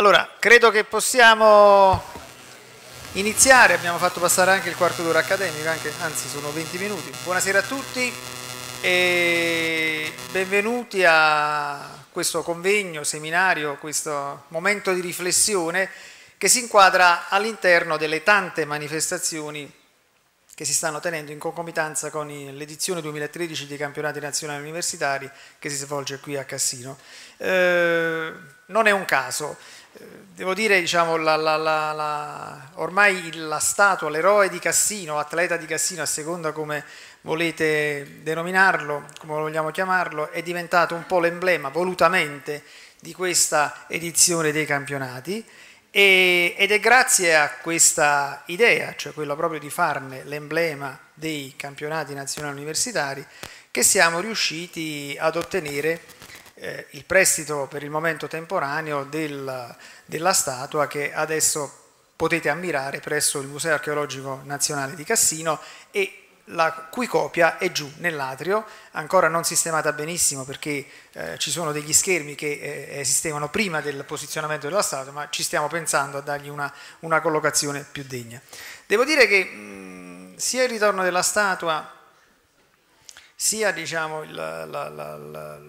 Allora, credo che possiamo iniziare, abbiamo fatto passare anche il quarto d'ora accademico, anche, anzi sono 20 minuti. Buonasera a tutti e benvenuti a questo convegno, seminario, questo momento di riflessione che si inquadra all'interno delle tante manifestazioni che si stanno tenendo in concomitanza con l'edizione 2013 dei campionati nazionali universitari che si svolge qui a Cassino. Eh, non è un caso. Eh, devo dire, diciamo, la, la, la, ormai la statua, l'eroe di Cassino, atleta di Cassino, a seconda come volete denominarlo, come vogliamo chiamarlo, è diventato un po' l'emblema volutamente di questa edizione dei campionati e, ed è grazie a questa idea, cioè quella proprio di farne l'emblema dei campionati nazionali universitari, che siamo riusciti ad ottenere eh, il prestito per il momento temporaneo del, della statua che adesso potete ammirare presso il Museo Archeologico Nazionale di Cassino e la cui copia è giù nell'atrio, ancora non sistemata benissimo perché eh, ci sono degli schermi che eh, esistevano prima del posizionamento della statua, ma ci stiamo pensando a dargli una, una collocazione più degna. Devo dire che mh, mm, sia il ritorno della statua sia diciamo,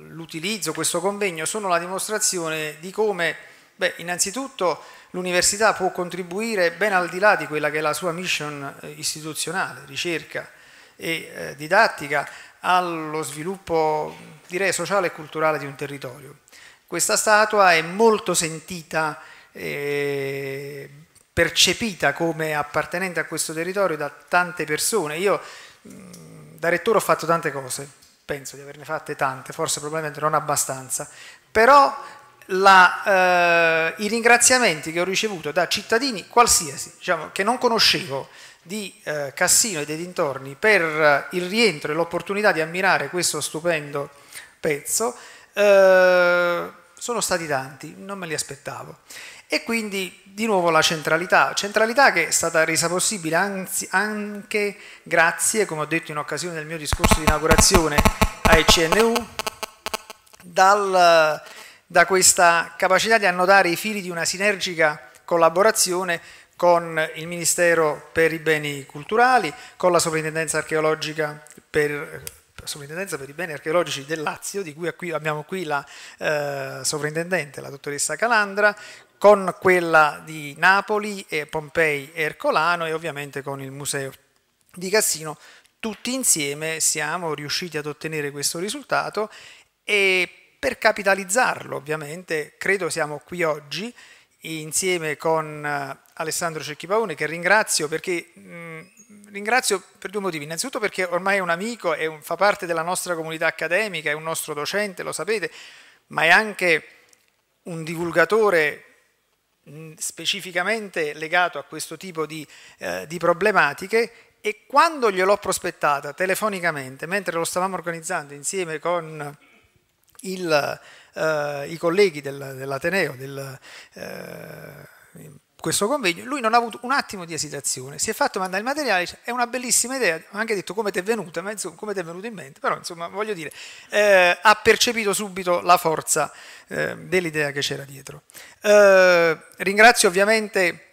l'utilizzo, questo convegno, sono la dimostrazione di come, beh, innanzitutto l'università può contribuire ben al di là di quella che è la sua mission eh, istituzionale, ricerca e eh, didattica, allo sviluppo direi sociale e culturale di un territorio. Questa statua è molto sentita, eh, percepita come appartenente a questo territorio da tante persone. Io mh, da rettore ho fatto tante cose, penso di averne fatte tante, forse probabilmente non abbastanza, però la, eh, i ringraziamenti che ho ricevuto da cittadini qualsiasi, diciamo, che non conoscevo, di eh, Cassino e dei dintorni per eh, il rientro e l'opportunità di ammirare questo stupendo pezzo, eh, sono stati tanti, non me li aspettavo. E quindi di nuovo la centralità, centralità che è stata resa possibile anzi, anche grazie, come ho detto in occasione del mio discorso di inaugurazione ai CNU, dal, da questa capacità di annotare i fili di una sinergica collaborazione con il Ministero per i beni culturali, con la Sovrintendenza archeologica per sovrintendenza per i beni archeologici del Lazio, di cui abbiamo qui la eh, sovrintendente, la dottoressa Calandra, con quella di Napoli, e Pompei Ercolano e ovviamente con il museo di Cassino. Tutti insieme siamo riusciti ad ottenere questo risultato e per capitalizzarlo ovviamente credo siamo qui oggi insieme con eh, Alessandro Cecchipaone che ringrazio perché mh, mm, ringrazio per due motivi. Innanzitutto perché ormai è un amico e fa parte della nostra comunità accademica, è un nostro docente, lo sapete, ma è anche un divulgatore mm, specificamente legato a questo tipo di, eh, di problematiche e quando gliel'ho prospettata telefonicamente, mentre lo stavamo organizzando insieme con il, eh, i colleghi dell'Ateneo, del, eh, questo convegno, lui non ha avuto un attimo di esitazione, si è fatto mandare il materiale, dice, è una bellissima idea, ha anche detto come ti è venuta, ma insomma, come ti è venuta in mente, però insomma voglio dire, eh, ha percepito subito la forza eh, dell'idea che c'era dietro. Eh, ringrazio ovviamente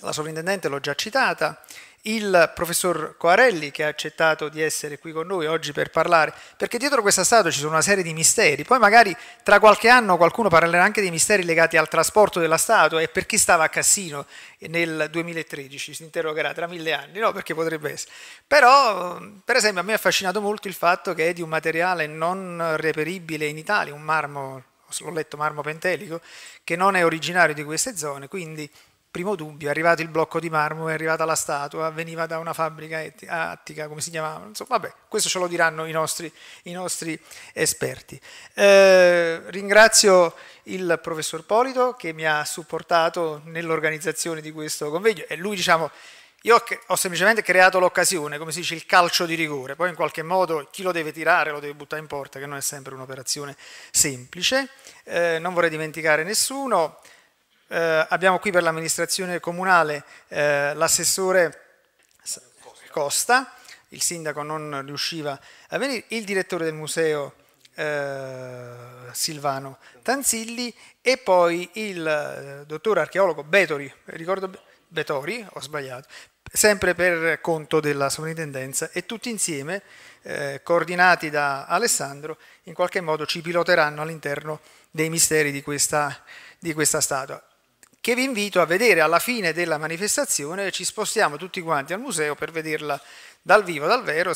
la sovrintendente, l'ho già citata, il professor Coarelli che ha accettato di essere qui con noi oggi per parlare, perché dietro questa statua ci sono una serie di misteri, poi magari tra qualche anno qualcuno parlerà anche dei misteri legati al trasporto della statua e per chi stava a Cassino nel 2013, si interrogerà tra mille anni, no perché potrebbe essere. Però per esempio a me ha affascinato molto il fatto che è di un materiale non reperibile in Italia, un marmo, l'ho letto marmo pentelico, che non è originario di queste zone, quindi primo dubbio, è arrivato il blocco di marmo, è arrivata la statua, veniva da una fabbrica attica, come si chiamava, insomma, vabbè, questo ce lo diranno i nostri, i nostri esperti. Eh, ringrazio il professor Polito che mi ha supportato nell'organizzazione di questo convegno e lui, diciamo, io ho semplicemente creato l'occasione, come si dice, il calcio di rigore, poi in qualche modo chi lo deve tirare lo deve buttare in porta, che non è sempre un'operazione semplice, eh, non vorrei dimenticare nessuno. Eh, abbiamo qui per l'amministrazione comunale eh, l'assessore Costa, il sindaco non riusciva a venire, il direttore del museo eh, Silvano Tanzilli e poi il eh, dottor archeologo Betori, ricordo Betori, ho sbagliato, sempre per conto della sovrintendenza e tutti insieme, eh, coordinati da Alessandro, in qualche modo ci piloteranno all'interno dei misteri di questa, di questa statua che vi invito a vedere alla fine della manifestazione, ci spostiamo tutti quanti al museo per vederla dal vivo, dal vero,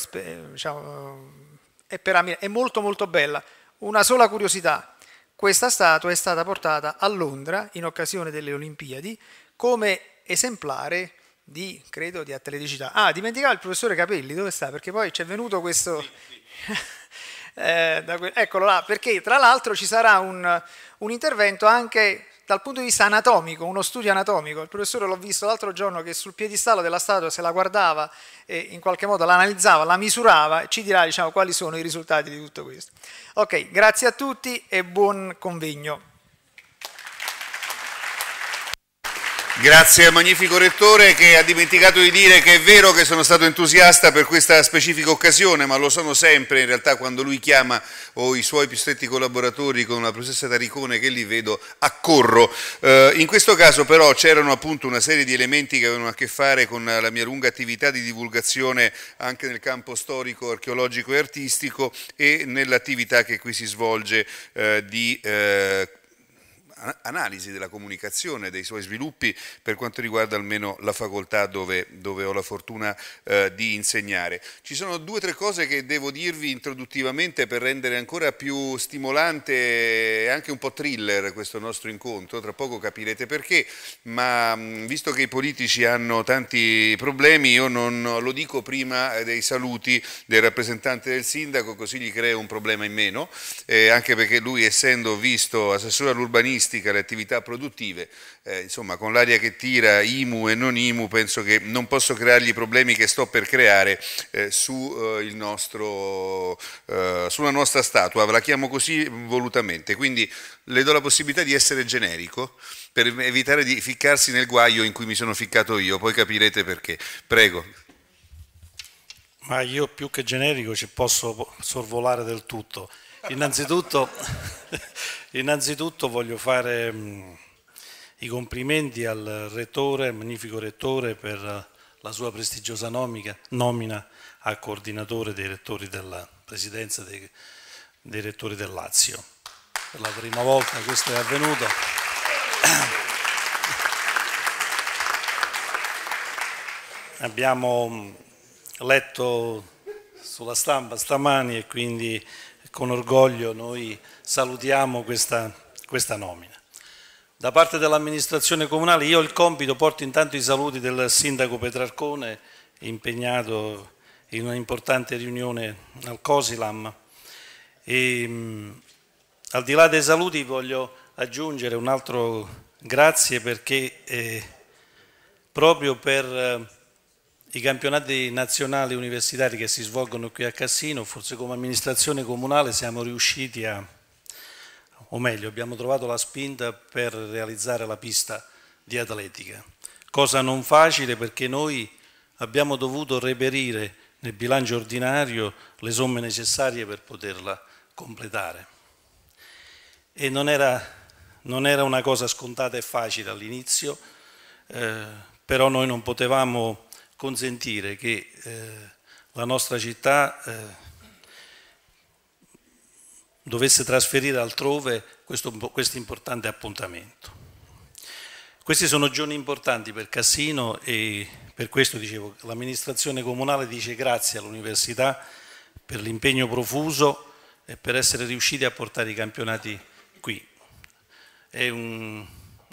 diciamo, è, per, è molto molto bella. Una sola curiosità, questa statua è stata portata a Londra in occasione delle Olimpiadi come esemplare di, credo, di atleticità. Ah, dimenticavo il professore Capelli, dove sta? Perché poi ci è venuto questo... Sì, sì. eh, que... Eccolo là, perché tra l'altro ci sarà un, un intervento anche dal punto di vista anatomico, uno studio anatomico, il professore l'ho visto l'altro giorno che sul piedistallo della statua se la guardava e in qualche modo la analizzava, la misurava ci dirà diciamo, quali sono i risultati di tutto questo. Ok, grazie a tutti e buon convegno. Grazie al magnifico rettore che ha dimenticato di dire che è vero che sono stato entusiasta per questa specifica occasione, ma lo sono sempre in realtà quando lui chiama o i suoi più stretti collaboratori con la professoressa Taricone che li vedo accorro. Eh, in questo caso però c'erano appunto una serie di elementi che avevano a che fare con la mia lunga attività di divulgazione anche nel campo storico, archeologico e artistico e nell'attività che qui si svolge eh, di eh, analisi della comunicazione, dei suoi sviluppi per quanto riguarda almeno la facoltà dove, dove ho la fortuna eh, di insegnare. Ci sono due o tre cose che devo dirvi introduttivamente per rendere ancora più stimolante e anche un po' thriller questo nostro incontro, tra poco capirete perché, ma visto che i politici hanno tanti problemi io non lo dico prima dei saluti del rappresentante del sindaco così gli creo un problema in meno, eh, anche perché lui essendo visto assessore all'urbanistica turistica, le attività produttive, eh, insomma con l'aria che tira IMU e non IMU penso che non posso creargli i problemi che sto per creare eh, su, eh, nostro, eh, sulla nostra statua, la chiamo così volutamente, quindi le do la possibilità di essere generico per evitare di ficcarsi nel guaio in cui mi sono ficcato io, poi capirete perché. Prego. Ma io più che generico ci posso sorvolare del tutto. Innanzitutto, innanzitutto, voglio fare mm, i complimenti al rettore, magnifico rettore, per la sua prestigiosa nomica, nomina a coordinatore dei rettori della presidenza dei, dei rettori del Lazio. Per la prima volta questo è avvenuto. Abbiamo mm, letto sulla stampa stamani e quindi con orgoglio noi salutiamo questa, questa nomina. Da parte dell'amministrazione comunale io il compito, porto intanto i saluti del sindaco Petrarcone impegnato in un'importante riunione al Cosilam e mm, al di là dei saluti voglio aggiungere un altro grazie perché eh, proprio per eh, i campionati nazionali universitari che si svolgono qui a Cassino, forse come amministrazione comunale siamo riusciti a, o meglio, abbiamo trovato la spinta per realizzare la pista di atletica. Cosa non facile perché noi abbiamo dovuto reperire nel bilancio ordinario le somme necessarie per poterla completare. E non era, non era una cosa scontata e facile all'inizio, eh, però noi non potevamo consentire che eh, la nostra città eh, dovesse trasferire altrove questo, questo importante appuntamento. Questi sono giorni importanti per Cassino e per questo dicevo l'amministrazione comunale dice grazie all'università per l'impegno profuso e per essere riusciti a portare i campionati qui. È un,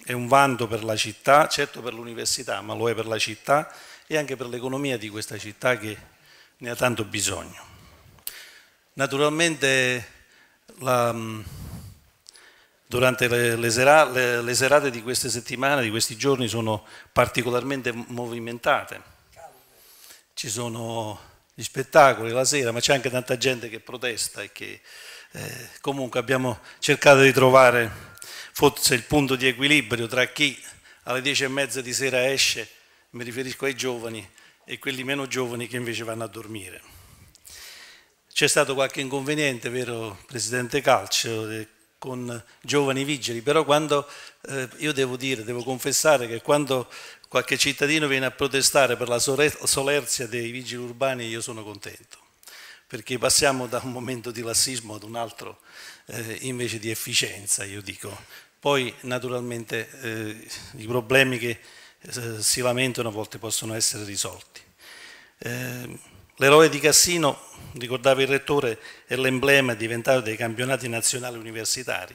è un vanto per la città, certo per l'università, ma lo è per la città e anche per l'economia di questa città che ne ha tanto bisogno. Naturalmente la, mm, durante le, le, sera, le, le, serate di queste settimane, di questi giorni, sono particolarmente movimentate. Ci sono gli spettacoli la sera, ma c'è anche tanta gente che protesta e che eh, comunque abbiamo cercato di trovare forse il punto di equilibrio tra chi alle dieci e mezza di sera esce mi riferisco ai giovani e quelli meno giovani che invece vanno a dormire. C'è stato qualche inconveniente, vero Presidente Calcio, eh, con giovani vigili, però quando eh, io devo dire, devo confessare che quando qualche cittadino viene a protestare per la solerzia dei vigili urbani io sono contento, perché passiamo da un momento di lassismo ad un altro eh, invece di efficienza, io dico. Poi naturalmente eh, i problemi che eh, si lamentano a volte possono essere risolti. Eh, l'eroe di Cassino, ricordava il rettore, è l'emblema diventato dei campionati nazionali universitari,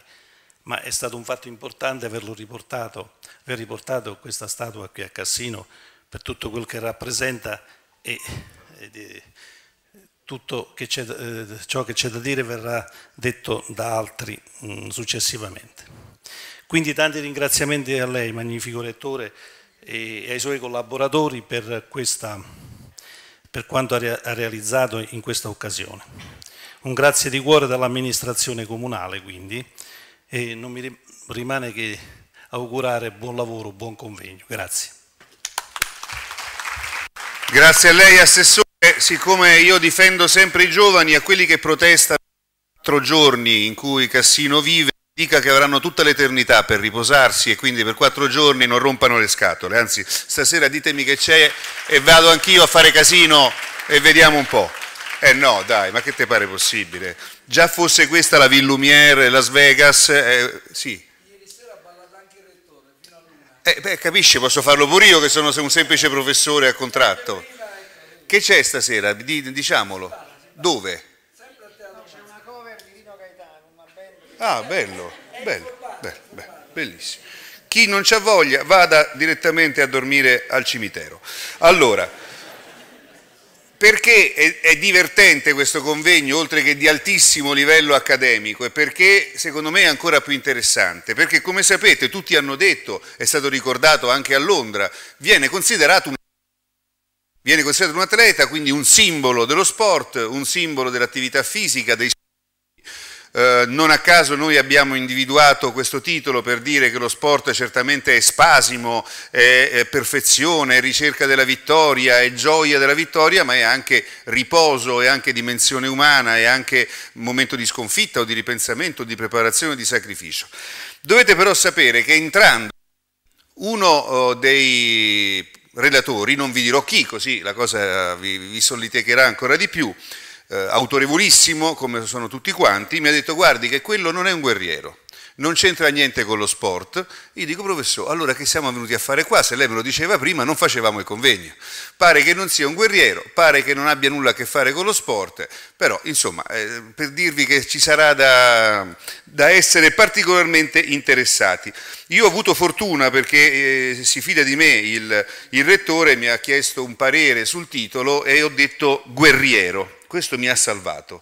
ma è stato un fatto importante averlo riportato, aver riportato questa statua qui a Cassino per tutto quel che rappresenta e, e, tutto che eh, ciò che c'è da dire verrà detto da altri mm, successivamente. Quindi tanti ringraziamenti a lei, magnifico rettore, e ai suoi collaboratori per, questa, per quanto ha realizzato in questa occasione. Un grazie di cuore dall'amministrazione comunale quindi e non mi rimane che augurare buon lavoro, buon convegno. Grazie. Grazie a lei Assessore, siccome io difendo sempre i giovani, a quelli che protestano quattro giorni in cui Cassino vive, dica che avranno tutta l'eternità per riposarsi e quindi per quattro giorni non rompano le scatole. Anzi, stasera ditemi che c'è e vado anch'io a fare casino e vediamo un po'. Eh no, dai, ma che te pare possibile? Già fosse questa la Villumiere, Las Vegas, eh, sì. Ieri sera ha ballato anche il rettore, Eh, beh, capisci, posso farlo pure io che sono un semplice professore a contratto. Che c'è stasera? Diciamolo. Dove? Ah, bello, bello, bello, bello bellissimo. Chi non c'ha voglia vada direttamente a dormire al cimitero. Allora, perché è, è, divertente questo convegno, oltre che di altissimo livello accademico, e perché secondo me è ancora più interessante? Perché come sapete, tutti hanno detto, è stato ricordato anche a Londra, viene considerato un viene considerato un atleta, quindi un simbolo dello sport, un simbolo dell'attività fisica, dei eh, non a caso noi abbiamo individuato questo titolo per dire che lo sport certamente è spasimo, è, è perfezione, è ricerca della vittoria, è gioia della vittoria, ma è anche riposo, è anche dimensione umana, è anche momento di sconfitta o di ripensamento, di preparazione, di sacrificio. Dovete però sapere che entrando uno eh, dei relatori, non vi dirò chi, così la cosa vi, vi sollitecherà ancora di più, eh, autorevolissimo, come sono tutti quanti, mi ha detto guardi che quello non è un guerriero, non c'entra niente con lo sport. Io dico professore, allora che siamo venuti a fare qua? Se lei me lo diceva prima non facevamo il convegno. Pare che non sia un guerriero, pare che non abbia nulla a che fare con lo sport, però insomma eh, per dirvi che ci sarà da, da, essere particolarmente interessati. Io ho avuto fortuna perché eh, si fida di me, il, il rettore mi ha chiesto un parere sul titolo e ho detto guerriero questo mi ha salvato.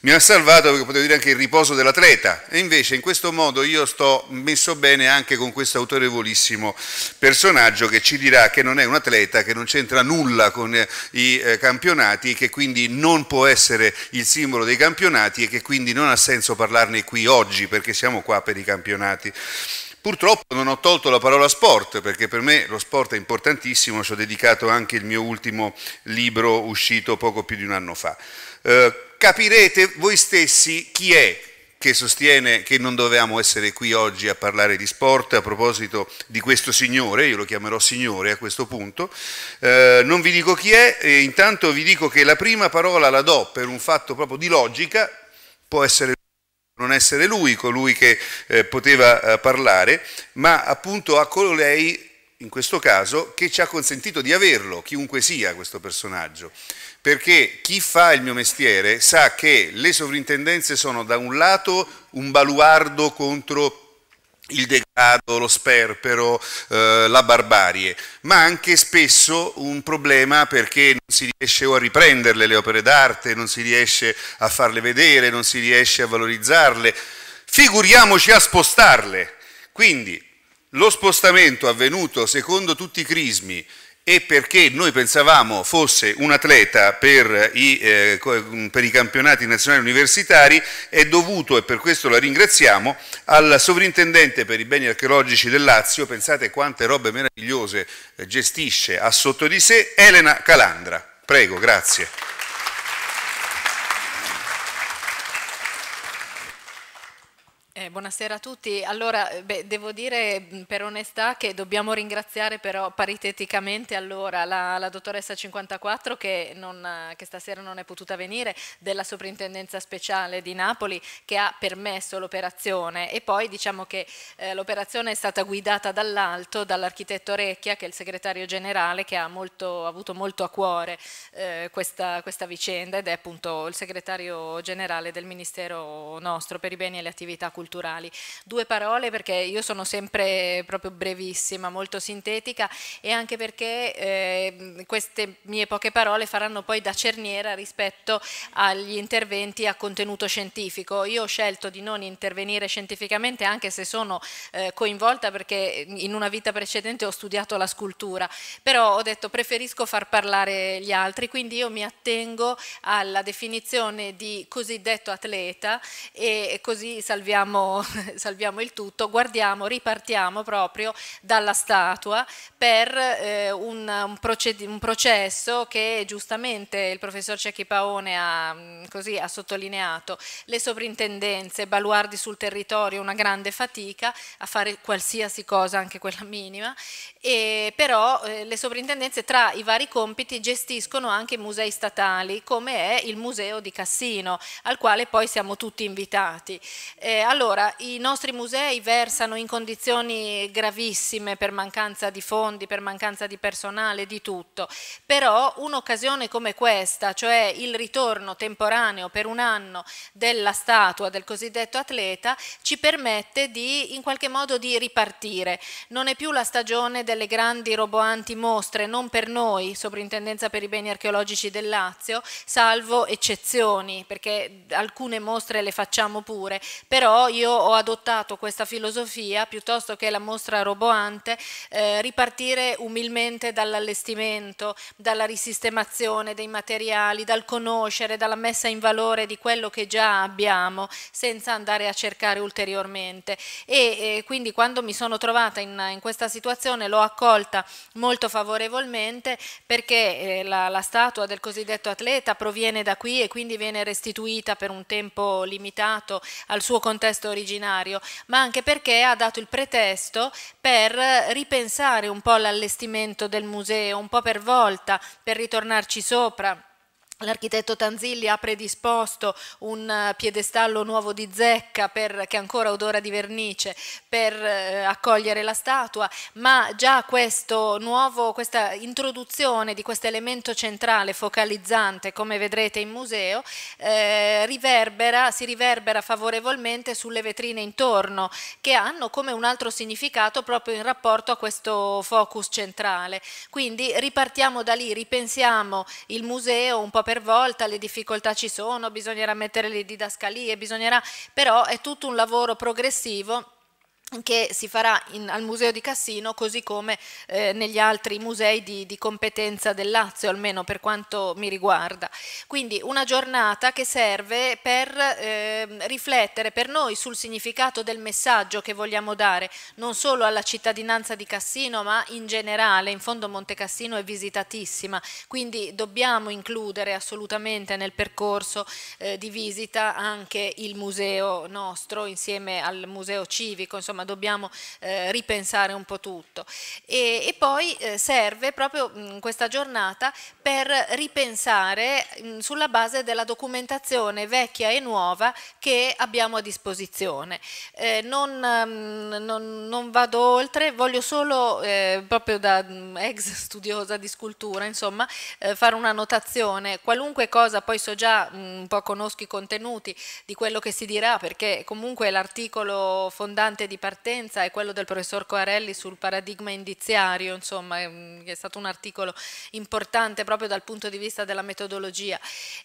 Mi ha salvato perché potevo dire anche il riposo dell'atleta e invece in questo modo io sto messo bene anche con questo autorevolissimo personaggio che ci dirà che non è un atleta, che non c'entra nulla con eh, i eh, campionati, che quindi non può essere il simbolo dei campionati e che quindi non ha senso parlarne qui oggi perché siamo qua per i campionati. Purtroppo non ho tolto la parola sport perché per me lo sport è importantissimo, ci ho dedicato anche il mio ultimo libro uscito poco più di un anno fa. Eh, capirete voi stessi chi è che sostiene che non dovevamo essere qui oggi a parlare di sport, a proposito di questo signore, io lo chiamerò signore a questo punto, eh, non vi dico chi è, intanto vi dico che la prima parola la do per un fatto proprio di logica, può essere non essere lui colui che eh, poteva eh, parlare, ma appunto a colei, in questo caso, che ci ha consentito di averlo, chiunque sia questo personaggio. Perché chi fa il mio mestiere sa che le sovrintendenze sono da un lato un baluardo contro il degrado, lo sperpero, eh, la barbarie, ma anche spesso un problema perché non si riesce a riprenderle le opere d'arte, non si riesce a farle vedere, non si riesce a valorizzarle, figuriamoci a spostarle. Quindi lo spostamento avvenuto secondo tutti i crismi, e perché noi pensavamo fosse un atleta per i, eh, per i, campionati nazionali universitari, è dovuto, e per questo la ringraziamo, al sovrintendente per i beni archeologici del Lazio, pensate quante robe meravigliose eh, gestisce ha sotto di sé, Elena Calandra. Prego, grazie. buonasera a tutti. Allora, eh, beh, devo dire per onestà che dobbiamo ringraziare però pariteticamente allora, la, la, dottoressa 54 che, non, eh, che, stasera non è potuta venire, della soprintendenza speciale di Napoli che ha permesso l'operazione e poi diciamo che eh, l'operazione è stata guidata dall'alto, dall'architetto Recchia che è il segretario generale che ha, molto, ha avuto molto a cuore eh, questa, questa vicenda ed è appunto il segretario generale del Ministero nostro per i beni e le attività culturali culturali. Due parole perché io sono sempre proprio brevissima, molto sintetica e anche perché eh, queste mie poche parole faranno poi da cerniera rispetto agli interventi a contenuto scientifico. Io ho scelto di non intervenire scientificamente anche se sono eh, coinvolta perché in una vita precedente ho studiato la scultura, però ho detto preferisco far parlare gli altri, quindi io mi attengo alla definizione di cosiddetto atleta e così salviamo salviamo, il tutto, guardiamo, ripartiamo proprio dalla statua per eh, un, un, un, processo che giustamente il professor Cecchi Paone ha, mm, così, ha sottolineato, le sovrintendenze, baluardi sul territorio, una grande fatica a fare qualsiasi cosa, anche quella minima, e però eh, le sovrintendenze tra i vari compiti gestiscono anche i musei statali come è il museo di Cassino al quale poi siamo tutti invitati. Eh, allora allora, i nostri musei versano in condizioni gravissime per mancanza di fondi, per mancanza di personale, di tutto, però un'occasione come questa, cioè il ritorno temporaneo per un anno della statua del cosiddetto atleta, ci permette di in qualche modo di ripartire. Non è più la stagione delle grandi roboanti mostre, non per noi, Soprintendenza per i beni archeologici del Lazio, salvo eccezioni, perché alcune mostre le facciamo pure, però io ho adottato questa filosofia, piuttosto che la mostra roboante, eh, ripartire umilmente dall'allestimento, dalla risistemazione dei materiali, dal conoscere, dalla messa in valore di quello che già abbiamo, senza andare a cercare ulteriormente. E eh, quindi quando mi sono trovata in, in questa situazione l'ho accolta molto favorevolmente perché eh, la, la statua del cosiddetto atleta proviene da qui e quindi viene restituita per un tempo limitato al suo contesto originale originario, ma anche perché ha dato il pretesto per ripensare un po' l'allestimento del museo, un po' per volta, per ritornarci sopra L'architetto Tanzilli ha predisposto un eh, piedestallo nuovo di zecca per, che ancora odora di vernice per eh, accogliere la statua, ma già nuovo, questa introduzione di questo elemento centrale focalizzante, come vedrete in museo, eh, riverbera, si riverbera favorevolmente sulle vetrine intorno, che hanno come un altro significato proprio in rapporto a questo focus centrale. Quindi ripartiamo da lì, ripensiamo il museo un po' per per volta, le difficoltà ci sono, bisognerà mettere le didascalie, bisognerà, però è tutto un lavoro progressivo che si farà in, al Museo di Cassino così come eh, negli altri musei di, di, competenza del Lazio, almeno per quanto mi riguarda. Quindi una giornata che serve per eh, riflettere per noi sul significato del messaggio che vogliamo dare, non solo alla cittadinanza di Cassino, ma in generale, in fondo Monte Cassino è visitatissima, quindi dobbiamo includere assolutamente nel percorso eh, di visita anche il museo nostro insieme al museo civico, insomma insomma dobbiamo eh, ripensare un po' tutto. E, e poi eh, serve proprio mh, mm, questa giornata per ripensare mh, mm, sulla base della documentazione vecchia e nuova che abbiamo a disposizione. Eh, non, mh, mm, non, non, vado oltre, voglio solo, eh, proprio da ex studiosa di scultura, insomma, eh, fare una notazione, qualunque cosa, poi so già un po' conosco i contenuti di quello che si dirà perché comunque l'articolo fondante di partenza è quello del professor Coarelli sul paradigma indiziario, insomma, è stato un articolo importante proprio dal punto di vista della metodologia.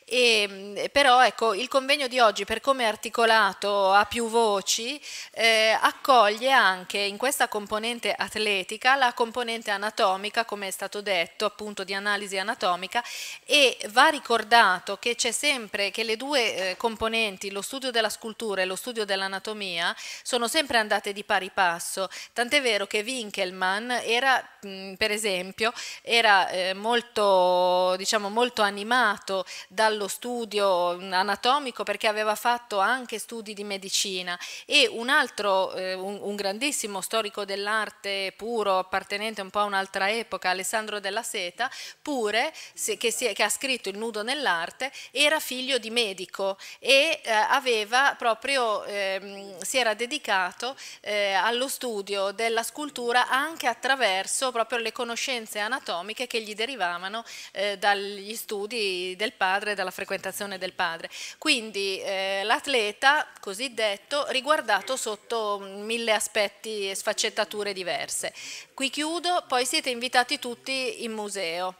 E, però ecco, il convegno di oggi, per come è articolato a più voci, eh, accoglie anche in questa componente atletica la componente anatomica, come è stato detto, appunto di analisi anatomica, e va ricordato che c'è sempre che le due eh, componenti, lo studio della scultura e lo studio dell'anatomia, sono sempre andate andate di pari passo, tant'è vero che Winkelmann era, mh, per esempio, era eh, molto, diciamo, molto animato dallo studio anatomico perché aveva fatto anche studi di medicina e un altro, eh, un, un grandissimo storico dell'arte puro, appartenente un po' a un'altra epoca, Alessandro della Seta, pure, se, che, si, che ha scritto Il nudo nell'arte, era figlio di medico e eh, aveva proprio, eh, si era dedicato eh, allo studio della scultura anche attraverso proprio le conoscenze anatomiche che gli derivavano eh, dagli studi del padre, dalla frequentazione del padre. Quindi eh, l'atleta, cosiddetto riguardato sotto mm, mille aspetti e sfaccettature diverse. Qui chiudo, poi siete invitati tutti in museo.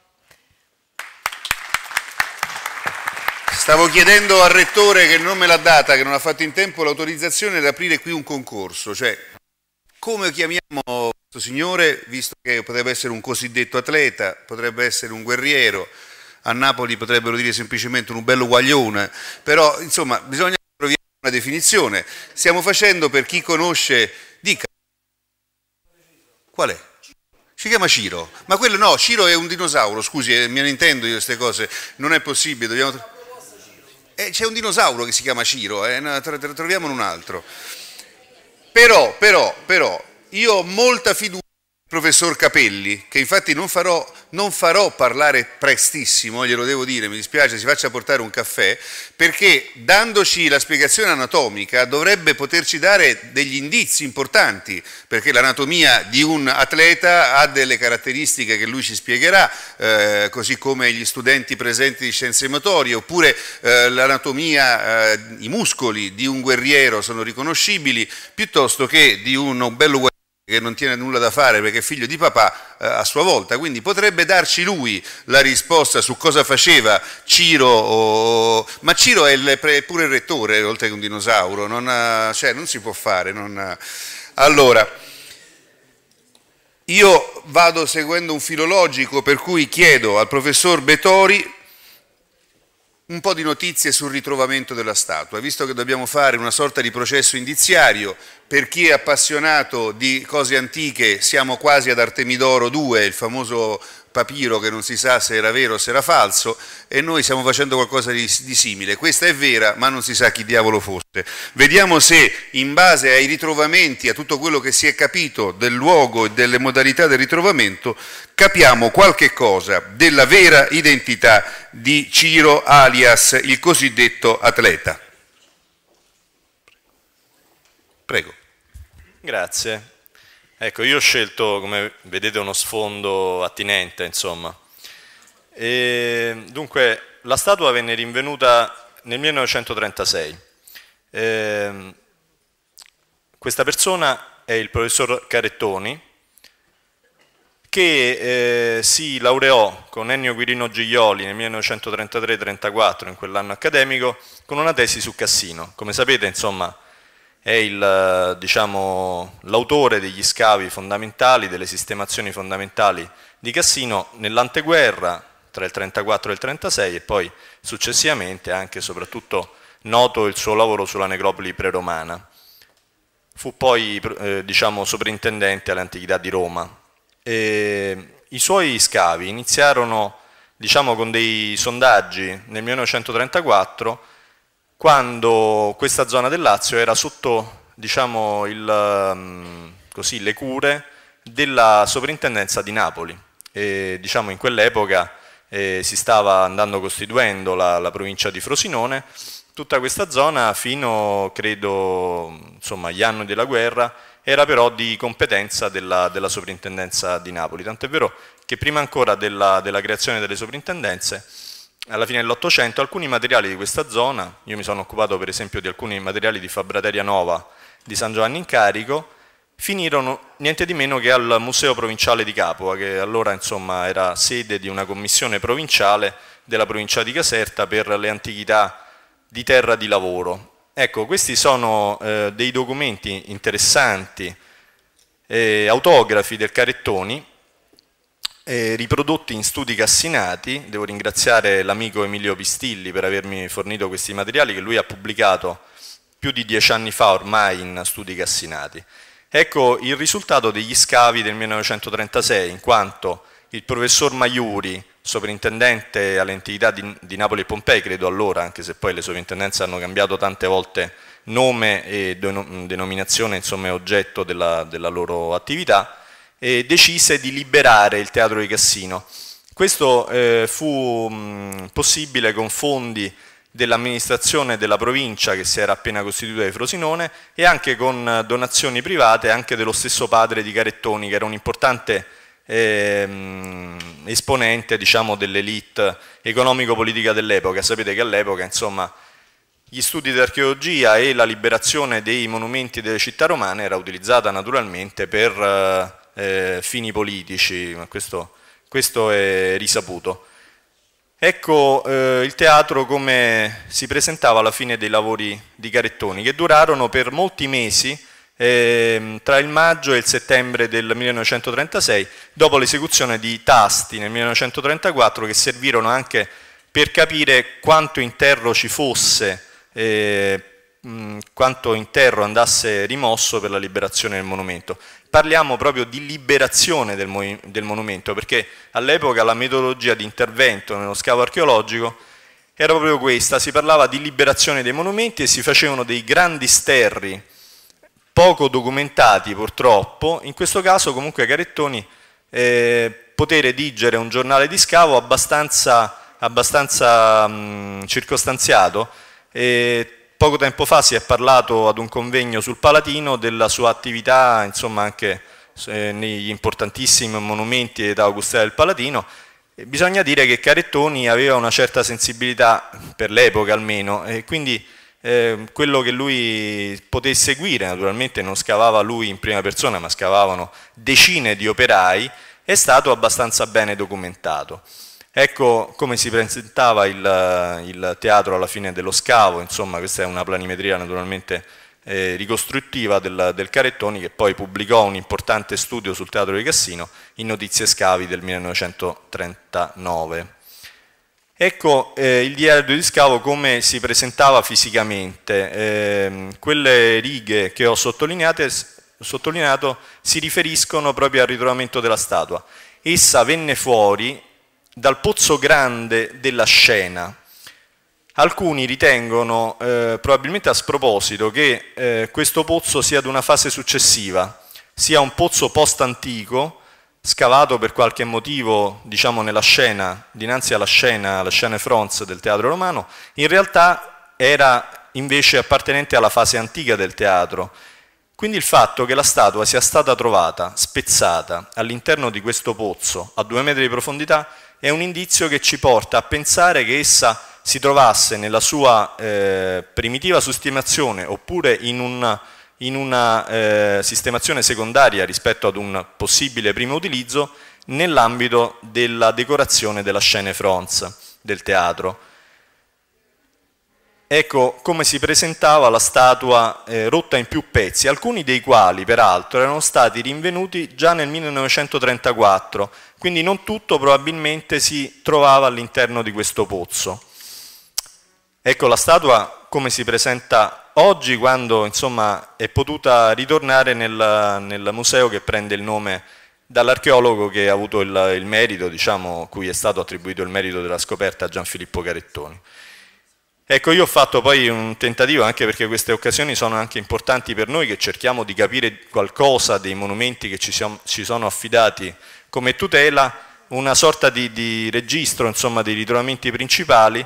Stavo chiedendo al Rettore che non me l'ha data, che non ha fatto in tempo l'autorizzazione ad aprire qui un concorso, cioè come chiamiamo questo signore, visto che potrebbe essere un cosiddetto atleta, potrebbe essere un guerriero, a Napoli potrebbero dire semplicemente un bello guaglione, però insomma bisogna trovare una definizione. Stiamo facendo per chi conosce, dica, qual è? Si chiama Ciro, ma quello no, Ciro è un dinosauro, scusi, eh, mi ne intendo io queste cose, non è possibile, dobbiamo eh, c'è un dinosauro che si chiama Ciro, eh, troviamone un altro. Però, però, però, io ho molta fiducia professor Capelli, che infatti non farò, non farò, parlare prestissimo, glielo devo dire, mi dispiace, si faccia portare un caffè, perché dandoci la spiegazione anatomica dovrebbe poterci dare degli indizi importanti, perché l'anatomia di un atleta ha delle caratteristiche che lui ci spiegherà, eh, così come gli studenti presenti di scienze motorie, oppure eh, l'anatomia, eh, i muscoli di un guerriero sono riconoscibili, piuttosto che di un bello guerriero che non tiene nulla da fare perché è figlio di papà eh, a sua volta, quindi potrebbe darci lui la risposta su cosa faceva Ciro, o... ma Ciro è il pre... pure il rettore oltre che un dinosauro, non, ha... Eh, cioè, non si può fare. Non ha... Eh. Allora, io vado seguendo un filologico per cui chiedo al professor Betori un po' di notizie sul ritrovamento della statua, visto che dobbiamo fare una sorta di processo indiziario, per chi è appassionato di cose antiche siamo quasi ad Artemidoro II, il famoso papiro che non si sa se era vero o se era falso e noi stiamo facendo qualcosa di, di simile. Questa è vera ma non si sa chi diavolo fosse. Vediamo se in base ai ritrovamenti, a tutto quello che si è capito del luogo e delle modalità del ritrovamento, capiamo qualche cosa della vera identità di Ciro alias il cosiddetto atleta. Prego. Grazie. Ecco, io ho scelto, come vedete, uno sfondo attinente, insomma. E, dunque, la statua venne rinvenuta nel 1936. E, ehm, questa persona è il professor Carettoni, che eh, si laureò con Ennio Quirino Giglioli nel 1933-34, in quell'anno accademico, con una tesi su Cassino. Come sapete, insomma, è eh, diciamo, l'autore diciamo, degli scavi fondamentali, delle sistemazioni fondamentali di Cassino nell'anteguerra tra il 34 e il 36 e poi successivamente anche e soprattutto noto il suo lavoro sulla necropoli preromana. Fu poi eh, diciamo, sovrintendente alle antichità di Roma. E I suoi scavi iniziarono diciamo, con dei sondaggi nel 1934 quando questa zona del Lazio era sotto diciamo, il, mm, così, le cure della sovrintendenza di Napoli. E, diciamo, in quell'epoca eh, si stava andando costituendo la, la, provincia di Frosinone, tutta questa zona fino, credo, insomma, agli anni della guerra era però di competenza della, della sovrintendenza di Napoli, tant'è vero che prima ancora della, della creazione delle sovrintendenze alla fine dell'Ottocento alcuni materiali di questa zona, io mi sono occupato per esempio di alcuni materiali di Fabrateria Nova di San Giovanni in Carico, finirono niente di meno che al Museo Provinciale di Capua, che allora insomma, era sede di una commissione provinciale della provincia di Caserta per le antichità di terra di lavoro. Ecco, questi sono eh, dei documenti interessanti, eh, autografi del Carettoni, eh, riprodotti in studi cassinati. Devo ringraziare l'amico Emilio Pistilli per avermi fornito questi materiali che lui ha pubblicato più di dieci anni fa ormai in studi cassinati. Ecco il risultato degli scavi del 1936, in quanto il professor Maiuri, sovrintendente alle entità di, di, Napoli e Pompei, credo allora, anche se poi le sovrintendenze hanno cambiato tante volte nome e denominazione, insomma oggetto della, della loro attività, e decise di liberare il teatro di Cassino. Questo eh, fu mh, mm, possibile con fondi dell'amministrazione della provincia che si era appena costituita di Frosinone e anche con donazioni private anche dello stesso padre di Carettoni che era un importante ehm, esponente diciamo, dell'elite economico-politica dell'epoca. Sapete che all'epoca insomma, gli studi di archeologia e la liberazione dei monumenti delle città romane era utilizzata naturalmente per eh, eh, fini politici, ma questo, questo è risaputo. Ecco eh, il teatro come si presentava alla fine dei lavori di Garettoni, che durarono per molti mesi eh, tra il maggio e il settembre del 1936, dopo l'esecuzione di Tasti nel 1934, che servirono anche per capire quanto interro ci fosse eh, mh, quanto interro andasse rimosso per la liberazione del monumento. Parliamo proprio di liberazione del, mo del monumento, perché all'epoca la metodologia di intervento nello scavo archeologico era proprio questa, si parlava di liberazione dei monumenti e si facevano dei grandi sterri, poco documentati purtroppo, in questo caso comunque Carettoni eh, poté redigere un giornale di scavo abbastanza, abbastanza mh, mm, circostanziato, eh, Poco tempo fa si è parlato ad un convegno sul Palatino della sua attività insomma, anche eh, negli importantissimi monumenti da Augustale del Palatino. E bisogna dire che Carettoni aveva una certa sensibilità, per l'epoca almeno, e quindi eh, quello che lui poté seguire, naturalmente non scavava lui in prima persona, ma scavavano decine di operai, è stato abbastanza bene documentato. Ecco come si presentava il, il teatro alla fine dello scavo, insomma questa è una planimetria naturalmente eh, ricostruttiva del, del, Carettoni che poi pubblicò un importante studio sul teatro di Cassino in Notizie Scavi del 1939. Ecco eh, il diario di scavo come si presentava fisicamente. Eh, quelle righe che ho sottolineato si riferiscono proprio al ritrovamento della statua. Essa venne fuori dal pozzo grande della scena. Alcuni ritengono, eh, probabilmente a sproposito, che eh, questo pozzo sia di una fase successiva, sia un pozzo post-antico, scavato per qualche motivo, diciamo, nella scena, dinanzi alla scena, alla scena France del teatro romano, in realtà era invece appartenente alla fase antica del teatro. Quindi il fatto che la statua sia stata trovata, spezzata, all'interno di questo pozzo, a due metri di profondità, è un indizio che ci porta a pensare che essa si trovasse nella sua eh, primitiva sustimazione oppure in una, in una eh, sistemazione secondaria rispetto ad un possibile primo utilizzo nell'ambito della decorazione della scena fronz del teatro. Ecco come si presentava la statua eh, rotta in più pezzi, alcuni dei quali peraltro erano stati rinvenuti già nel 1934 quindi non tutto probabilmente si trovava all'interno di questo pozzo. Ecco la statua come si presenta oggi quando insomma, è potuta ritornare nel, nel, museo che prende il nome dall'archeologo che ha avuto il, il merito, diciamo, cui è stato attribuito il merito della scoperta a Gianfilippo Carettoni. Ecco, io ho fatto poi un tentativo, anche perché queste occasioni sono anche importanti per noi, che cerchiamo di capire qualcosa dei monumenti che ci, siamo, ci sono affidati come tutela una sorta di, di registro insomma, dei ritrovamenti principali.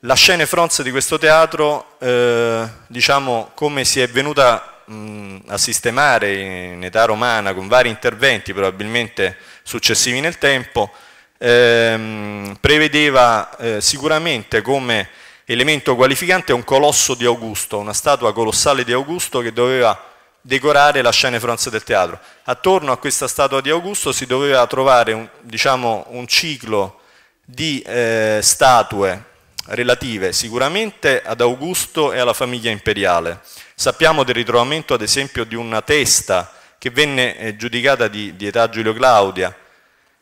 La scena Fronz di questo teatro, eh, diciamo come si è venuta mh, a sistemare in età romana con vari interventi probabilmente successivi nel tempo, ehm, prevedeva eh, sicuramente come elemento qualificante un colosso di Augusto, una statua colossale di Augusto che doveva decorare la scena Franza del teatro. Attorno a questa statua di Augusto si doveva trovare un, diciamo, un ciclo di eh, statue relative sicuramente ad Augusto e alla famiglia imperiale. Sappiamo del ritrovamento ad esempio di una testa che venne eh, giudicata di, di età Giulio Claudia,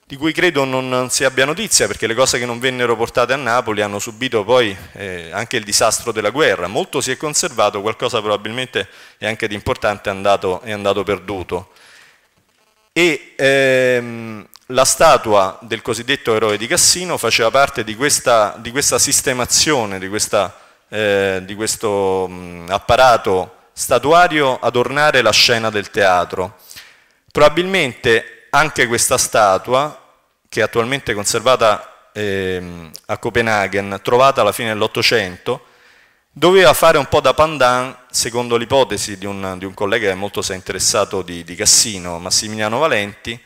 di cui credo non si abbia notizia, perché le cose che non vennero portate a Napoli hanno subito poi eh, anche il disastro della guerra. Molto si è conservato, qualcosa probabilmente è anche di importante è andato, è andato perduto. E ehm, la statua del cosiddetto eroe di Cassino faceva parte di questa, di questa sistemazione, di, questa, eh, di questo mh, mm, apparato statuario ad ornare la scena del teatro. Probabilmente anche questa statua, che è attualmente conservata eh, a Copenaghen, trovata alla fine dell'Ottocento, doveva fare un po' da pandan, secondo l'ipotesi di, di un, collega che molto si è interessato di, di Cassino, Massimiliano Valenti,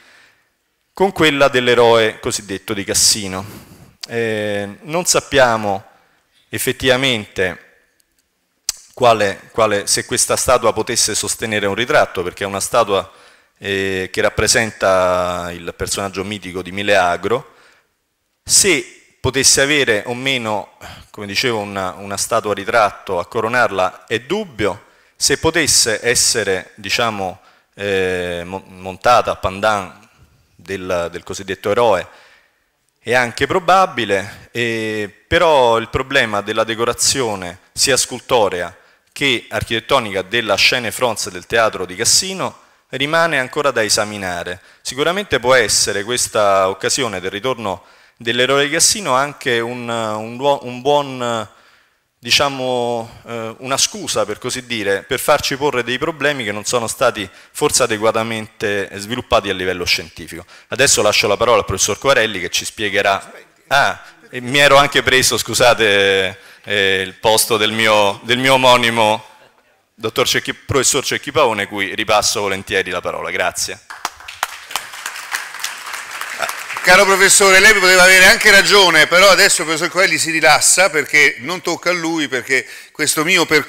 con quella dell'eroe cosiddetto di Cassino. Eh, non sappiamo effettivamente quale, quale, se questa statua potesse sostenere un ritratto, perché è una statua eh, che rappresenta il personaggio mitico di Mileagro, se potesse avere o meno, come dicevo, una, una statua ritratto a coronarla è dubbio, se potesse essere diciamo, eh, montata a pandan del, del, cosiddetto eroe è anche probabile, eh, però il problema della decorazione sia scultorea che architettonica della scene fronze del teatro di Cassino rimane ancora da esaminare. Sicuramente può essere questa occasione del ritorno dell'eroe Cassino anche un, un, un buon, diciamo, eh, una scusa per così dire, per farci porre dei problemi che non sono stati forse adeguatamente sviluppati a livello scientifico. Adesso lascio la parola al professor Quarelli che ci spiegherà... Ah, mi ero anche preso, scusate, eh, il posto del mio, del mio omonimo dottor Cecchi, professor Cecchi Paone, cui ripasso volentieri la parola. Grazie. Ah, caro professore, lei poteva avere anche ragione, però adesso il professor Coelli si rilassa perché non tocca a lui, perché questo mio percorso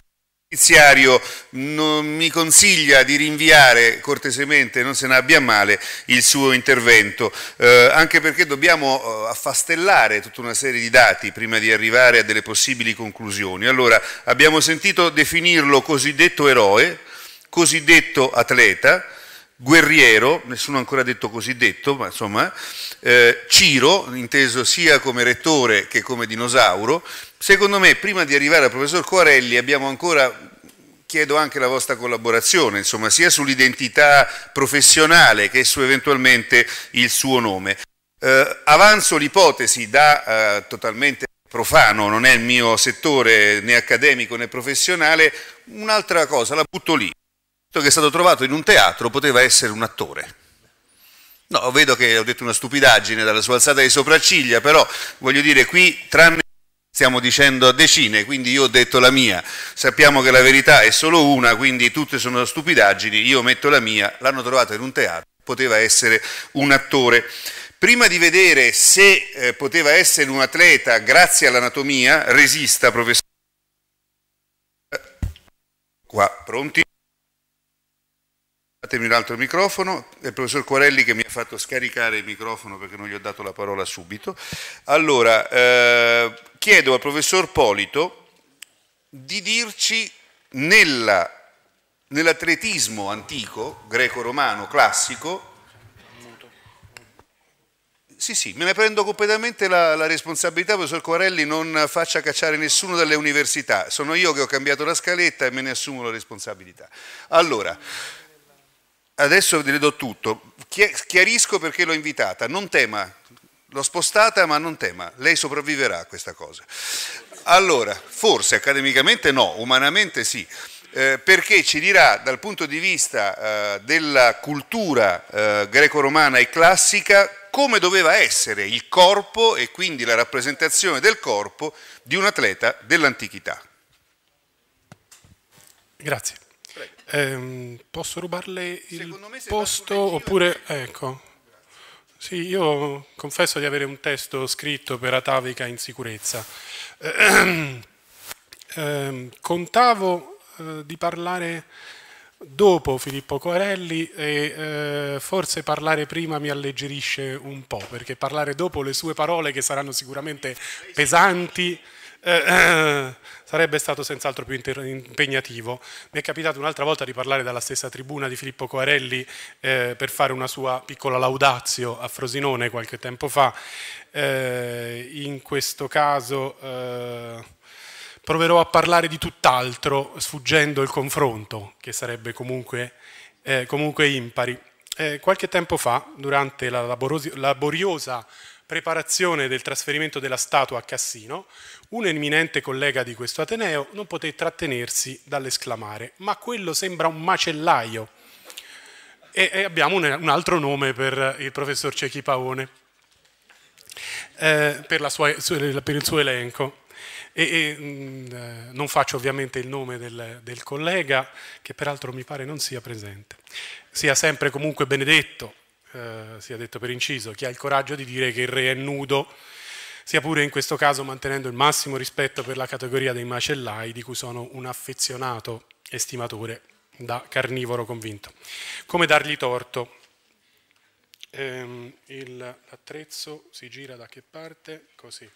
giudiziario mi consiglia di rinviare cortesemente, non se ne abbia male, il suo intervento, eh, anche perché dobbiamo eh, affastellare tutta una serie di dati prima di arrivare a delle possibili conclusioni. Allora, abbiamo sentito definirlo cosiddetto eroe, cosiddetto atleta, guerriero, nessuno ha ancora detto cosiddetto, ma insomma, eh, Ciro, inteso sia come rettore che come dinosauro, Secondo me, prima di arrivare al professor Coarelli, abbiamo ancora, chiedo anche la vostra collaborazione, insomma, sia sull'identità professionale che su eventualmente il suo nome. Eh, avanzo l'ipotesi da eh, totalmente profano, non è il mio settore né accademico né professionale, un'altra cosa, la butto lì. Visto che è stato trovato in un teatro, poteva essere un attore. No, vedo che ho detto una stupidaggine dalla sua alzata di sopracciglia, però voglio dire qui, tranne Stiamo dicendo a decine, quindi io ho detto la mia. Sappiamo che la verità è solo una, quindi tutte sono stupidaggini, io metto la mia, l'hanno trovata in un teatro, poteva essere un attore. Prima di vedere se eh, poteva essere un atleta grazie all'anatomia, resista professore. Qua, pronti? Datemi un altro microfono, è il professor Quarelli che mi ha fatto scaricare il microfono perché non gli ho dato la parola subito. Allora, eh, chiedo al professor Polito di dirci nella, nell'atletismo antico, greco-romano, classico, sì, sì, me ne prendo completamente la, la, responsabilità, professor Quarelli, non faccia cacciare nessuno dalle università, sono io che ho cambiato la scaletta e me ne assumo la responsabilità. Allora, adesso ve le do tutto, chiarisco perché l'ho invitata, non tema L'ho spostata, ma non tema, lei sopravviverà a questa cosa. Allora, forse accademicamente no, umanamente sì, eh, perché ci dirà dal punto di vista eh, della cultura eh, greco-romana e classica come doveva essere il corpo e quindi la rappresentazione del corpo di un atleta dell'antichità. Grazie. Eh, posso rubarle il posto oppure... Ecco. Sì, io confesso di avere un testo scritto per Atavica in sicurezza. Eh, eh, contavo eh, di parlare dopo Filippo Coarelli e eh, forse parlare prima mi alleggerisce un po', perché parlare dopo le sue parole che saranno sicuramente pesanti eh, sarebbe stato senz'altro più impegnativo. Mi è capitato un'altra volta di parlare dalla stessa tribuna di Filippo Coarelli eh, per fare una sua piccola laudazio a Frosinone qualche tempo fa. Eh, in questo caso eh, proverò a parlare di tutt'altro, sfuggendo il confronto, che sarebbe comunque, eh, comunque impari. Eh, qualche tempo fa, durante la laboriosa preparazione del trasferimento della statua a Cassino, un eminente collega di questo Ateneo non poté trattenersi dall'esclamare «Ma quello sembra un macellaio!» E, abbiamo un, altro nome per il professor Cecchi Paone, eh, per, sua, eh, per, il suo elenco. E, e, mh, mm, eh, non faccio ovviamente il nome del, del collega, che peraltro mi pare non sia presente. Sia sempre comunque benedetto eh, sia detto per inciso, chi ha il coraggio di dire che il re è nudo, sia pure in questo caso mantenendo il massimo rispetto per la categoria dei macellai, di cui sono un affezionato estimatore da carnivoro convinto. Come dargli torto? Ehm, l'attrezzo si gira da che parte? Così.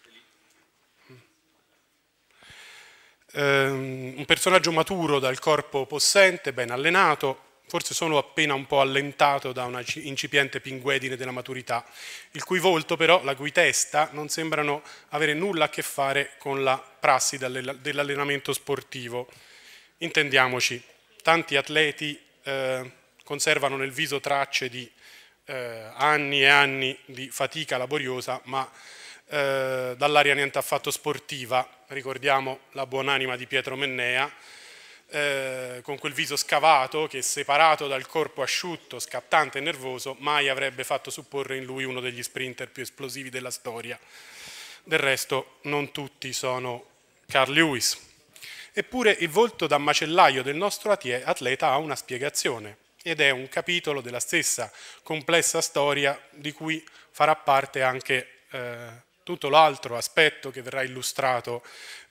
Um, un personaggio maturo dal corpo possente, ben allenato, forse solo appena un po' allentato da una incipiente pinguedine della maturità, il cui volto però, la cui testa, non sembrano avere nulla a che fare con la prassi dell'allenamento sportivo. Intendiamoci, tanti atleti eh, conservano nel viso tracce di eh, anni e anni di fatica laboriosa, ma eh, dall'aria niente affatto sportiva. Ricordiamo la buonanima di Pietro Mennea, eh, con quel viso scavato che separato dal corpo asciutto, scattante e nervoso, mai avrebbe fatto supporre in lui uno degli sprinter più esplosivi della storia. Del resto non tutti sono Carl Lewis. Eppure il volto da macellaio del nostro atleta ha una spiegazione ed è un capitolo della stessa complessa storia di cui farà parte anche eh, tutto l'altro aspetto che verrà illustrato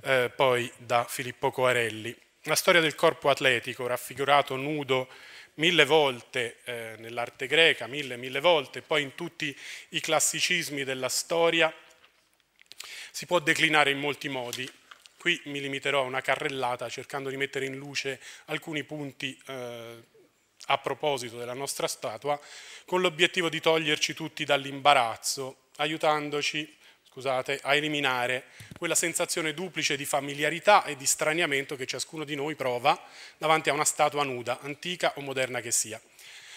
eh, poi da Filippo Coarelli. La storia del corpo atletico, raffigurato nudo mille volte eh, nell'arte greca, mille, mille volte, poi in tutti i classicismi della storia, si può declinare in molti modi. Qui mi limiterò a una carrellata cercando di mettere in luce alcuni punti eh, a proposito della nostra statua, con l'obiettivo di toglierci tutti dall'imbarazzo, aiutandoci a scusate, a eliminare quella sensazione duplice di familiarità e di straniamento che ciascuno di noi prova davanti a una statua nuda, antica o moderna che sia.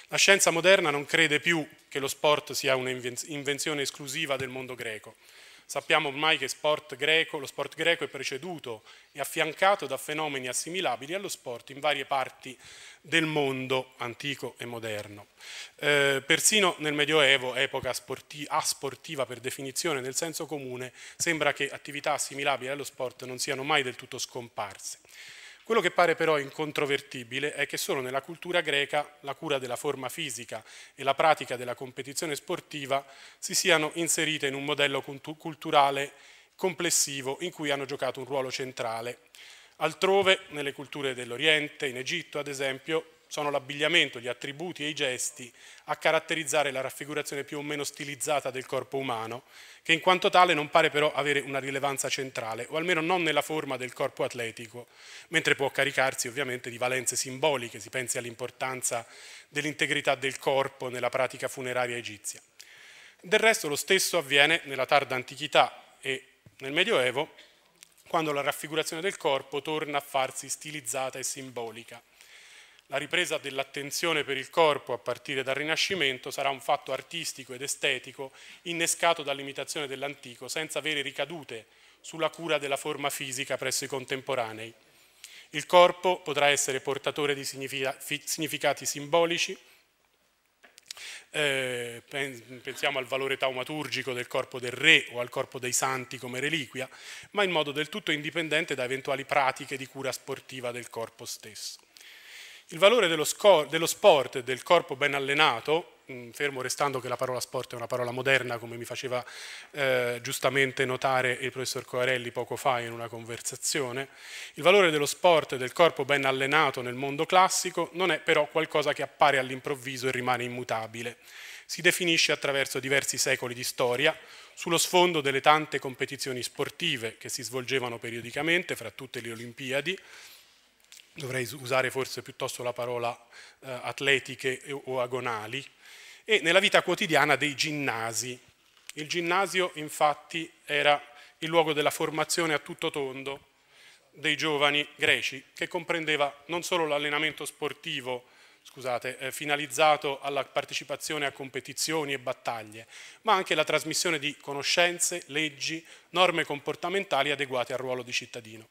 La scienza moderna non crede più che lo sport sia un'invenzione esclusiva del mondo greco, Sappiamo ormai che sport greco, lo sport greco è preceduto e affiancato da fenomeni assimilabili allo sport in varie parti del mondo antico e moderno. Eh, persino nel Medioevo, epoca sporti asportiva per definizione nel senso comune, sembra che attività assimilabili allo sport non siano mai del tutto scomparse. Quello che pare però incontrovertibile è che solo nella cultura greca la cura della forma fisica e la pratica della competizione sportiva si siano inserite in un modello culturale complessivo in cui hanno giocato un ruolo centrale. Altrove, nelle culture dell'Oriente, in Egitto ad esempio, sono l'abbigliamento, gli attributi e i gesti a caratterizzare la raffigurazione più o meno stilizzata del corpo umano, che in quanto tale non pare però avere una rilevanza centrale, o almeno non nella forma del corpo atletico, mentre può caricarsi ovviamente di valenze simboliche, si pensi all'importanza dell'integrità del corpo nella pratica funeraria egizia. Del resto lo stesso avviene nella tarda antichità e nel Medioevo, quando la raffigurazione del corpo torna a farsi stilizzata e simbolica. La ripresa dell'attenzione per il corpo a partire dal Rinascimento sarà un fatto artistico ed estetico innescato dall'imitazione dell'antico senza avere ricadute sulla cura della forma fisica presso i contemporanei. Il corpo potrà essere portatore di significati simbolici, eh, pensiamo al valore taumaturgico del corpo del re o al corpo dei santi come reliquia, ma in modo del tutto indipendente da eventuali pratiche di cura sportiva del corpo stesso. Il valore dello, dello sport e del corpo ben allenato mm, fermo restando che la parola sport è una parola moderna, come mi faceva eh, giustamente notare il professor Coarelli poco fa in una conversazione, il valore dello sport e del corpo ben allenato nel mondo classico non è però qualcosa che appare all'improvviso e rimane immutabile. Si definisce attraverso diversi secoli di storia, sullo sfondo delle tante competizioni sportive che si svolgevano periodicamente fra tutte le Olimpiadi, dovrei usare forse piuttosto la parola eh, atletiche o agonali, e nella vita quotidiana dei ginnasi. Il ginnasio infatti era il luogo della formazione a tutto tondo dei giovani greci, che comprendeva non solo l'allenamento sportivo scusate, eh, finalizzato alla partecipazione a competizioni e battaglie, ma anche la trasmissione di conoscenze, leggi, norme comportamentali adeguate al ruolo di cittadino.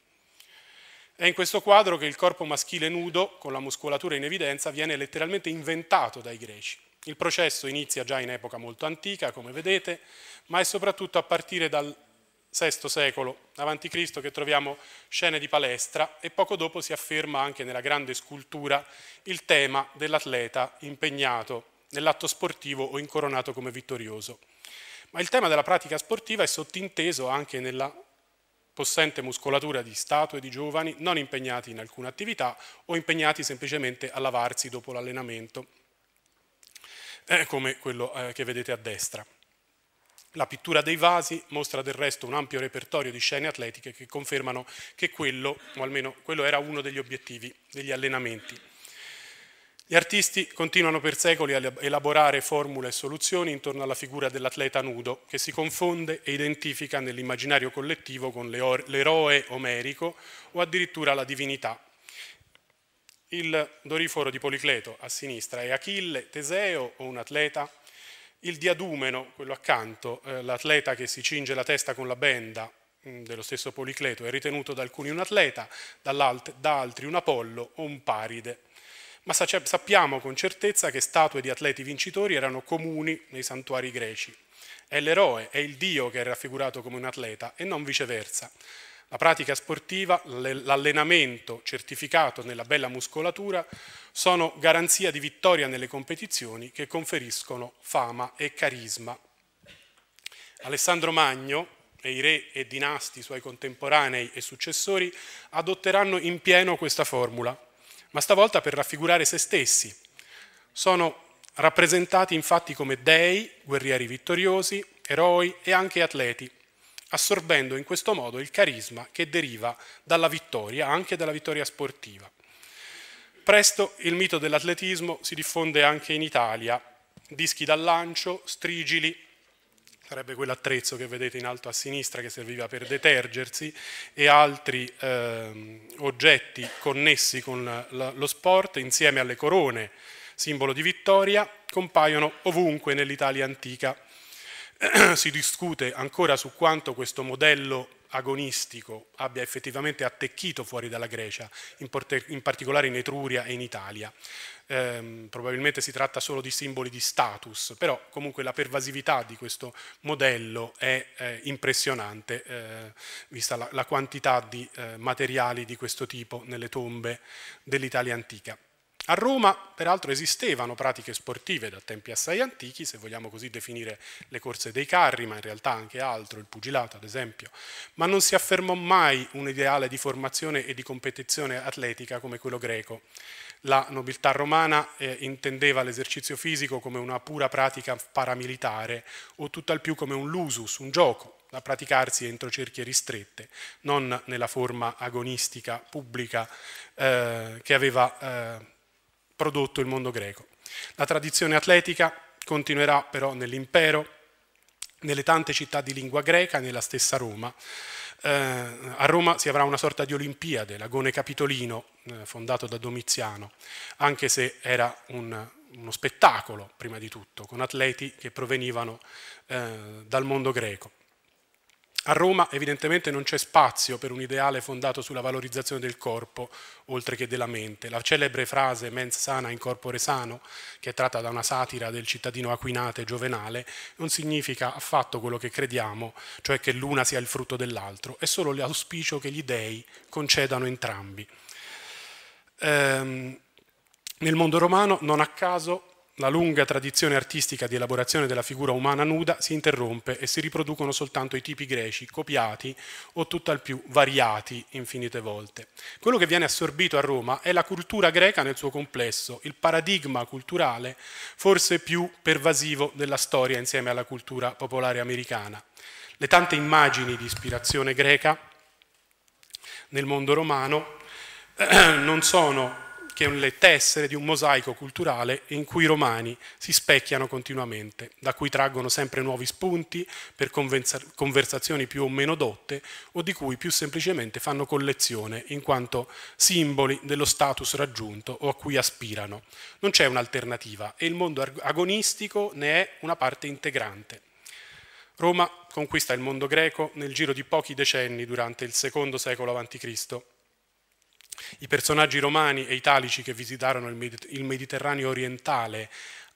È in questo quadro che il corpo maschile nudo, con la muscolatura in evidenza, viene letteralmente inventato dai greci. Il processo inizia già in epoca molto antica, come vedete, ma è soprattutto a partire dal VI secolo a.C. che troviamo scene di palestra e poco dopo si afferma anche nella grande scultura il tema dell'atleta impegnato nell'atto sportivo o incoronato come vittorioso. Ma il tema della pratica sportiva è sottinteso anche nella possente muscolatura di statue di giovani non impegnati in alcuna attività o impegnati semplicemente a lavarsi dopo l'allenamento, eh, come quello eh, che vedete a destra. La pittura dei vasi mostra del resto un ampio repertorio di scene atletiche che confermano che quello, o almeno quello era uno degli obiettivi degli allenamenti. Gli artisti continuano per secoli a elaborare formule e soluzioni intorno alla figura dell'atleta nudo, che si confonde e identifica nell'immaginario collettivo con l'eroe omerico o addirittura la divinità. Il doriforo di Policleto a sinistra è Achille, Teseo o un atleta? Il diadumeno, quello accanto, eh, l'atleta che si cinge la testa con la benda mm, dello stesso Policleto, è ritenuto da alcuni un atleta, da altri un Apollo o un Paride ma cioè, sappiamo con certezza che statue di atleti vincitori erano comuni nei santuari greci. È l'eroe, è il dio che è raffigurato come un atleta e non viceversa. La pratica sportiva, l'allenamento certificato nella bella muscolatura sono garanzia di vittoria nelle competizioni che conferiscono fama e carisma. Alessandro Magno e i re e dinasti suoi contemporanei e successori adotteranno in pieno questa formula ma stavolta per raffigurare se stessi. Sono rappresentati infatti come dei, guerrieri vittoriosi, eroi e anche atleti, assorbendo in questo modo il carisma che deriva dalla vittoria, anche dalla vittoria sportiva. Presto il mito dell'atletismo si diffonde anche in Italia, dischi da lancio, strigili, sarebbe quell'attrezzo che vedete in alto a sinistra che serviva per detergersi e altri eh, oggetti connessi con la, lo sport insieme alle corone, simbolo di vittoria, compaiono ovunque nell'Italia antica. si discute ancora su quanto questo modello agonistico abbia effettivamente attecchito fuori dalla Grecia, in, in particolare in Etruria e in Italia. Eh, probabilmente si tratta solo di simboli di status, però comunque la pervasività di questo modello è eh, impressionante, eh, vista la, la, quantità di eh, materiali di questo tipo nelle tombe dell'Italia antica. A Roma, peraltro, esistevano pratiche sportive da tempi assai antichi, se vogliamo così definire le corse dei carri, ma in realtà anche altro, il pugilato ad esempio, ma non si affermò mai un ideale di formazione e di competizione atletica come quello greco. La nobiltà romana eh, intendeva l'esercizio fisico come una pura pratica paramilitare o tutt'al più come un lusus, un gioco, da praticarsi entro cerchie ristrette, non nella forma agonistica pubblica eh, che aveva eh, prodotto il mondo greco. La tradizione atletica continuerà però nell'impero, nelle tante città di lingua greca nella stessa Roma. Eh, a Roma si avrà una sorta di Olimpiade, l'Agone Capitolino, eh, fondato da Domiziano, anche se era un, uno spettacolo prima di tutto, con atleti che provenivano eh, dal mondo greco. A Roma evidentemente non c'è spazio per un ideale fondato sulla valorizzazione del corpo, oltre che della mente. La celebre frase mens sana in corpore sano, che è tratta da una satira del cittadino Aquinate giovenale, non significa affatto quello che crediamo, cioè che l'una sia il frutto dell'altro, è solo l'auspicio che gli dei concedano entrambi. Ehm, nel mondo romano non a caso la lunga tradizione artistica di elaborazione della figura umana nuda si interrompe e si riproducono soltanto i tipi greci copiati o tutt'al più variati infinite volte. Quello che viene assorbito a Roma è la cultura greca nel suo complesso, il paradigma culturale forse più pervasivo della storia insieme alla cultura popolare americana. Le tante immagini di ispirazione greca nel mondo romano non sono che è un tessere di un mosaico culturale in cui i romani si specchiano continuamente, da cui traggono sempre nuovi spunti per conversazioni più o meno dotte o di cui più semplicemente fanno collezione in quanto simboli dello status raggiunto o a cui aspirano. Non c'è un'alternativa e il mondo agonistico ne è una parte integrante. Roma conquista il mondo greco nel giro di pochi decenni durante il secondo secolo a.C. I personaggi romani e italici che visitarono il Mediterraneo orientale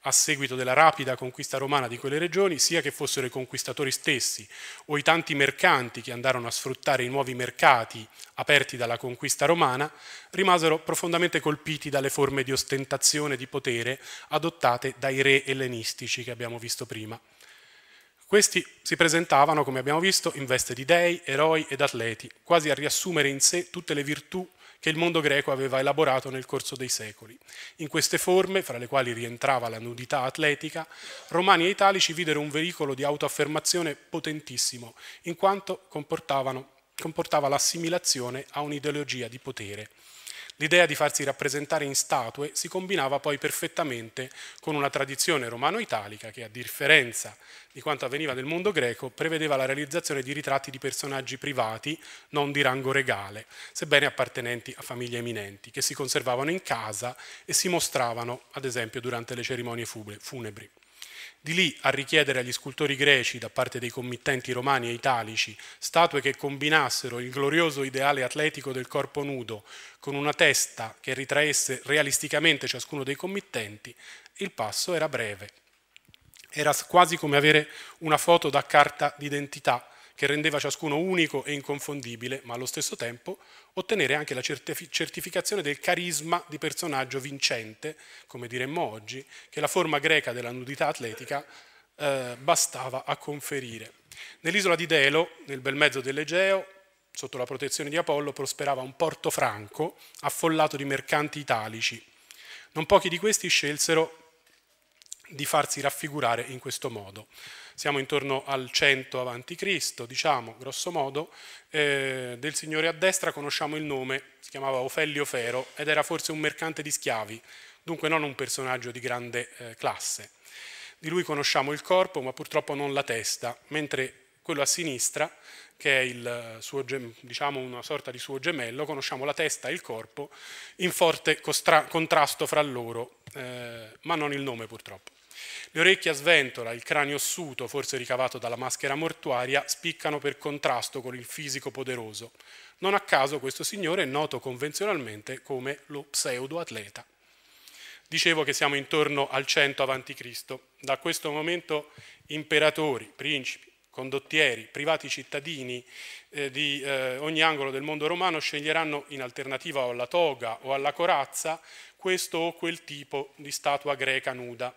a seguito della rapida conquista romana di quelle regioni, sia che fossero i conquistatori stessi o i tanti mercanti che andarono a sfruttare i nuovi mercati aperti dalla conquista romana, rimasero profondamente colpiti dalle forme di ostentazione di potere adottate dai re ellenistici che abbiamo visto prima. Questi si presentavano, come abbiamo visto, in veste di dei, eroi ed atleti, quasi a riassumere in sé tutte le virtù che il mondo greco aveva elaborato nel corso dei secoli. In queste forme, fra le quali rientrava la nudità atletica, romani e italici videro un veicolo di autoaffermazione potentissimo, in quanto comportava l'assimilazione a un'ideologia di potere L'idea di farsi rappresentare in statue si combinava poi perfettamente con una tradizione romano-italica che, a differenza di quanto avveniva nel mondo greco, prevedeva la realizzazione di ritratti di personaggi privati, non di rango regale, sebbene appartenenti a famiglie eminenti, che si conservavano in casa e si mostravano, ad esempio, durante le cerimonie funebri. Di lì a richiedere agli scultori greci, da parte dei committenti romani e italici, statue che combinassero il glorioso ideale atletico del corpo nudo con una testa che ritraesse realisticamente ciascuno dei committenti, il passo era breve. Era quasi come avere una foto da carta d'identità che rendeva ciascuno unico e inconfondibile, ma allo stesso tempo ottenere anche la certificazione del carisma di personaggio vincente, come diremmo oggi, che la forma greca della nudità atletica eh, bastava a conferire. Nell'isola di Delo, nel bel mezzo dell'Egeo, sotto la protezione di Apollo, prosperava un porto franco affollato di mercanti italici. Non pochi di questi scelsero di farsi raffigurare in questo modo siamo intorno al 100 a.C., diciamo, grosso modo, eh, del signore a destra conosciamo il nome, si chiamava Ofelio Fero ed era forse un mercante di schiavi, dunque non un personaggio di grande eh, classe. Di lui conosciamo il corpo, ma purtroppo non la testa, mentre quello a sinistra, che è il eh, suo, diciamo una sorta di suo gemello, conosciamo la testa e il corpo in forte contrasto fra loro, eh, ma non il nome purtroppo. Le orecchie a sventola, il cranio ossuto, forse ricavato dalla maschera mortuaria, spiccano per contrasto con il fisico poderoso. Non a caso questo signore è noto convenzionalmente come lo pseudo-atleta. Dicevo che siamo intorno al 100 a.C. Da questo momento imperatori, principi, condottieri, privati cittadini eh, di eh, ogni angolo del mondo romano sceglieranno in alternativa alla toga o alla corazza questo o quel tipo di statua greca nuda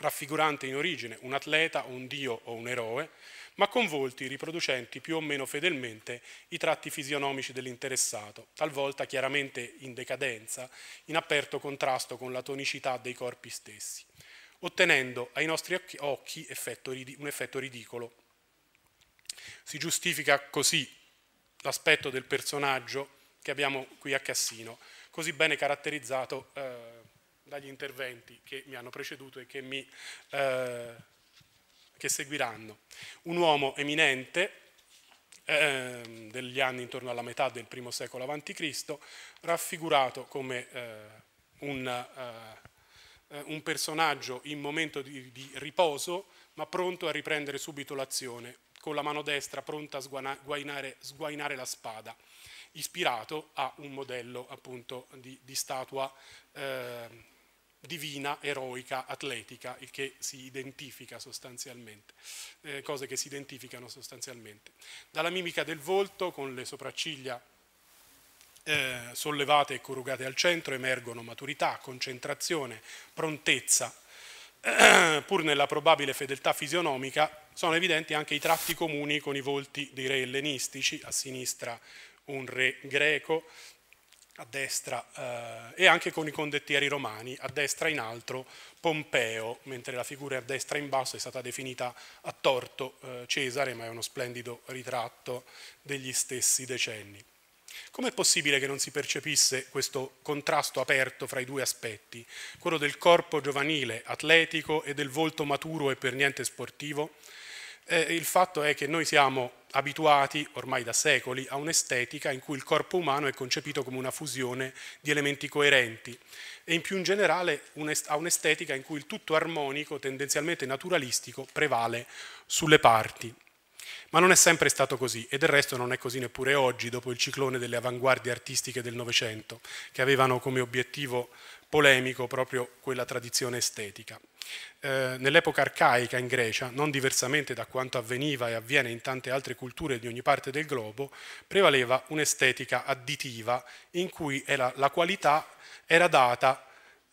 raffigurante in origine un atleta, un dio o un eroe, ma con volti riproducenti più o meno fedelmente i tratti fisionomici dell'interessato, talvolta chiaramente in decadenza, in aperto contrasto con la tonicità dei corpi stessi, ottenendo ai nostri occhi effetto, un effetto ridicolo. Si giustifica così l'aspetto del personaggio che abbiamo qui a Cassino, così bene caratterizzato. Eh, dagli interventi che mi hanno preceduto e che, mi, eh, che seguiranno. Un uomo eminente eh, degli anni intorno alla metà del primo secolo a.C., raffigurato come eh, un, eh, eh, un, personaggio in momento di, di riposo, ma pronto a riprendere subito l'azione, con la mano destra pronta a sguainare, sguainare, la spada, ispirato a un modello appunto di, di statua eh, divina, eroica, atletica, che si identifica sostanzialmente, eh, cose che si identificano sostanzialmente. Dalla mimica del volto, con le sopracciglia eh, sollevate e corrugate al centro, emergono maturità, concentrazione, prontezza, eh, pur nella probabile fedeltà fisionomica, sono evidenti anche i tratti comuni con i volti dei re ellenistici, a sinistra un re greco, a destra, eh, e anche con i condottieri romani, a destra in alto Pompeo, mentre la figura a destra in basso è stata definita a torto eh, Cesare, ma è uno splendido ritratto degli stessi decenni. Com'è possibile che non si percepisse questo contrasto aperto fra i due aspetti, quello del corpo giovanile, atletico e del volto maturo e per niente sportivo? eh, il fatto è che noi siamo abituati ormai da secoli a un'estetica in cui il corpo umano è concepito come una fusione di elementi coerenti e in più in generale a un'estetica in cui il tutto armonico, tendenzialmente naturalistico, prevale sulle parti. Ma non è sempre stato così e del resto non è così neppure oggi, dopo il ciclone delle avanguardie artistiche del Novecento, che avevano come obiettivo polemico proprio quella tradizione estetica. Eh, nell'epoca arcaica in Grecia, non diversamente da quanto avveniva e avviene in tante altre culture di ogni parte del globo, prevaleva un'estetica additiva in cui era, la qualità era data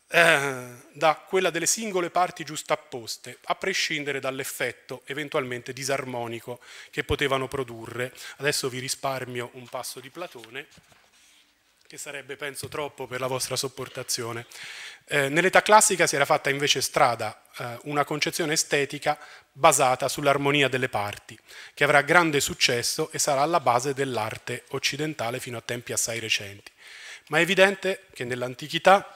eh, da quella delle singole parti giustapposte, a prescindere dall'effetto eventualmente disarmonico che potevano produrre. Adesso vi risparmio un passo di Platone che sarebbe penso troppo per la vostra sopportazione. Eh, nell'età classica si era fatta invece strada eh, una concezione estetica basata sull'armonia delle parti, che avrà grande successo e sarà alla base dell'arte occidentale fino a tempi assai recenti. Ma è evidente che nell'antichità,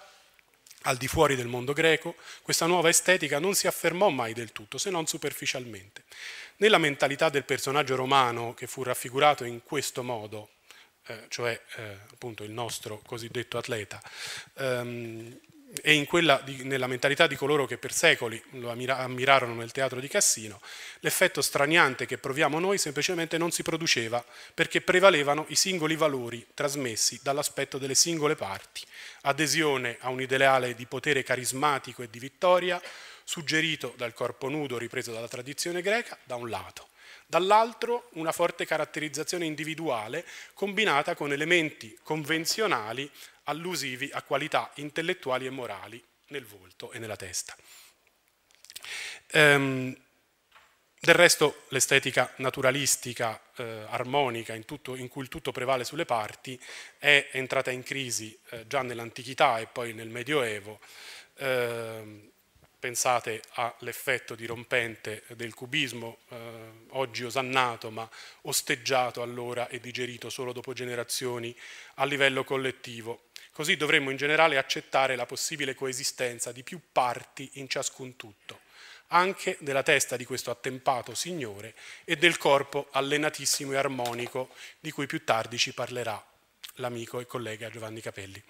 al di fuori del mondo greco, questa nuova estetica non si affermò mai del tutto, se non superficialmente. Nella mentalità del personaggio romano, che fu raffigurato in questo modo eh, cioè eh, appunto il nostro cosiddetto atleta, ehm, e di, nella mentalità di coloro che per secoli lo ammira, ammirarono nel teatro di Cassino, l'effetto straniante che proviamo noi semplicemente non si produceva perché prevalevano i singoli valori trasmessi dall'aspetto delle singole parti, adesione a un ideale di potere carismatico e di vittoria, suggerito dal corpo nudo ripreso dalla tradizione greca, da un lato, dall'altro una forte caratterizzazione individuale combinata con elementi convenzionali allusivi a qualità intellettuali e morali nel volto e nella testa. Ehm, del resto l'estetica naturalistica, eh, armonica, in, tutto, in, cui il tutto prevale sulle parti, è entrata in crisi eh, già nell'antichità e poi nel Medioevo. Ehm, pensate all'effetto dirompente del cubismo, eh, oggi osannato ma osteggiato allora e digerito solo dopo generazioni a livello collettivo. Così dovremmo in generale accettare la possibile coesistenza di più parti in ciascun tutto, anche della testa di questo attempato signore e del corpo allenatissimo e armonico di cui più tardi ci parlerà l'amico e collega Giovanni Capelli.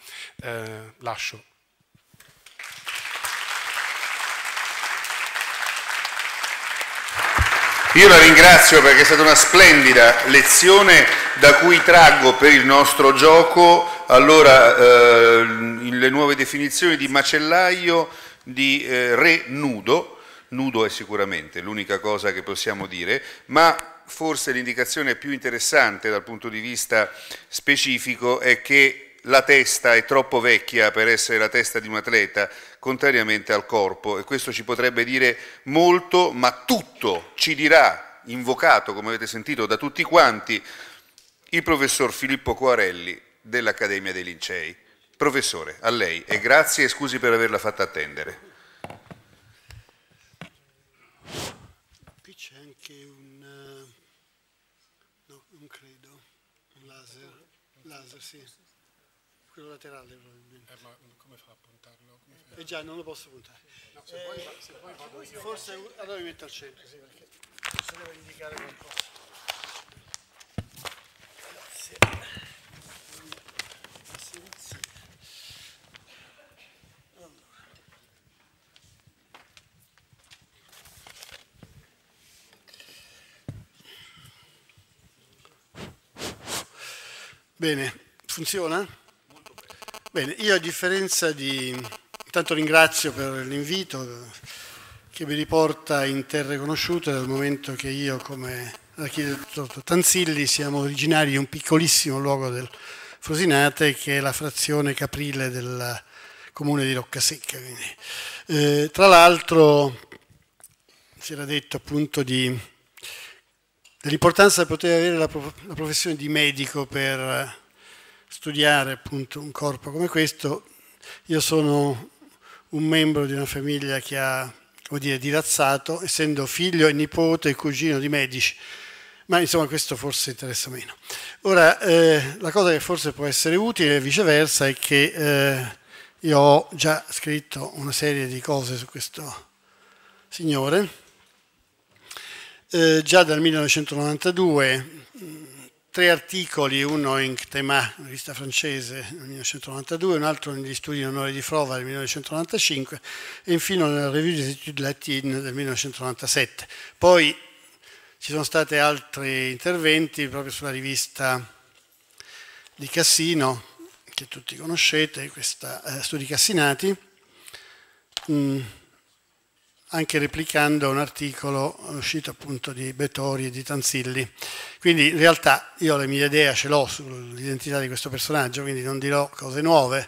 Eh, lascio Io la ringrazio perché è stata una splendida lezione da cui traggo per il nostro gioco allora, eh, le nuove definizioni di macellaio, di eh, re nudo, nudo è sicuramente l'unica cosa che possiamo dire, ma forse l'indicazione più interessante dal punto di vista specifico è che la testa è troppo vecchia per essere la testa di un atleta, contrariamente al corpo e questo ci potrebbe dire molto, ma tutto ci dirà, invocato come avete sentito da tutti quanti, il professor Filippo Coarelli dell'Accademia dei Lincei. Professore, a lei e grazie e scusi per averla fatta attendere. Qui c'è eh già non lo posso puntare. No, se poi, se poi io. Forse allora mi metto al centro. Sì, perché devo indicare qualcosa. Grazie. Allora. Bene, funziona? Bene, io a differenza di Intanto ringrazio per l'invito che mi riporta in terre conosciute dal momento che io come architetto Tanzilli siamo originari di un piccolissimo luogo del Frosinate che è la frazione caprile del comune di Roccasecca. Eh, tra l'altro si era detto appunto dell'importanza di poter avere la, prof la professione di medico per studiare appunto un corpo come questo. Io sono un membro di una famiglia che ha come dire, dilazzato, essendo figlio e nipote e cugino di medici. Ma insomma questo forse interessa meno. Ora, eh, la cosa che forse può essere utile e viceversa è che eh, io ho già scritto una serie di cose su questo signore. Eh, già dal 1992 tre articoli, uno in Ctema, una rivista francese, nel 1992, un altro negli studi in onore di Frova nel 1995 e infine nella Revue des études latines del 1997. Poi ci sono stati altri interventi proprio sulla rivista di Cassino, che tutti conoscete, questa eh, Studi Cassinati. Mm anche replicando un articolo uscito appunto di Betori e di Tanzilli. Quindi in realtà io la mia idea ce l'ho sull'identità di questo personaggio, quindi non dirò cose nuove,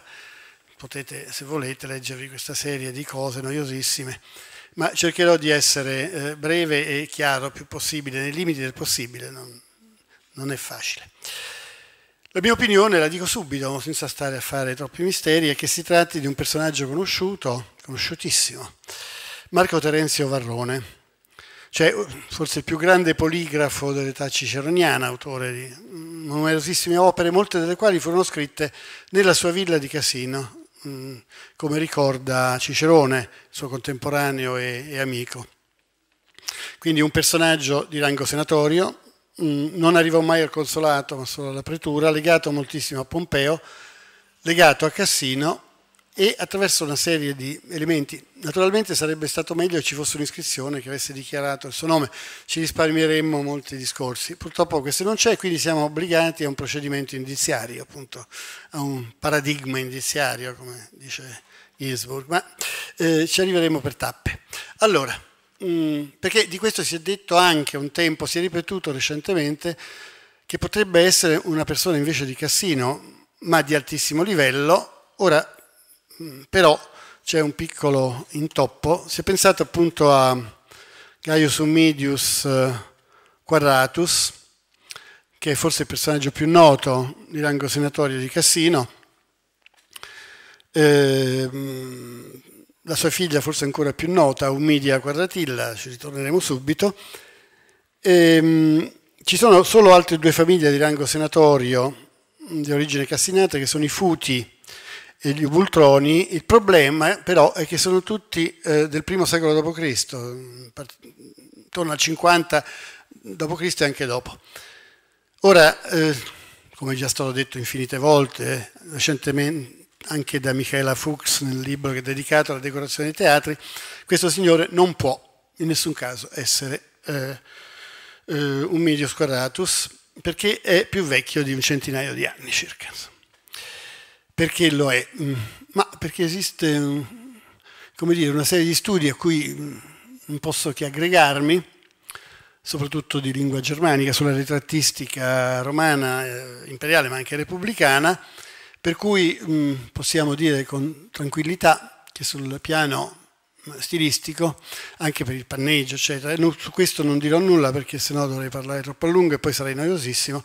potete se volete leggervi questa serie di cose noiosissime, ma cercherò di essere eh, breve e chiaro più possibile, nei limiti del possibile, non, non è facile. La mia opinione, la dico subito, senza stare a fare troppi misteri, è che si tratti di un personaggio conosciuto, conosciutissimo, Marco Terenzio Varrone, cioè forse il più grande poligrafo dell'età ciceroniana, autore di numerosissime opere, molte delle quali furono scritte nella sua villa di Cassino, mm, come ricorda Cicerone, suo contemporaneo e, e amico. Quindi un personaggio di rango senatorio, mm, non arrivò mai al consolato ma solo alla pretura, legato moltissimo a Pompeo, legato a Cassino e attraverso una serie di elementi. Naturalmente sarebbe stato meglio che ci fosse un'iscrizione che avesse dichiarato il suo nome, ci risparmieremmo molti discorsi. Purtroppo questo non c'è, quindi siamo obbligati a un procedimento indiziario, appunto, a un paradigma indiziario, come dice Ginsburg, ma eh, ci arriveremo per tappe. Allora, mh, mm, perché di questo si è detto anche un tempo, si è ripetuto recentemente, che potrebbe essere una persona invece di Cassino, ma di altissimo livello, ora però c'è un piccolo intoppo. Si è pensato appunto a Gaius Humidius eh, Quadratus, che è forse il personaggio più noto di rango senatorio di Cassino, eh, la sua figlia forse ancora più nota, Umidia Quadratilla, ci ritorneremo subito, eh, ci sono solo altre due famiglie di rango senatorio di origine cassinata che sono i Futi e gli Vultroni, il problema però è che sono tutti eh, del primo secolo d.C., intorno al 50 d.C. e anche dopo. Ora, eh, come già stato detto infinite volte, eh, recentemente anche da Michela Fuchs nel libro che è dedicato alla decorazione dei teatri, questo signore non può in nessun caso essere eh, eh, un medio squadratus perché è più vecchio di un centinaio di anni circa. Perché lo è? Mm. Ma perché esiste mm, dire, una serie di studi a cui mm, non posso che aggregarmi, soprattutto di lingua germanica, sulla ritrattistica romana, eh, imperiale ma anche repubblicana, per cui possiamo dire con tranquillità che sul piano stilistico, anche per il panneggio, eccetera, su questo non dirò nulla perché sennò dovrei parlare troppo a lungo e poi sarei noiosissimo,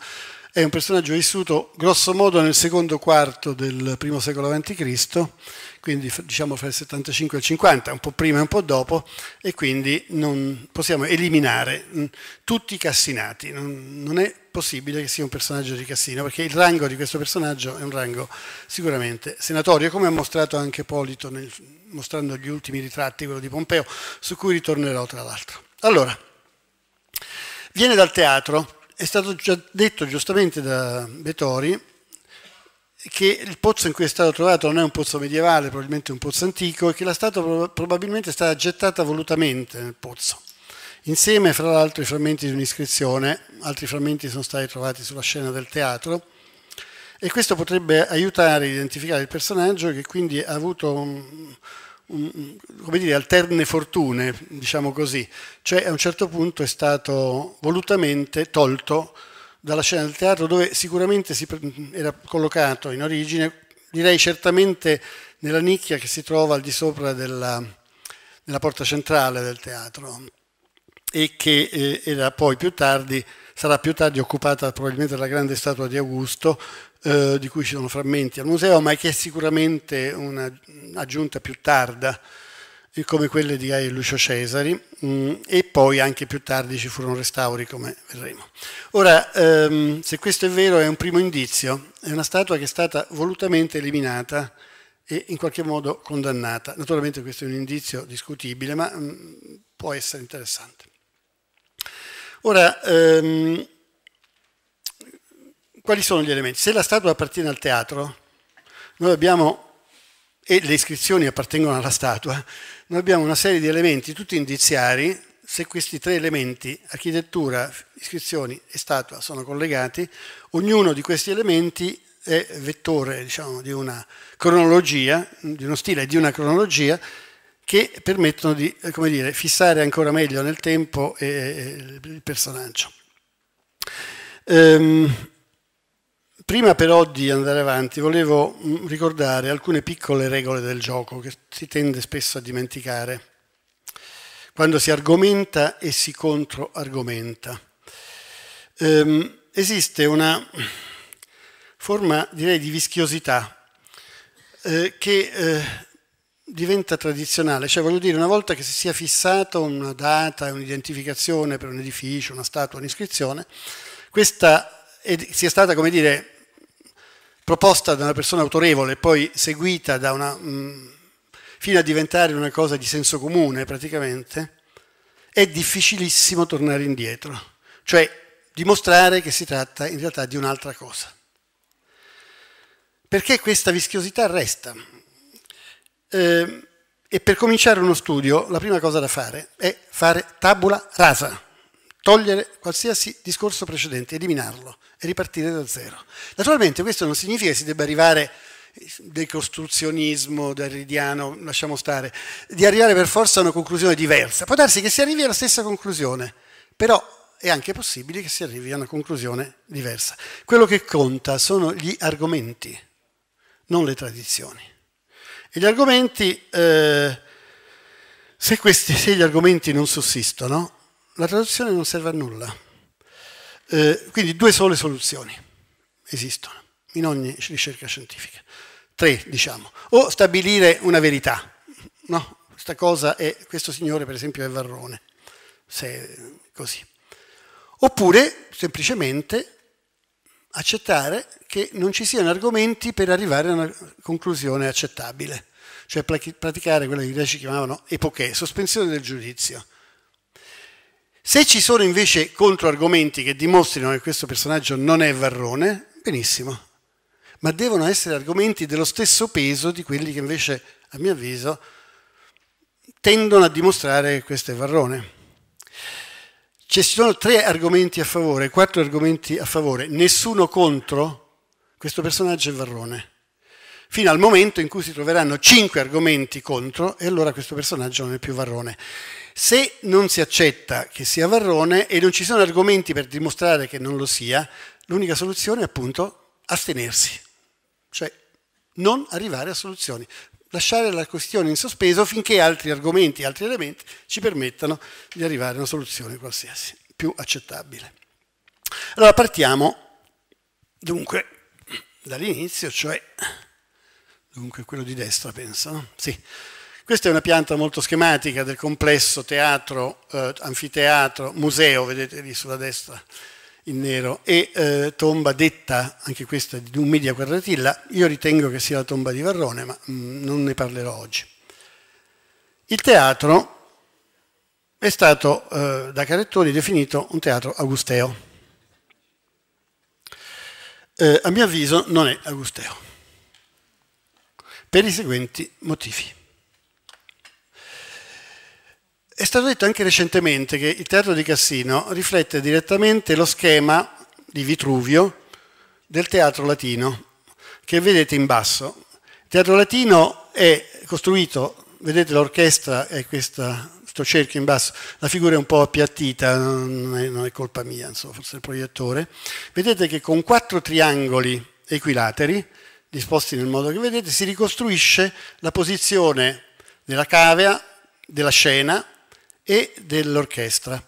è un personaggio vissuto grosso modo nel secondo quarto del primo secolo a.C., quindi diciamo fra il 75 e il 50, un po' prima e un po' dopo, e quindi non possiamo eliminare mm, tutti i Cassinati. Non, non è possibile che sia un personaggio di Cassino, perché il rango di questo personaggio è un rango sicuramente senatorio, come ha mostrato anche Polito nel, mostrando gli ultimi ritratti, quello di Pompeo, su cui ritornerò tra l'altro. Allora, viene dal teatro è stato già detto giustamente da Betori che il pozzo in cui è stato trovato non è un pozzo medievale, probabilmente un pozzo antico, e che la statua probabilmente è stata gettata volutamente nel pozzo. Insieme, fra l'altro, ai frammenti di un'iscrizione, altri frammenti sono stati trovati sulla scena del teatro, e questo potrebbe aiutare a identificare il personaggio che quindi ha avuto un, come dire, alterne fortune, diciamo così. Cioè a un certo punto è stato volutamente tolto dalla scena del teatro dove sicuramente si era collocato in origine, direi certamente nella nicchia che si trova al di sopra della, della porta centrale del teatro e che eh, era poi più tardi, sarà più tardi occupata probabilmente dalla grande statua di Augusto, eh, di cui ci sono frammenti al museo, ma che è sicuramente un'aggiunta più tarda, eh, come quelle di Gaio Lucio Cesari, mh, mm, e poi anche più tardi ci furono restauri, come vedremo. Ora, ehm, se questo è vero, è un primo indizio, è una statua che è stata volutamente eliminata e in qualche modo condannata. Naturalmente questo è un indizio discutibile, ma mh, mm, può essere interessante. Ora, ehm, quali sono gli elementi? Se la statua appartiene al teatro, noi abbiamo, e le iscrizioni appartengono alla statua, noi abbiamo una serie di elementi tutti indiziari, se questi tre elementi, architettura, iscrizioni e statua, sono collegati, ognuno di questi elementi è vettore diciamo, di una cronologia, di uno stile e di una cronologia che permettono di eh, dire, fissare ancora meglio nel tempo eh, eh, il personaggio. Um, Prima però di andare avanti volevo mm, ricordare alcune piccole regole del gioco che si tende spesso a dimenticare quando si argomenta e si controargomenta. Ehm, esiste una forma direi di vischiosità eh, che eh, diventa tradizionale, cioè voglio dire una volta che si sia fissata una data, un'identificazione per un edificio, una statua, un'iscrizione, questa sia stata come dire proposta da una persona autorevole, e poi seguita da una... Mh, mm, fino a diventare una cosa di senso comune praticamente, è difficilissimo tornare indietro, cioè dimostrare che si tratta in realtà di un'altra cosa. Perché questa vischiosità resta? Eh, e per cominciare uno studio, la prima cosa da fare è fare tabula rasa, togliere qualsiasi discorso precedente, eliminarlo, e ripartire da zero. Naturalmente questo non significa che si debba arrivare del costruzionismo, del ridiano, lasciamo stare, di arrivare per forza a una conclusione diversa. Può darsi che si arrivi alla stessa conclusione, però è anche possibile che si arrivi a una conclusione diversa. Quello che conta sono gli argomenti, non le tradizioni. E gli argomenti, eh, se, questi, se gli argomenti non sussistono, la traduzione non serve a nulla. Eh, quindi due sole soluzioni esistono in ogni ricerca scientifica. Tre, diciamo. O stabilire una verità. No, questa cosa è, questo signore per esempio è Varrone, se così. Oppure, semplicemente, accettare che non ci siano argomenti per arrivare a una conclusione accettabile, cioè praticare quello che i greci chiamavano epoche, sospensione del giudizio. Se ci sono invece controargomenti che dimostrino che questo personaggio non è Varrone, benissimo, ma devono essere argomenti dello stesso peso di quelli che invece, a mio avviso, tendono a dimostrare che questo è Varrone. Ci sono tre argomenti a favore, quattro argomenti a favore, nessuno contro, questo personaggio è Varrone, fino al momento in cui si troveranno cinque argomenti contro e allora questo personaggio non è più Varrone. Se non si accetta che sia Varrone e non ci sono argomenti per dimostrare che non lo sia, l'unica soluzione è appunto astenersi, cioè non arrivare a soluzioni, lasciare la questione in sospeso finché altri argomenti, altri elementi ci permettano di arrivare a una soluzione qualsiasi, più accettabile. Allora partiamo dunque dall'inizio, cioè dunque quello di destra penso, no? Sì. Questa è una pianta molto schematica del complesso teatro, eh, anfiteatro, museo, vedete lì sulla destra in nero, e eh, tomba detta, anche questa di un media quadratilla, io ritengo che sia la tomba di Varrone, ma mh, mm, non ne parlerò oggi. Il teatro è stato eh, da Carettoni definito un teatro augusteo. Eh, a mio avviso non è augusteo, per i seguenti motivi. È stato detto anche recentemente che il teatro di Cassino riflette direttamente lo schema di Vitruvio del teatro latino, che vedete in basso. Il teatro latino è costruito, vedete l'orchestra è questa questo cerchio in basso, la figura è un po' appiattita, non è, non è colpa mia, insomma, forse il proiettore. Vedete che con quattro triangoli equilateri, disposti nel modo che vedete, si ricostruisce la posizione della cavea, della scena e dell'orchestra,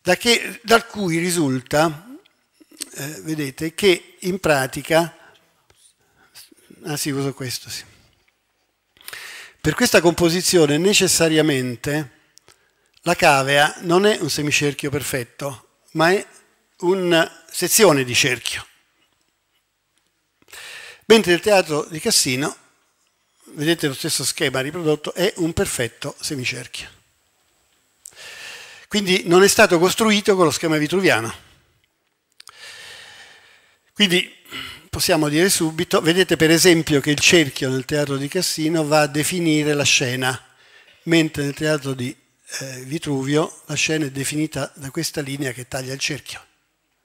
da, da, cui risulta, eh, vedete, che in pratica... Ah sì, uso questo, sì. Per questa composizione necessariamente la cavea non è un semicerchio perfetto, ma è una sezione di cerchio. Mentre il teatro di Cassino, vedete lo stesso schema riprodotto, è un perfetto semicerchio. Quindi non è stato costruito con lo schema vitruviano. Quindi possiamo dire subito, vedete per esempio che il cerchio nel teatro di Cassino va a definire la scena, mentre nel teatro di eh, Vitruvio la scena è definita da questa linea che taglia il cerchio.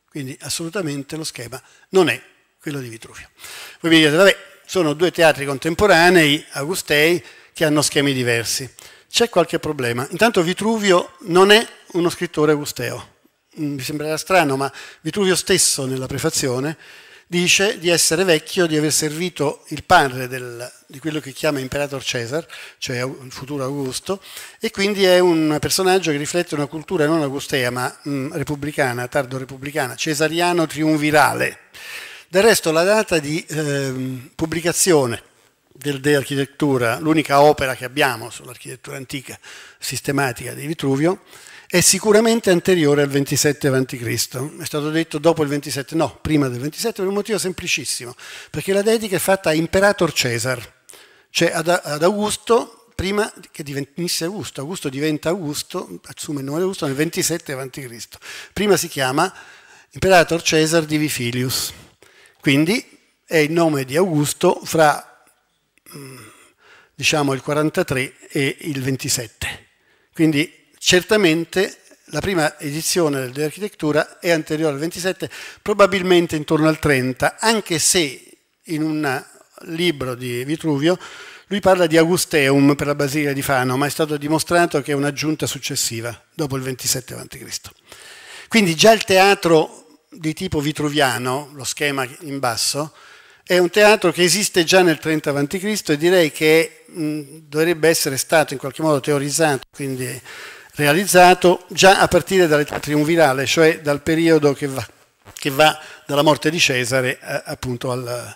Quindi assolutamente lo schema non è quello di Vitruvio. Voi mi dite, vabbè, sono due teatri contemporanei, Augustei, che hanno schemi diversi c'è qualche problema. Intanto Vitruvio non è uno scrittore augusteo. Mm, mi sembrerà strano, ma Vitruvio stesso nella prefazione dice di essere vecchio, di aver servito il padre del, di quello che chiama Imperator Cesar, cioè il futuro Augusto, e quindi è un personaggio che riflette una cultura non augustea ma mh, mm, repubblicana, tardo repubblicana, cesariano triunvirale. Del resto la data di eh, pubblicazione del De Architettura, l'unica opera che abbiamo sull'architettura antica sistematica di Vitruvio, è sicuramente anteriore al 27 a.C. È stato detto dopo il 27, no, prima del 27, per un motivo semplicissimo, perché la dedica è fatta a Imperator Cesar, cioè ad, Augusto, prima che divenisse Augusto. Augusto diventa Augusto, assume il nome di Augusto nel 27 a.C. Prima si chiama Imperator Cesar di Vifilius. Quindi è il nome di Augusto fra Mm, diciamo il 43 e il 27. Quindi certamente la prima edizione dell'architettura è anteriore al 27, probabilmente intorno al 30, anche se in un libro di Vitruvio lui parla di Augusteum per la Basilica di Fano, ma è stato dimostrato che è un'aggiunta successiva, dopo il 27 a.C. Quindi già il teatro di tipo vitruviano, lo schema in basso, è un teatro che esiste già nel 30 a.C. e direi che mh, dovrebbe essere stato in qualche modo teorizzato, quindi realizzato già a partire dall'età triumvirale, cioè dal periodo che va, che va dalla morte di Cesare a, eh, appunto al,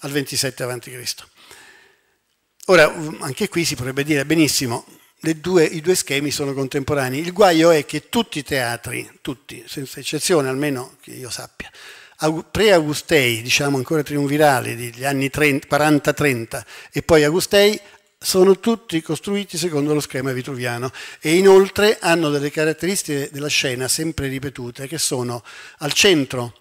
al 27 a.C. Ora, anche qui si potrebbe dire benissimo, due, i due schemi sono contemporanei. Il guaio è che tutti i teatri, tutti, senza eccezione almeno che io sappia, pre-Augustei, diciamo ancora triunvirali, degli anni 40-30 e poi Augustei, sono tutti costruiti secondo lo schema vitruviano e inoltre hanno delle caratteristiche della scena sempre ripetute che sono al centro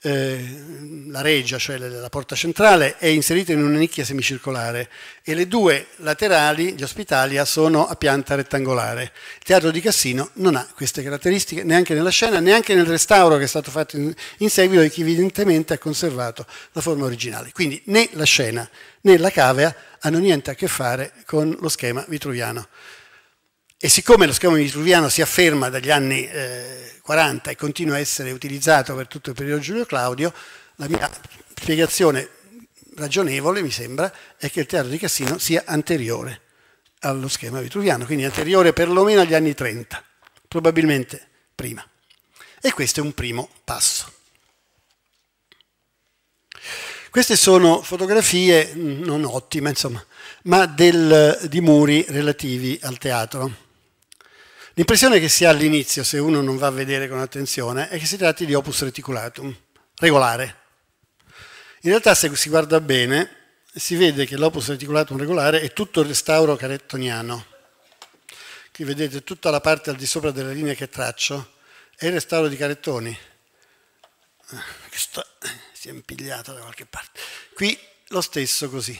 eh, la reggia, cioè la porta centrale, è inserita in una nicchia semicircolare e le due laterali, di ospitalia, sono a pianta rettangolare. Il teatro di Cassino non ha queste caratteristiche neanche nella scena, neanche nel restauro che è stato fatto in, in seguito e che evidentemente ha conservato la forma originale. Quindi né la scena né la cavea hanno niente a che fare con lo schema vitruviano. E siccome lo schema vitruviano si afferma dagli anni... Eh, 40 e continua a essere utilizzato per tutto il periodo Giulio Claudio, la mia spiegazione ragionevole, mi sembra, è che il teatro di Cassino sia anteriore allo schema vitruviano, quindi anteriore perlomeno agli anni 30, probabilmente prima. E questo è un primo passo. Queste sono fotografie mm, non ottime, insomma, ma del, di muri relativi al teatro. L'impressione che si ha all'inizio, se uno non va a vedere con attenzione, è che si tratti di opus reticulatum, regolare. In realtà se si guarda bene si vede che l'opus reticulatum regolare è tutto il restauro carettoniano. Qui vedete tutta la parte al di sopra della linea che traccio, è il restauro di Carettoni. Eh, sto, si è impigliato da qualche parte. Qui lo stesso così.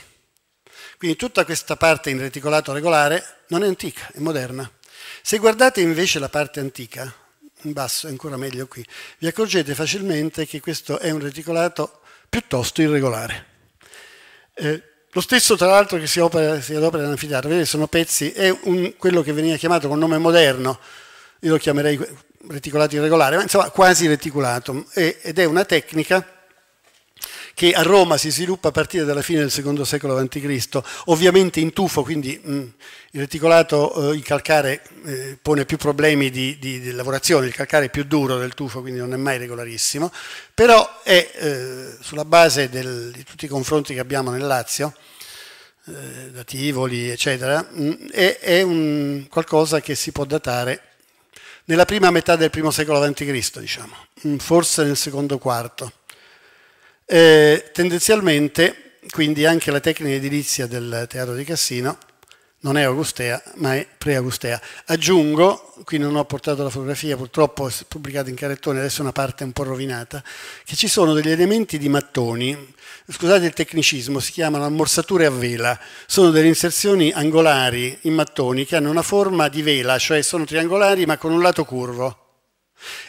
Quindi tutta questa parte in reticolato regolare non è antica, è moderna. Se guardate invece la parte antica, in basso è ancora meglio qui, vi accorgete facilmente che questo è un reticolato piuttosto irregolare. Eh, lo stesso tra l'altro che si, opera, si adopera nell'anfiteatro, vedete sono pezzi, è un, quello che veniva chiamato con nome moderno, io lo chiamerei reticolato irregolare, ma insomma quasi reticolato, ed è una tecnica che a Roma si sviluppa a partire dalla fine del secondo secolo a.C., ovviamente in tufo, quindi mh, mm, il reticolato eh, in calcare eh, pone più problemi di, di, di, lavorazione, il calcare è più duro del tufo, quindi non è mai regolarissimo, però è eh, sulla base del, di tutti i confronti che abbiamo nel Lazio, eh, da Tivoli, eccetera, mh, mm, è, è un, qualcosa che si può datare nella prima metà del primo secolo a.C., diciamo, mm, forse nel secondo quarto. Eh, tendenzialmente, quindi, anche la tecnica edilizia del teatro di Cassino non è augustea, ma è pre-augustea. Aggiungo, qui non ho portato la fotografia, purtroppo è pubblicata in carrettone, adesso è una parte un po' rovinata, che ci sono degli elementi di mattoni, scusate il tecnicismo, si chiamano ammorsature a vela, sono delle inserzioni angolari in mattoni che hanno una forma di vela, cioè sono triangolari ma con un lato curvo.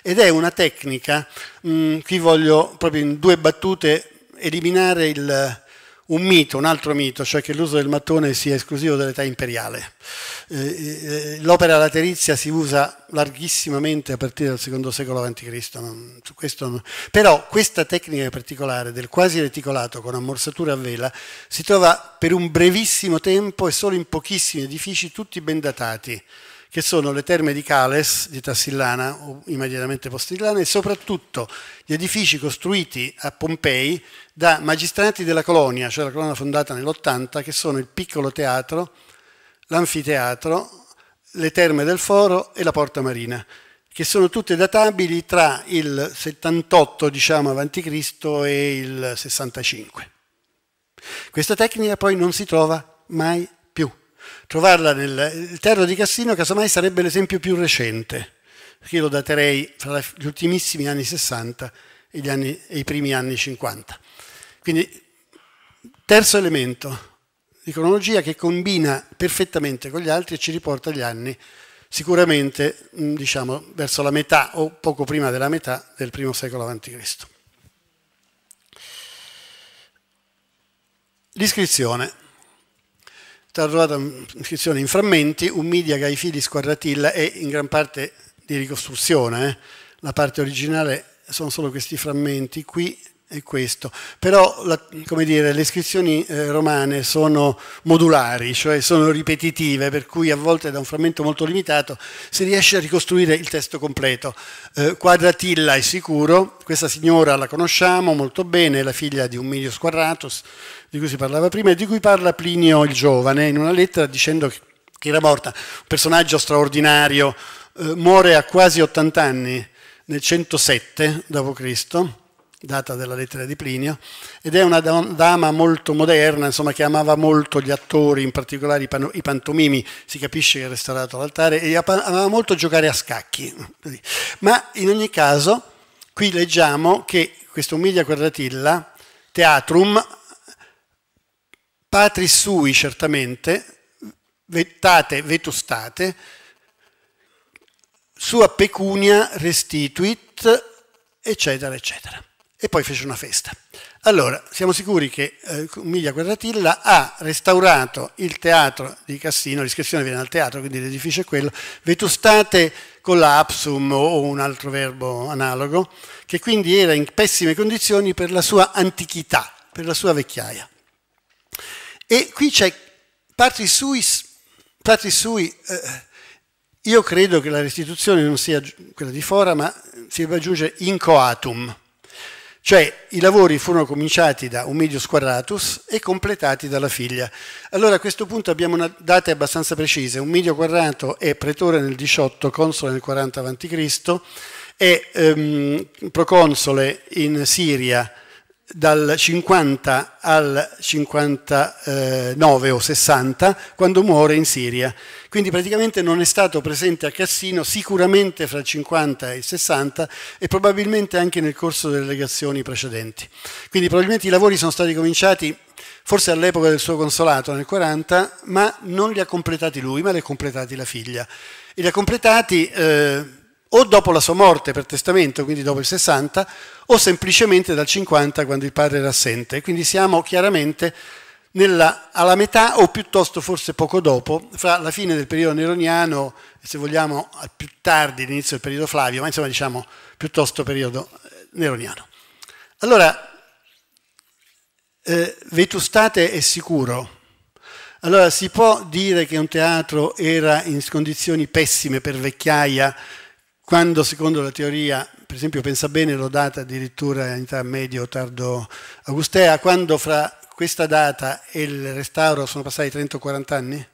Ed è una tecnica, mh, mm, qui voglio proprio in due battute eliminare il, un mito, un altro mito, cioè che l'uso del mattone sia esclusivo dell'età imperiale. Eh, eh, l'opera laterizia si usa larghissimamente a partire dal secondo secolo a.C. Non, Però questa tecnica in particolare del quasi reticolato con ammorsature a vela si trova per un brevissimo tempo e solo in pochissimi edifici tutti ben datati che sono le terme di Cales, di Tassillana, o immediatamente postiglana, e soprattutto gli edifici costruiti a Pompei da magistrati della colonia, cioè la colonia fondata nell'80, che sono il piccolo teatro, l'anfiteatro, le terme del foro e la porta marina che sono tutte databili tra il 78 diciamo, a.C. e il 65. Questa tecnica poi non si trova mai trovarla nel il di Cassino casomai sarebbe l'esempio più recente, perché io lo daterei fra gli ultimissimi anni 60 e, anni, e i primi anni 50. Quindi terzo elemento di cronologia che combina perfettamente con gli altri e ci riporta gli anni sicuramente diciamo, verso la metà o poco prima della metà del primo secolo a.C. L'iscrizione tarroata un'iscrizione in frammenti, un media che ha i fili squadratilla e in gran parte di ricostruzione, eh? la parte originale sono solo questi frammenti qui è questo. Però la, dire, le iscrizioni eh, romane sono modulari, cioè sono ripetitive, per cui a volte da un frammento molto limitato si riesce a ricostruire il testo completo. Eh, Quadratilla è sicuro, questa signora la conosciamo molto bene, è la figlia di Umilio Squarratus, di cui si parlava prima, e di cui parla Plinio il Giovane in una lettera dicendo che, che era morta, un personaggio straordinario, eh, muore a quasi 80 anni, nel 107 d.C., data della lettera di Plinio, ed è una dama molto moderna, insomma, che amava molto gli attori, in particolare i, pantomimi, si capisce che è restaurato l'altare, e amava molto giocare a scacchi. Ma in ogni caso, qui leggiamo che questo Umilia Quadratilla, teatrum, patri sui certamente, vettate, vetustate, sua pecunia restituit, eccetera, eccetera e poi fece una festa. Allora, siamo sicuri che eh, Miglia Quadratilla ha restaurato il teatro di Cassino, l'iscrizione viene al teatro, quindi l'edificio è quello, vetustate con l'apsum o un altro verbo analogo, che quindi era in pessime condizioni per la sua antichità, per la sua vecchiaia. E qui c'è parti sui, patris sui eh, io credo che la restituzione non sia quella di Fora, ma si debba aggiungere in coatum, cioè i lavori furono cominciati da Umidius Quadratus e completati dalla figlia. Allora a questo punto abbiamo una, date abbastanza precise. Umidio Quadrato è pretore nel 18, console nel 40 a.C. e ehm, proconsole in Siria dal 50 al 59 o 60 quando muore in Siria quindi praticamente non è stato presente a Cassino sicuramente fra il 50 e il 60 e probabilmente anche nel corso delle legazioni precedenti. Quindi probabilmente i lavori sono stati cominciati forse all'epoca del suo consolato nel 40, ma non li ha completati lui, ma li ha completati la figlia. E li ha completati eh, o dopo la sua morte per testamento, quindi dopo il 60, o semplicemente dal 50 quando il padre era assente. Quindi siamo chiaramente nella, alla metà o piuttosto forse poco dopo, fra la fine del periodo neroniano e se vogliamo più tardi l'inizio del periodo Flavio, ma insomma diciamo piuttosto periodo eh, neroniano. Allora, eh, vetustate è sicuro. Allora si può dire che un teatro era in condizioni pessime per vecchiaia quando secondo la teoria, per esempio pensa bene, l'ho data addirittura in età medio tardo augustea, quando fra questa data e il restauro sono passati 30 o 40 anni?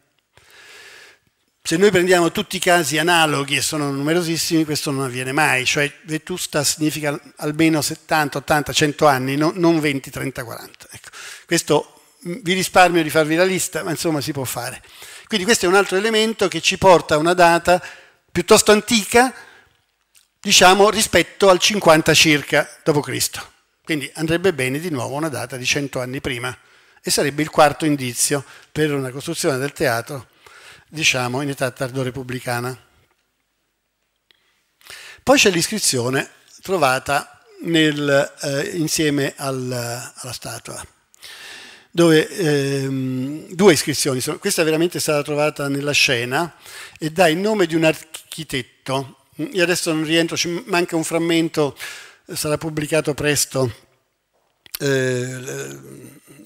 Se noi prendiamo tutti i casi analoghi, e sono numerosissimi, questo non avviene mai, cioè vetusta significa almeno 70, 80, 100 anni, no, non 20, 30, 40. Ecco. Questo mm, vi risparmio di farvi la lista, ma insomma si può fare. Quindi questo è un altro elemento che ci porta a una data piuttosto antica, diciamo rispetto al 50 circa d.C. Quindi andrebbe bene di nuovo una data di 100 anni prima e sarebbe il quarto indizio per una costruzione del teatro, diciamo, in età tardo-repubblicana. Poi c'è l'iscrizione trovata nel, eh, insieme al, alla statua, dove ehm, due iscrizioni, sono, questa è veramente stata trovata nella scena e dà il nome di un architetto, io adesso non rientro, ci manca un frammento sarà pubblicato presto eh,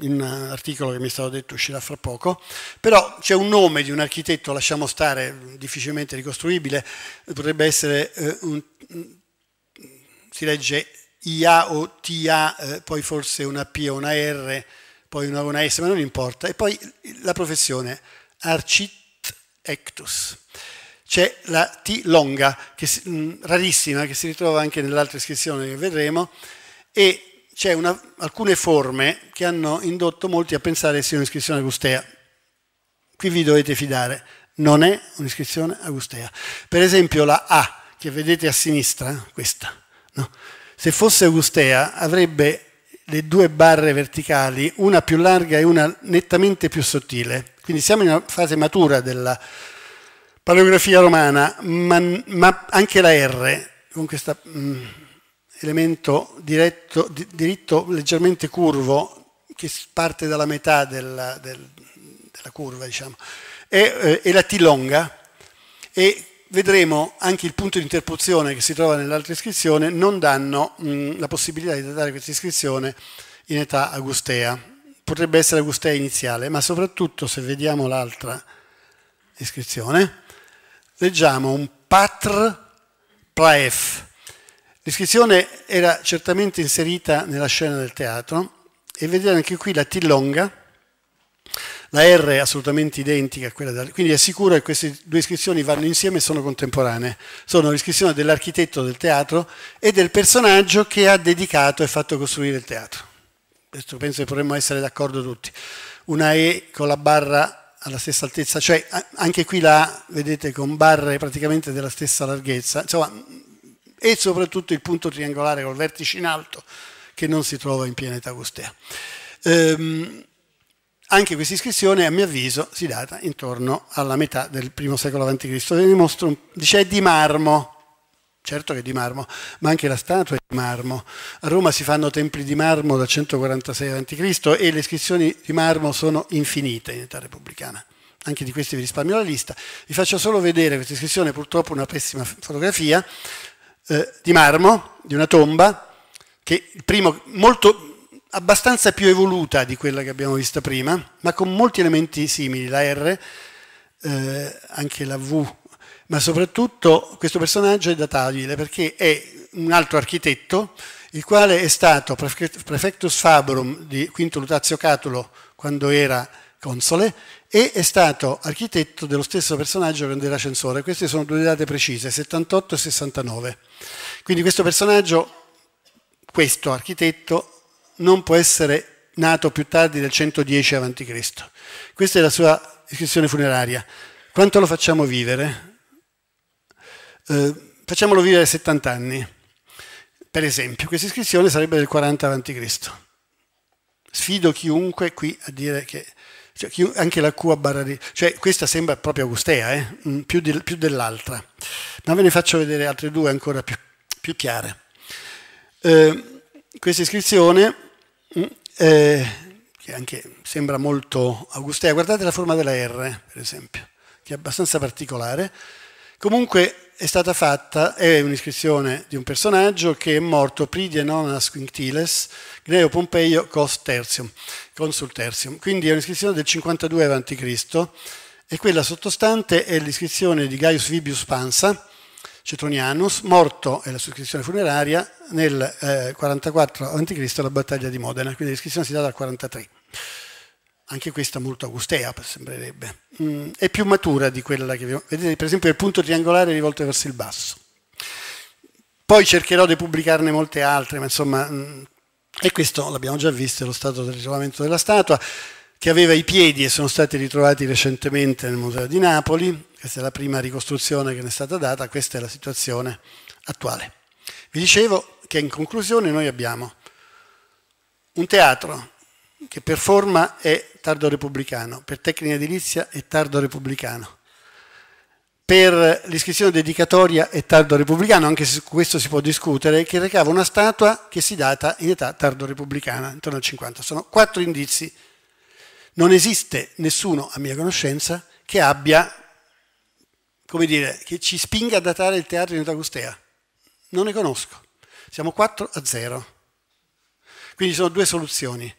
in un articolo che mi è stato detto uscirà fra poco, però c'è un nome di un architetto, lasciamo stare, difficilmente ricostruibile, potrebbe essere eh, un, si legge IA o TA, eh, poi forse una P o una R, poi una, una S, ma non importa, e poi la professione, architectus c'è la T longa, che, mm, rarissima, che si ritrova anche nell'altra iscrizione che vedremo, e c'è alcune forme che hanno indotto molti a pensare sia un'iscrizione agustea. Qui vi dovete fidare, non è un'iscrizione agustea. Per esempio la A, che vedete a sinistra, questa, no? se fosse agustea avrebbe le due barre verticali, una più larga e una nettamente più sottile. Quindi siamo in una fase matura della paleografia romana, ma, ma anche la R, con questo mm, elemento diretto, di, diritto leggermente curvo, che parte dalla metà della, del, della curva, diciamo, e, eh, e la T longa, e vedremo anche il punto di interposizione che si trova nell'altra iscrizione, non danno mh, mm, la possibilità di datare questa iscrizione in età agustea. Potrebbe essere agustea iniziale, ma soprattutto se vediamo l'altra iscrizione, leggiamo un patr praef. L'iscrizione era certamente inserita nella scena del teatro e vedete anche qui la T longa, la R è assolutamente identica a quella della... Quindi è sicuro che queste due iscrizioni vanno insieme e sono contemporanee. Sono l'iscrizione dell'architetto del teatro e del personaggio che ha dedicato e fatto costruire il teatro. Questo penso che potremmo essere d'accordo tutti. Una E con la barra alla stessa altezza, cioè anche qui la vedete con barre praticamente della stessa larghezza, insomma, e soprattutto il punto triangolare col vertice in alto che non si trova in pianeta Agostea. Ehm, anche questa iscrizione, a mio avviso, si data intorno alla metà del primo secolo a.C. Vi mostro, un... dice, è di marmo, certo che di marmo, ma anche la statua è di marmo. A Roma si fanno templi di marmo dal 146 a.C. e le iscrizioni di marmo sono infinite in età repubblicana. Anche di questi vi risparmio la lista. Vi faccio solo vedere questa iscrizione, purtroppo una pessima fotografia, eh, di marmo, di una tomba, che il primo, molto, abbastanza più evoluta di quella che abbiamo vista prima, ma con molti elementi simili. La R, eh, anche la V ma soprattutto questo personaggio è databile perché è un altro architetto, il quale è stato prefectus fabrum di Quinto Lutazio Catulo quando era console e è stato architetto dello stesso personaggio quando era censore. Queste sono due date precise, 78 e 69. Quindi questo personaggio, questo architetto, non può essere nato più tardi del 110 a.C. Questa è la sua iscrizione funeraria. Quanto lo facciamo vivere? Eh, facciamolo vivere 70 anni, per esempio. Questa iscrizione sarebbe del 40 a.C. Sfido chiunque qui a dire che... Cioè, anche la Q a barra di... Cioè, questa sembra proprio Augustea, eh? Mm, più, di, più dell'altra. Ma ve ne faccio vedere altre due ancora più, più chiare. Eh, questa iscrizione, eh, che anche sembra molto Augustea, guardate la forma della R, per esempio, che è abbastanza particolare. Comunque è stata fatta, è un'iscrizione di un personaggio che è morto pridie nonas quintiles, Gneo Pompeio cos tertium, consul tertium. Quindi è un'iscrizione del 52 a.C. e quella sottostante è l'iscrizione di Gaius Vibius Pansa, Cetronianus, morto, è la sua iscrizione funeraria, nel eh, 44 a.C. alla battaglia di Modena, quindi l'iscrizione si dà dal 43 anche questa molto augustea sembrerebbe, mm, è più matura di quella che abbiamo. vedete per esempio il punto triangolare rivolto verso il basso. Poi cercherò di pubblicarne molte altre, ma insomma, mm, e questo l'abbiamo già visto, è lo stato del ritrovamento della statua, che aveva i piedi e sono stati ritrovati recentemente nel Museo di Napoli, questa è la prima ricostruzione che ne è stata data, questa è la situazione attuale. Vi dicevo che in conclusione noi abbiamo un teatro che per forma è tardo repubblicano, per tecnica edilizia è tardo repubblicano, per l'iscrizione dedicatoria è tardo repubblicano, anche se su questo si può discutere, che recava una statua che si data in età tardo repubblicana, intorno al 50. Sono quattro indizi. Non esiste nessuno, a mia conoscenza, che abbia, come dire, che ci spinga a datare il teatro in età Agustea. Non ne conosco. Siamo 4 a 0. Quindi ci sono due soluzioni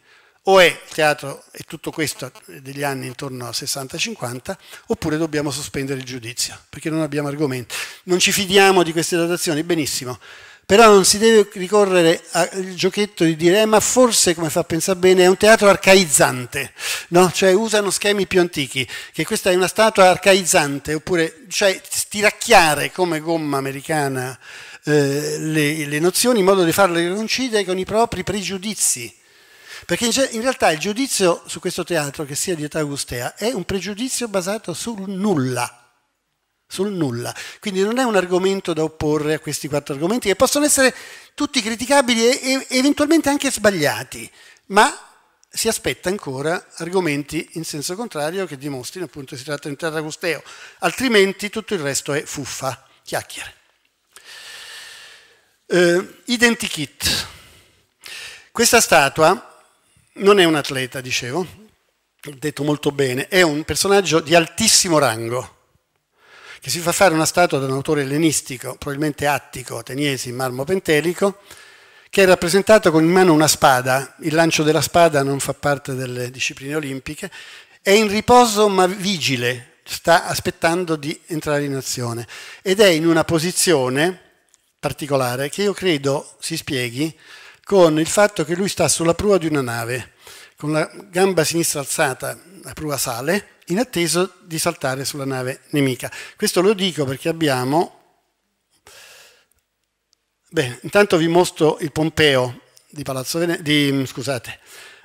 o è il teatro e tutto questo degli anni intorno a 60-50, oppure dobbiamo sospendere il giudizio, perché non abbiamo argomenti. Non ci fidiamo di queste datazioni, benissimo, però non si deve ricorrere al giochetto di dire eh, ma forse, come fa a pensare bene, è un teatro arcaizzante, no? cioè usano schemi più antichi, che questa è una statua arcaizzante, oppure cioè, stiracchiare come gomma americana eh, le, le nozioni in modo da farle coincidere con i propri pregiudizi perché in, realtà il giudizio su questo teatro, che sia di età augustea, è un pregiudizio basato sul nulla. Sul nulla. Quindi non è un argomento da opporre a questi quattro argomenti, che possono essere tutti criticabili e eventualmente anche sbagliati, ma si aspetta ancora argomenti in senso contrario che dimostrino appunto che si tratta di un teatro agusteo, altrimenti tutto il resto è fuffa, chiacchiere. Eh, identikit. Questa statua non è un atleta, dicevo, detto molto bene, è un personaggio di altissimo rango, che si fa fare una statua da un autore ellenistico, probabilmente attico, ateniese, in marmo pentelico, che è rappresentato con in mano una spada, il lancio della spada non fa parte delle discipline olimpiche, è in riposo ma vigile, sta aspettando di entrare in azione ed è in una posizione particolare che io credo si spieghi con il fatto che lui sta sulla prua di una nave, con la gamba sinistra alzata, la prua sale, in attesa di saltare sulla nave nemica. Questo lo dico perché abbiamo... Beh, intanto vi mostro il Pompeo di, Palazzo Vene... di, mm, scusate,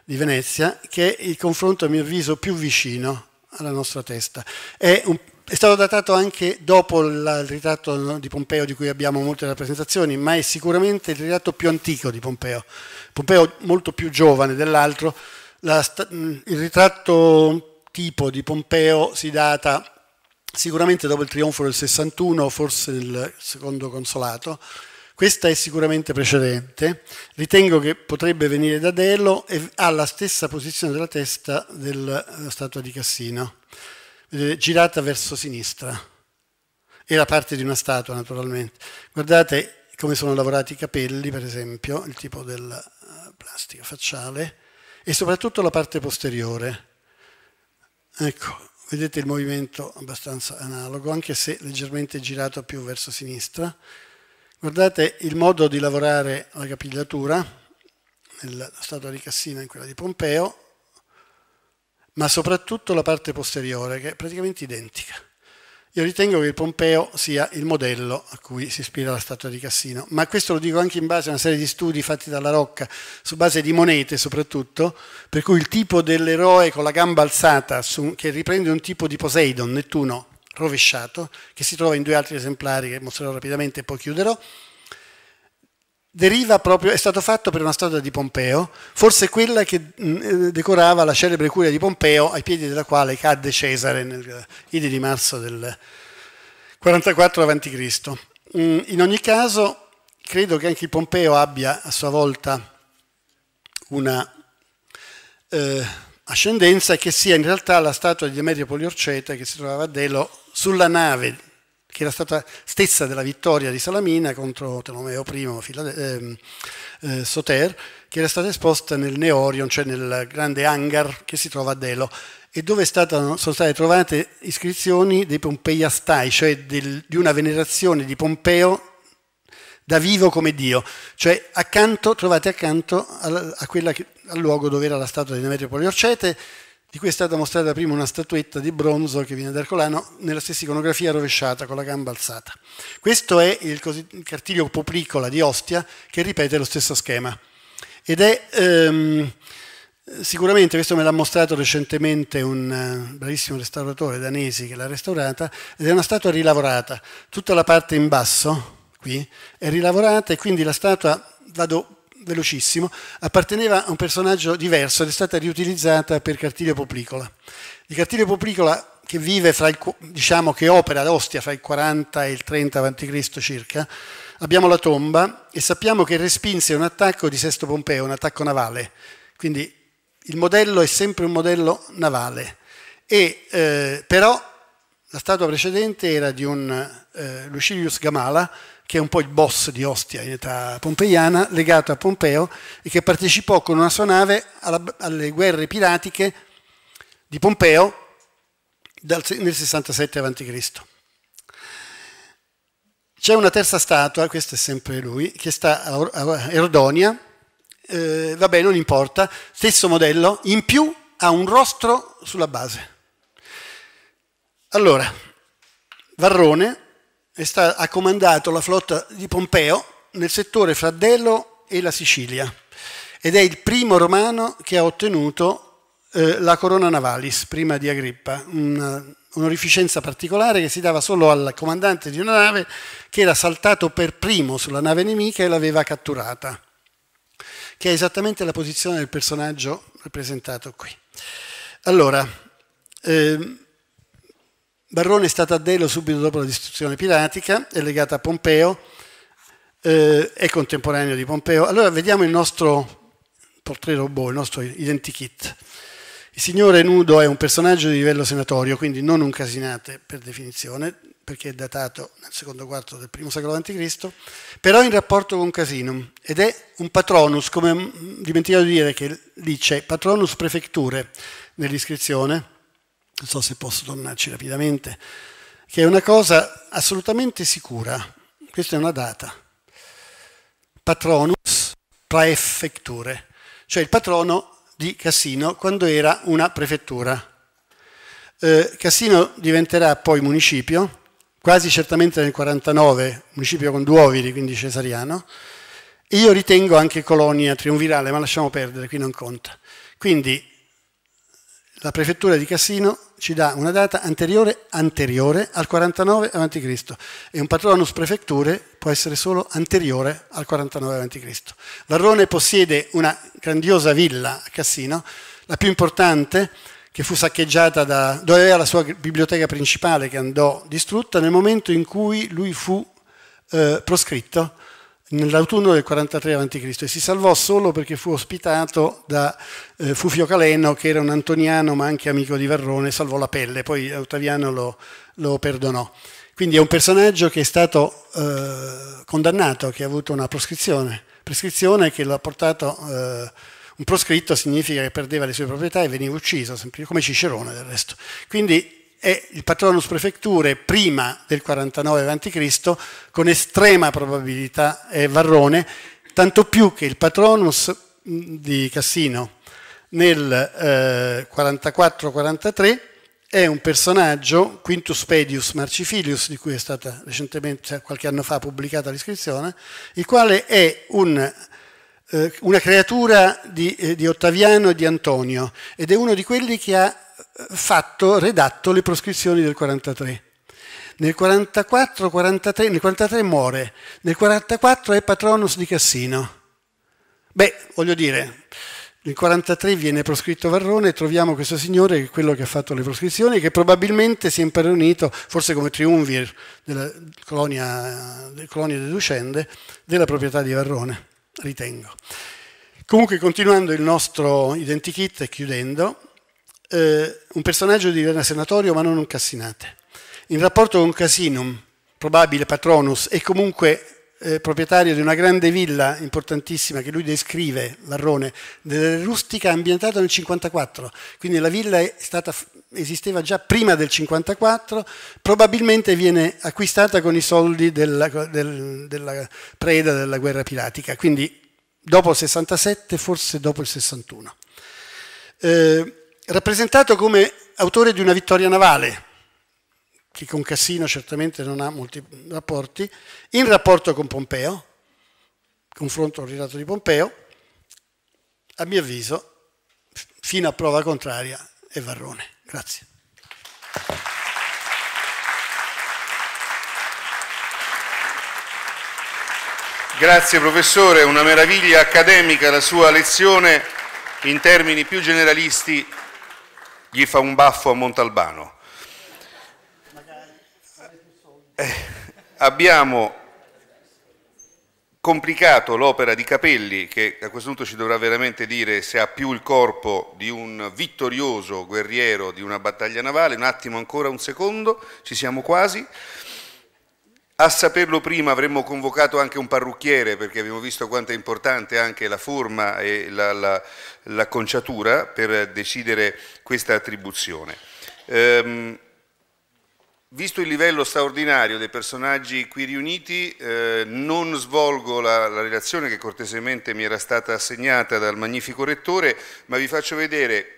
di Venezia, che è il confronto a mio avviso più vicino alla nostra testa. È un è stato datato anche dopo il ritratto di Pompeo di cui abbiamo molte rappresentazioni, ma è sicuramente il ritratto più antico di Pompeo. Pompeo molto più giovane dell'altro, il ritratto tipo di Pompeo si data sicuramente dopo il trionfo del 61, forse nel secondo consolato. Questa è sicuramente precedente, ritengo che potrebbe venire da Delo e ha la stessa posizione della testa della eh, statua di Cassino. Eh, girata verso sinistra. Era parte di una statua, naturalmente. Guardate come sono lavorati i capelli, per esempio, il tipo della eh, plastica facciale, e soprattutto la parte posteriore. Ecco, vedete il movimento abbastanza analogo, anche se leggermente girato più verso sinistra. Guardate il modo di lavorare la capigliatura, nella statua di Cassina e in quella di Pompeo, ma soprattutto la parte posteriore che è praticamente identica. Io ritengo che il Pompeo sia il modello a cui si ispira la statua di Cassino, ma questo lo dico anche in base a una serie di studi fatti dalla Rocca, su base di monete soprattutto, per cui il tipo dell'eroe con la gamba alzata, su, che riprende un tipo di Poseidon, Nettuno, rovesciato, che si trova in due altri esemplari che mostrerò rapidamente e poi chiuderò, deriva proprio, è stato fatto per una statua di Pompeo, forse quella che mm, eh, decorava la celebre curia di Pompeo, ai piedi della quale cadde Cesare nel idi di marzo del 44 a.C. Mm, in ogni caso, credo che anche Pompeo abbia a sua volta una eh, ascendenza che sia in realtà la statua di Demetrio Poliorceta che si trovava a Delo sulla nave che era stata stessa della vittoria di Salamina contro Tolomeo I Filade- eh, eh, Soter, che era stata esposta nel Neorion, cioè nel grande hangar che si trova a Delo, e dove stata, sono state trovate iscrizioni dei Pompeiastai, cioè del, di una venerazione di Pompeo da vivo come Dio, cioè accanto, trovate accanto al, a quella che, al luogo dove era la statua di Demetrio Poliorcete, di cui è stata mostrata prima una statuetta di bronzo che viene da Ercolano nella stessa iconografia rovesciata con la gamba alzata. Questo è il cartiglio Popricola di Ostia che ripete lo stesso schema ed è ehm, sicuramente, questo me l'ha mostrato recentemente un eh, bravissimo restauratore danese che l'ha restaurata, ed è una statua rilavorata, tutta la parte in basso qui è rilavorata e quindi la statua, vado velocissimo, apparteneva a un personaggio diverso ed è stata riutilizzata per Cartilio Poplicola. Di Cartilio Poplicola, che vive fra il, diciamo che opera ad Ostia fra il 40 e il 30 a.C. circa, abbiamo la tomba e sappiamo che respinse un attacco di Sesto Pompeo, un attacco navale. Quindi il modello è sempre un modello navale. E, eh, però la statua precedente era di un eh, Lucilius Gamala, che è un po' il boss di Ostia in età pompeiana, legato a Pompeo e che partecipò con una sua nave alla, alle guerre piratiche di Pompeo dal, nel 67 a.C. C'è una terza statua, questa è sempre lui, che sta a Erdonia, eh, vabbè non importa, stesso modello, in più ha un rostro sulla base. Allora, Varrone sta, ha comandato la flotta di Pompeo nel settore fra Delo e la Sicilia ed è il primo romano che ha ottenuto eh, la corona navalis prima di Agrippa, una, un'orificenza particolare che si dava solo al comandante di una nave che era saltato per primo sulla nave nemica e l'aveva catturata, che è esattamente la posizione del personaggio rappresentato qui. Allora, ehm, Barrone è stato a Delo subito dopo la distruzione piratica, è legata a Pompeo, eh, è contemporaneo di Pompeo. Allora vediamo il nostro portrait robot, il nostro identikit. Il signore nudo è un personaggio di livello senatorio, quindi non un casinate per definizione, perché è datato nel secondo quarto del primo secolo a.C., però in rapporto con Casinum ed è un patronus, come ho dimenticato di dire che lì c'è patronus prefetture nell'iscrizione, non so se posso tornarci rapidamente, che è una cosa assolutamente sicura, questa è una data, patronus praefecture, cioè il patrono di Cassino quando era una prefettura. Eh, Cassino diventerà poi municipio, quasi certamente nel 49, municipio con Conduoviri, quindi cesariano, e io ritengo anche colonia triumvirale, ma lasciamo perdere, qui non conta. Quindi la prefettura di Cassino ci dà una data anteriore, anteriore al 49 a.C. e un patronus prefetture può essere solo anteriore al 49 a.C. Varrone possiede una grandiosa villa a Cassino, la più importante, che fu saccheggiata da... dove aveva la sua biblioteca principale che andò distrutta nel momento in cui lui fu eh, proscritto nell'autunno del 43 a.C. e si salvò solo perché fu ospitato da eh, Fufio Caleno, che era un antoniano ma anche amico di Varrone, salvò la pelle, poi Ottaviano lo, lo perdonò. Quindi è un personaggio che è stato eh, condannato, che ha avuto una proscrizione, prescrizione che l'ha portato... Eh, un proscritto significa che perdeva le sue proprietà e veniva ucciso, come Cicerone del resto. Quindi è il patronus prefetture prima del 49 a.C., con estrema probabilità è Varrone, tanto più che il patronus di Cassino nel eh, 44-43 è un personaggio, Quintus Pedius Marcifilius, di cui è stata recentemente, cioè, qualche anno fa, pubblicata l'iscrizione, il quale è un, eh, una creatura di, eh, di Ottaviano e di Antonio ed è uno di quelli che ha fatto, redatto le proscrizioni del 43. Nel 44, 43, nel 43 muore, nel 44 è patronus di Cassino. Beh, voglio dire, nel 43 viene proscritto Varrone e troviamo questo signore, quello che ha fatto le proscrizioni, che probabilmente si è impadronito, forse come triunvir della colonia, colonia deducende, della proprietà di Varrone, ritengo. Comunque, continuando il nostro identikit e chiudendo, eh, un personaggio di Verna Senatorio ma non un Cassinate. In rapporto con Casinum, probabile patronus e comunque eh, proprietario di una grande villa importantissima che lui descrive, Varrone, della rustica ambientata nel 54, quindi la villa stata, esisteva già prima del 54, probabilmente viene acquistata con i soldi della, del, della preda della guerra piratica, quindi dopo il 67, forse dopo il 61. Eh, rappresentato come autore di una vittoria navale, che con Cassino certamente non ha molti rapporti, in rapporto con Pompeo, confronto al ritratto di Pompeo, a mio avviso, fino a prova contraria, è Varrone. Grazie. Grazie professore, una meraviglia accademica la sua lezione in termini più generalisti gli fa un baffo a Montalbano. Eh, abbiamo complicato l'opera di Capelli, che a questo punto ci dovrà veramente dire se ha più il corpo di un vittorioso guerriero di una battaglia navale, un attimo ancora, un secondo, ci siamo quasi. A saperlo prima avremmo convocato anche un parrucchiere perché abbiamo visto quanto è importante anche la forma e l'acconciatura la, la, per decidere questa attribuzione. Ehm, visto il livello straordinario dei personaggi qui riuniti, eh, non svolgo la, la relazione che cortesemente mi era stata assegnata dal magnifico rettore, ma vi faccio vedere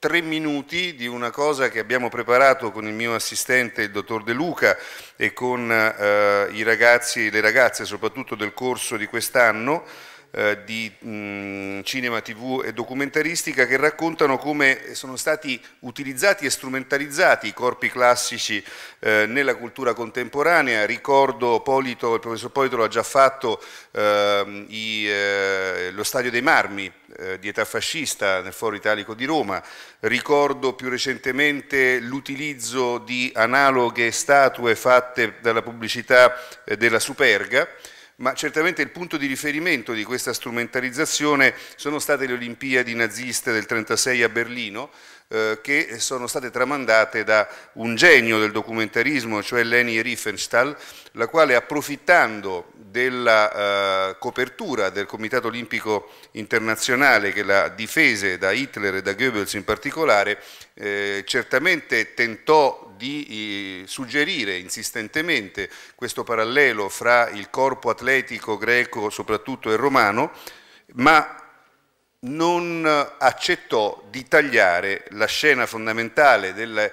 tre minuti di una cosa che abbiamo preparato con il mio assistente, il dottor De Luca, e con eh, i ragazzi e le ragazze soprattutto del corso di quest'anno, eh, di mh, cinema, tv e documentaristica che raccontano come sono stati utilizzati e strumentalizzati i corpi classici eh, nella cultura contemporanea. Ricordo, Polito, il professor Polito lo ha già fatto, ehm, eh, i, lo Stadio dei Marmi eh, di età fascista nel Foro Italico di Roma. Ricordo più recentemente l'utilizzo di analoghe statue fatte dalla pubblicità eh, della Superga ma certamente il punto di riferimento di questa strumentalizzazione sono state le Olimpiadi naziste del 1936 a Berlino, eh, che sono state tramandate da un genio del documentarismo, cioè Leni Riefenstahl, la quale approfittando della eh, copertura del Comitato Olimpico Internazionale che la difese da Hitler e da Goebbels in particolare, eh, certamente tentò di eh, suggerire insistentemente questo parallelo fra il corpo atletico greco soprattutto e romano, ma non accettò di tagliare la scena fondamentale del,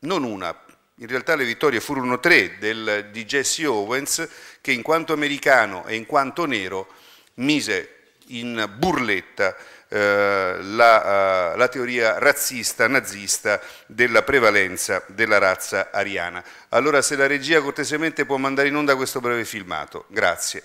non una, in realtà le vittorie furono tre del, di Jesse Owens che in quanto americano e in quanto nero mise in burletta eh, la, eh, la, teoria razzista, nazista della prevalenza della razza ariana. Allora se la regia cortesemente può mandare in onda questo breve filmato. Grazie.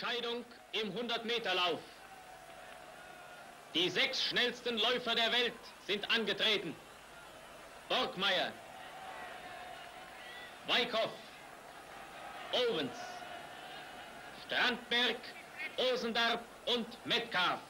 Entscheidung im 100-Meter-Lauf. Die sechs schnellsten Läufer der Welt sind angetreten. Borgmeier, Weikoff, Owens, Strandberg, Osendarp und Metcalf.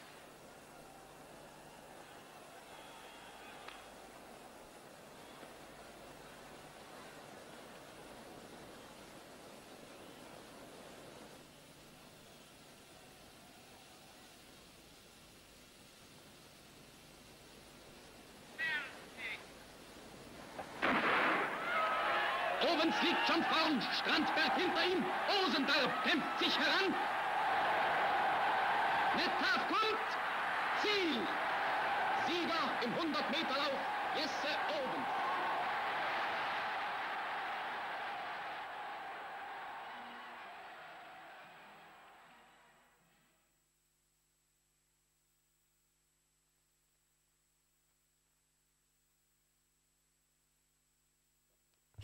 Lorenz liegt schon vorn, Strandberg hinter ihm, Osendorf kämpft sich heran. Netthaft kommt, Ziel! Sieger im 100-Meter-Lauf, Jesse Owens.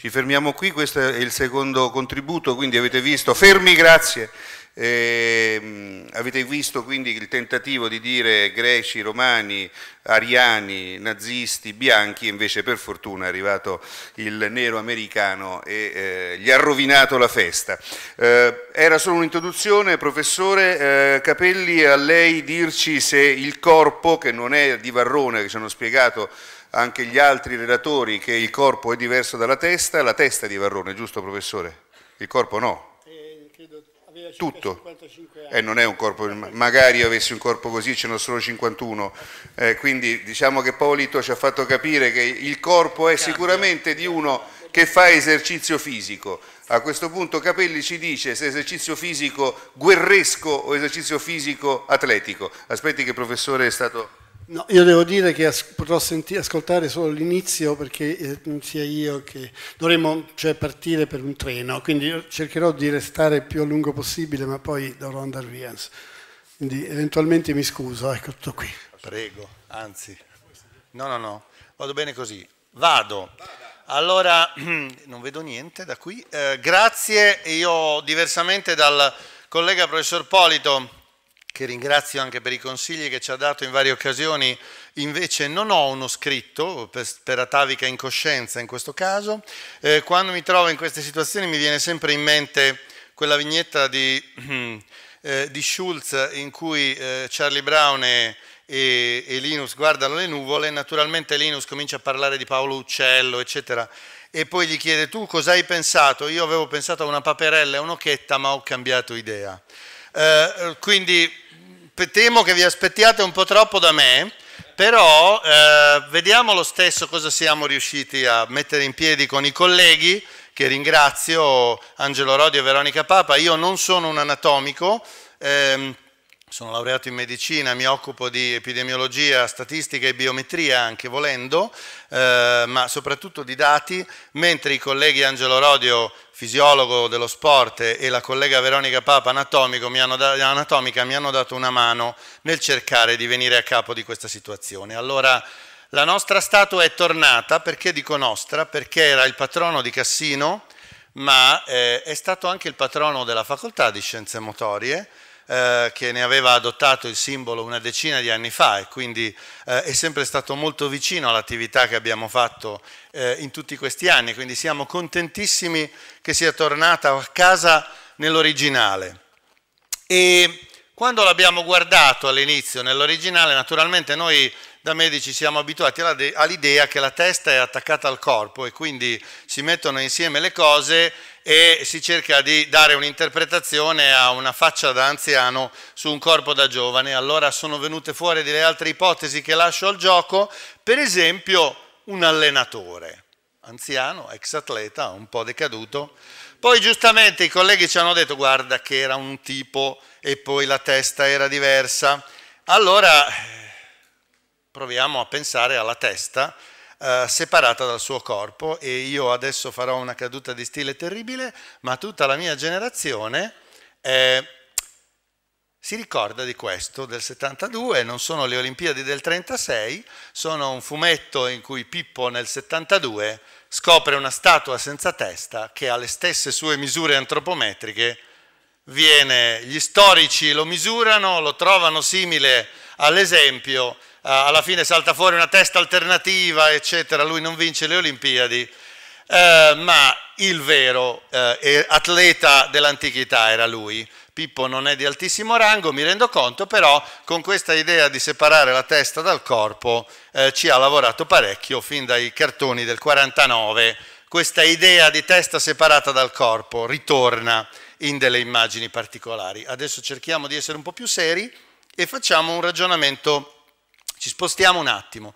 Ci fermiamo qui, questo è il secondo contributo, quindi avete visto, fermi grazie, eh, avete visto quindi il tentativo di dire greci, romani, ariani, nazisti, bianchi, invece per fortuna è arrivato il nero americano e eh, gli ha rovinato la festa. Eh, era solo un'introduzione, professore eh, Capelli, a lei dirci se il corpo, che non è di Varrone, che ci hanno spiegato, anche gli altri relatori che il corpo è diverso dalla testa, la testa è di Varrone, giusto professore? Il corpo no. Eh, Tutto. E eh, non è un corpo, magari avessi un corpo così ce ne sono solo 51. Eh, quindi diciamo che Paolito ci ha fatto capire che il corpo è sicuramente di uno che fa esercizio fisico. A questo punto Capelli ci dice se esercizio fisico guerresco o esercizio fisico atletico. Aspetti che il professore è stato... No, io devo dire che as potrò ascoltare solo l'inizio perché eh, sia io che dovremmo cioè, partire per un treno, quindi cercherò di restare più a lungo possibile, ma poi dovrò andare via. Quindi eventualmente mi scuso, ecco tutto qui. Prego, anzi. No, no, no, vado bene così. Vado. Allora, non vedo niente da qui. Eh, grazie, io diversamente dal collega professor Polito che ringrazio anche per i consigli che ci ha dato in varie occasioni, invece non ho uno scritto, per, per atavica incoscienza in questo caso, eh, quando mi trovo in queste situazioni mi viene sempre in mente quella vignetta di, eh, di Schulz in cui eh, Charlie Brown e, e, e Linus guardano le nuvole, naturalmente Linus comincia a parlare di Paolo Uccello, eccetera, e poi gli chiede tu cosa hai pensato? Io avevo pensato a una paperella e un'occhetta, ma ho cambiato idea. Eh, quindi temo che vi aspettiate un po' troppo da me, però eh, vediamo lo stesso cosa siamo riusciti a mettere in piedi con i colleghi, che ringrazio, Angelo Rodio e Veronica Papa. Io non sono un anatomico, ehm, sono laureato in medicina, mi occupo di epidemiologia, statistica e biometria anche volendo, eh, ma soprattutto di dati, mentre i colleghi Angelo Rodio fisiologo dello sport e la collega Veronica Papa mi anatomica mi hanno dato una mano nel cercare di venire a capo di questa situazione. Allora, la nostra statua è tornata, perché dico nostra? Perché era il patrono di Cassino, ma eh, è stato anche il patrono della facoltà di scienze motorie, eh, che ne aveva adottato il simbolo una decina di anni fa e quindi eh, è sempre stato molto vicino all'attività che abbiamo fatto eh, in tutti questi anni, quindi siamo contentissimi che sia tornata a casa nell'originale. E quando l'abbiamo guardato all'inizio nell'originale, naturalmente noi da medici siamo abituati all'idea che la testa è attaccata al corpo e quindi si mettono insieme le cose e si cerca di dare un'interpretazione a una faccia da anziano su un corpo da giovane. Allora sono venute fuori delle altre ipotesi che lascio al gioco, per esempio un allenatore, anziano, ex atleta, un po' decaduto. Poi giustamente i colleghi ci hanno detto guarda che era un tipo e poi la testa era diversa. Allora proviamo a pensare alla testa eh, separata dal suo corpo e io adesso farò una caduta di stile terribile, ma tutta la mia generazione è si ricorda di questo del 72, non sono le Olimpiadi del 36, sono un fumetto in cui Pippo nel 72 scopre una statua senza testa che ha le stesse sue misure antropometriche, viene, gli storici lo misurano, lo trovano simile all'esempio, alla fine salta fuori una testa alternativa, eccetera, lui non vince le Olimpiadi, eh, ma il vero eh, atleta dell'antichità era lui. Pippo non è di altissimo rango, mi rendo conto, però con questa idea di separare la testa dal corpo eh, ci ha lavorato parecchio fin dai cartoni del 49. Questa idea di testa separata dal corpo ritorna in delle immagini particolari. Adesso cerchiamo di essere un po' più seri e facciamo un ragionamento ci spostiamo un attimo.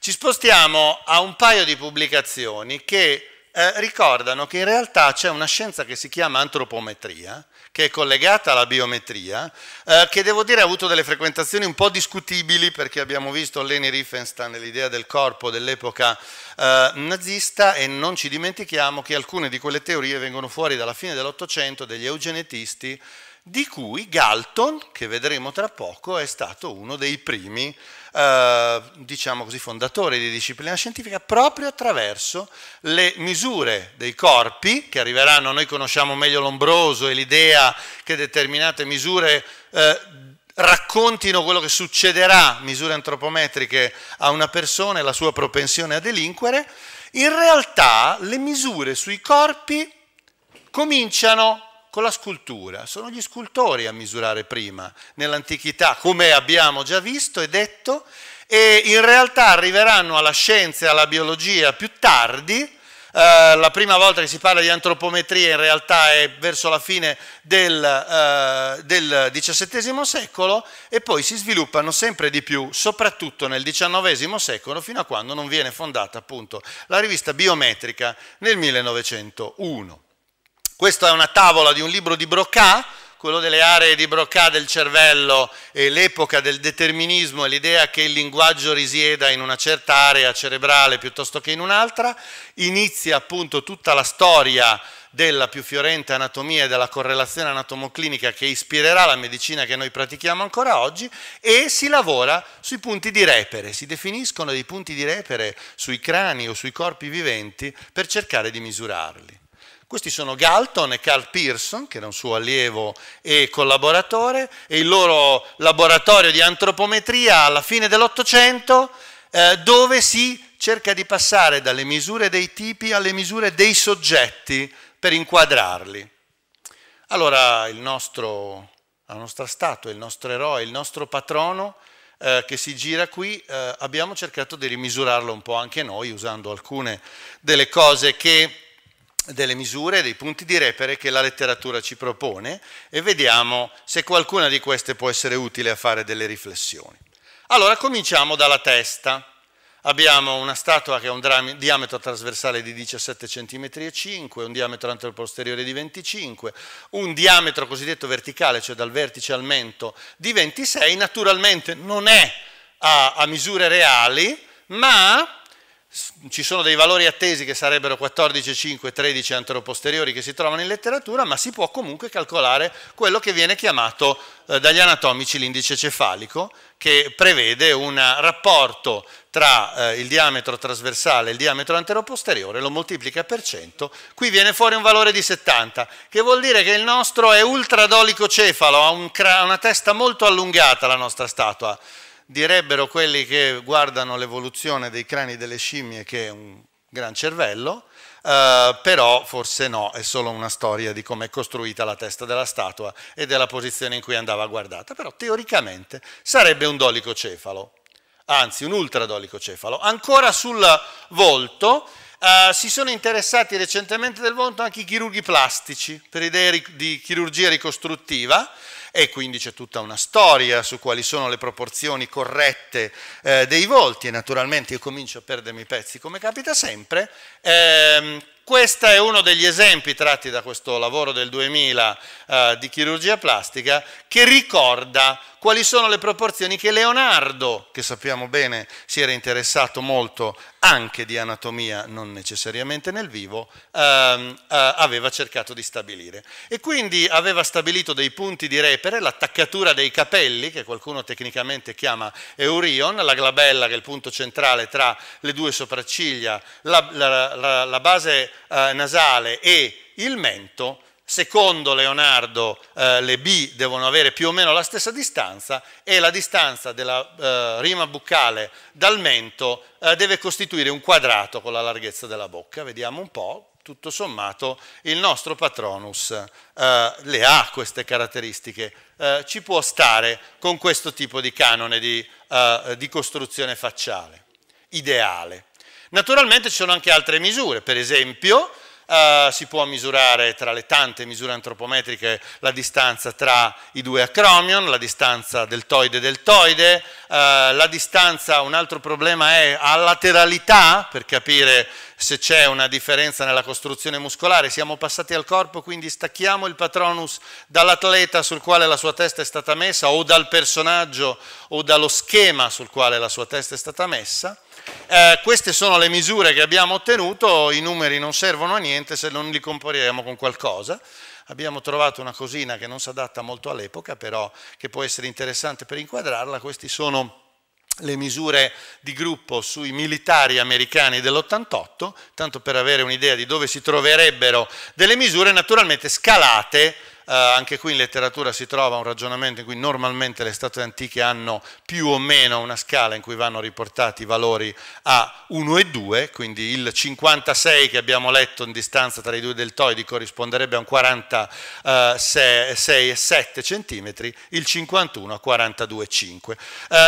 Ci spostiamo a un paio di pubblicazioni che eh, ricordano che in realtà c'è una scienza che si chiama antropometria, che è collegata alla biometria, eh, che devo dire ha avuto delle frequentazioni un po' discutibili perché abbiamo visto Leni Riefenstahl l'idea del corpo dell'epoca eh, nazista e non ci dimentichiamo che alcune di quelle teorie vengono fuori dalla fine dell'Ottocento degli eugenetisti di cui Galton, che vedremo tra poco, è stato uno dei primi eh, diciamo così, fondatore di disciplina scientifica proprio attraverso le misure dei corpi che arriveranno, noi conosciamo meglio Lombroso e l'idea che determinate misure eh, raccontino quello che succederà, misure antropometriche, a una persona e la sua propensione a delinquere, in realtà le misure sui corpi cominciano con la scultura. Sono gli scultori a misurare prima nell'antichità, come abbiamo già visto e detto, e in realtà arriveranno alla scienza e alla biologia più tardi. Uh, la prima volta che si parla di antropometria in realtà è verso la fine del, uh, del, XVII secolo e poi si sviluppano sempre di più, soprattutto nel XIX secolo, fino a quando non viene fondata appunto la rivista biometrica nel 1901. Questa è una tavola di un libro di Broca, quello delle aree di Broca del cervello e l'epoca del determinismo e l'idea che il linguaggio risieda in una certa area cerebrale piuttosto che in un'altra, inizia appunto tutta la storia della più fiorente anatomia e della correlazione anatomoclinica che ispirerà la medicina che noi pratichiamo ancora oggi e si lavora sui punti di repere, si definiscono dei punti di repere sui crani o sui corpi viventi per cercare di misurarli. Questi sono Galton e Carl Pearson, che era un suo allievo e collaboratore, e il loro laboratorio di antropometria alla fine dell'Ottocento, eh, dove si cerca di passare dalle misure dei tipi alle misure dei soggetti per inquadrarli. Allora nostro, la nostra statua, il nostro eroe, il nostro patrono, eh, che si gira qui, eh, abbiamo cercato di rimisurarlo un po' anche noi usando alcune delle cose che delle misure, dei punti di repere che la letteratura ci propone e vediamo se qualcuna di queste può essere utile a fare delle riflessioni. Allora cominciamo dalla testa. Abbiamo una statua che ha un diametro trasversale di 17 cm e 5, un diametro anteroposteriore di 25, un diametro cosiddetto verticale, cioè dal vertice al mento, di 26. Naturalmente non è a, a misure reali, ma ci sono dei valori attesi che sarebbero 14, 5, 13 antroposteriori che si trovano in letteratura, ma si può comunque calcolare quello che viene chiamato eh, dagli anatomici l'indice cefalico, che prevede un rapporto tra eh, il diametro trasversale e il diametro anteroposteriore, lo moltiplica per 100, qui viene fuori un valore di 70, che vuol dire che il nostro è ultradolico cefalo, ha un una testa molto allungata la nostra statua, direbbero quelli che guardano l'evoluzione dei crani delle scimmie che è un gran cervello, eh, però forse no, è solo una storia di come è costruita la testa della statua e della posizione in cui andava guardata, però teoricamente sarebbe un dolicocefalo, anzi un ultradolicocefalo. Ancora sul volto eh, si sono interessati recentemente del volto anche i chirurghi plastici per idee di chirurgia ricostruttiva, e quindi c'è tutta una storia su quali sono le proporzioni corrette eh, dei volti e naturalmente io comincio a perdermi i pezzi come capita sempre. Ehm, questo è uno degli esempi tratti da questo lavoro del 2000 eh, di chirurgia plastica che ricorda quali sono le proporzioni che Leonardo, che sappiamo bene si era interessato molto anche di anatomia, non necessariamente nel vivo, ehm, eh, aveva cercato di stabilire. E quindi aveva stabilito dei punti di repere, l'attaccatura dei capelli, che qualcuno tecnicamente chiama eurion, la glabella che è il punto centrale tra le due sopracciglia, la, la, la, la base eh, nasale e il mento, secondo Leonardo eh, le B devono avere più o meno la stessa distanza e la distanza della eh, rima buccale dal mento eh, deve costituire un quadrato con la larghezza della bocca. Vediamo un po', tutto sommato il nostro patronus eh, le ha queste caratteristiche, eh, ci può stare con questo tipo di canone di, eh, di costruzione facciale, ideale. Naturalmente ci sono anche altre misure, per esempio Uh, si può misurare tra le tante misure antropometriche la distanza tra i due acromion, la distanza deltoide-deltoide, e uh, la distanza, un altro problema è a lateralità per capire se c'è una differenza nella costruzione muscolare, siamo passati al corpo, quindi stacchiamo il patronus dall'atleta sul quale la sua testa è stata messa o dal personaggio o dallo schema sul quale la sua testa è stata messa. Eh, queste sono le misure che abbiamo ottenuto, i numeri non servono a niente se non li compariamo con qualcosa. Abbiamo trovato una cosina che non si adatta molto all'epoca, però che può essere interessante per inquadrarla. Queste sono le misure di gruppo sui militari americani dell'88, tanto per avere un'idea di dove si troverebbero delle misure naturalmente scalate eh, anche qui in letteratura si trova un ragionamento in cui normalmente le statue antiche hanno più o meno una scala in cui vanno riportati i valori a 1 e 2, quindi il 56 che abbiamo letto in distanza tra i due deltoidi corrisponderebbe a un 46,7 cm, il 51 a 42,5. Eh,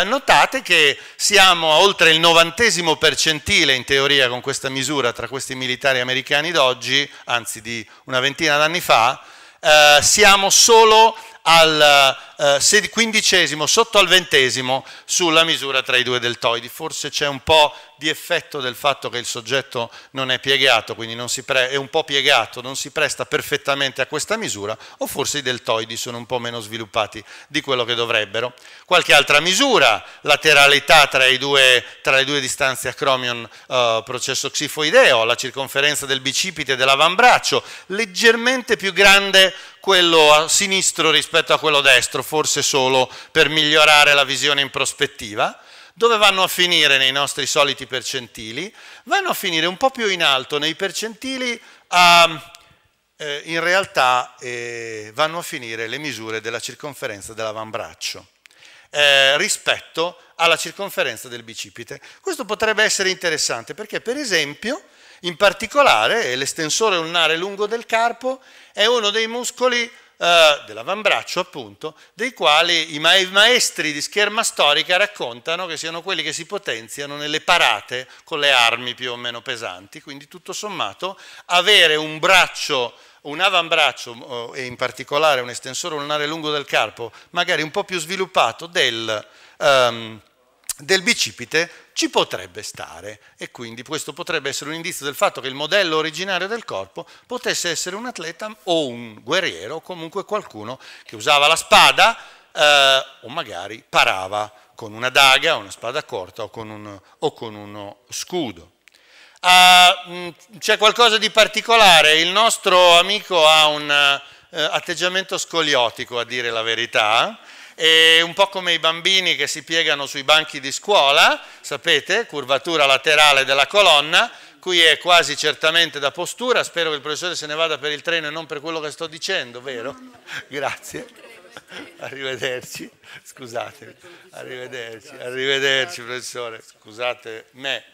notate che siamo a oltre il 90 percentile in teoria con questa misura tra questi militari americani d'oggi, anzi di una ventina d'anni fa, eh, siamo solo al eh, quindicesimo, sotto al ventesimo, sulla misura tra i due deltoidi. Forse c'è un po' di effetto del fatto che il soggetto non è piegato, quindi non è un po' piegato, non si presta perfettamente a questa misura, o forse i deltoidi sono un po' meno sviluppati di quello che dovrebbero. Qualche altra misura, lateralità tra, due, tra le due distanze acromion eh, processo xifoideo, la circonferenza del bicipite e dell'avambraccio, leggermente più grande quello a sinistro rispetto a quello destro, forse solo per migliorare la visione in prospettiva, dove vanno a finire nei nostri soliti percentili? Vanno a finire un po' più in alto nei percentili a, eh, in realtà eh, vanno a finire le misure della circonferenza dell'avambraccio eh, rispetto alla circonferenza del bicipite. Questo potrebbe essere interessante perché per esempio in particolare l'estensore ulnare lungo del carpo è uno dei muscoli eh, dell'avambraccio appunto, dei quali i maestri di scherma storica raccontano che siano quelli che si potenziano nelle parate con le armi più o meno pesanti, quindi tutto sommato avere un braccio un avambraccio eh, e in particolare un estensore ulnare lungo del carpo, magari un po' più sviluppato del, um, del bicipite ci potrebbe stare e quindi questo potrebbe essere un indizio del fatto che il modello originario del corpo potesse essere un atleta o un guerriero o comunque qualcuno che usava la spada eh, o magari parava con una daga, una spada corta o con, un, o con uno scudo. Ah, mm, c'è qualcosa di particolare, il nostro amico ha un eh, atteggiamento scoliotico a dire la verità, è un po' come i bambini che si piegano sui banchi di scuola, sapete, curvatura laterale della colonna, qui è quasi certamente da postura, spero che il professore se ne vada per il treno e non per quello che sto dicendo, vero? Grazie. Arrivederci, scusate, arrivederci, arrivederci professore, scusate me.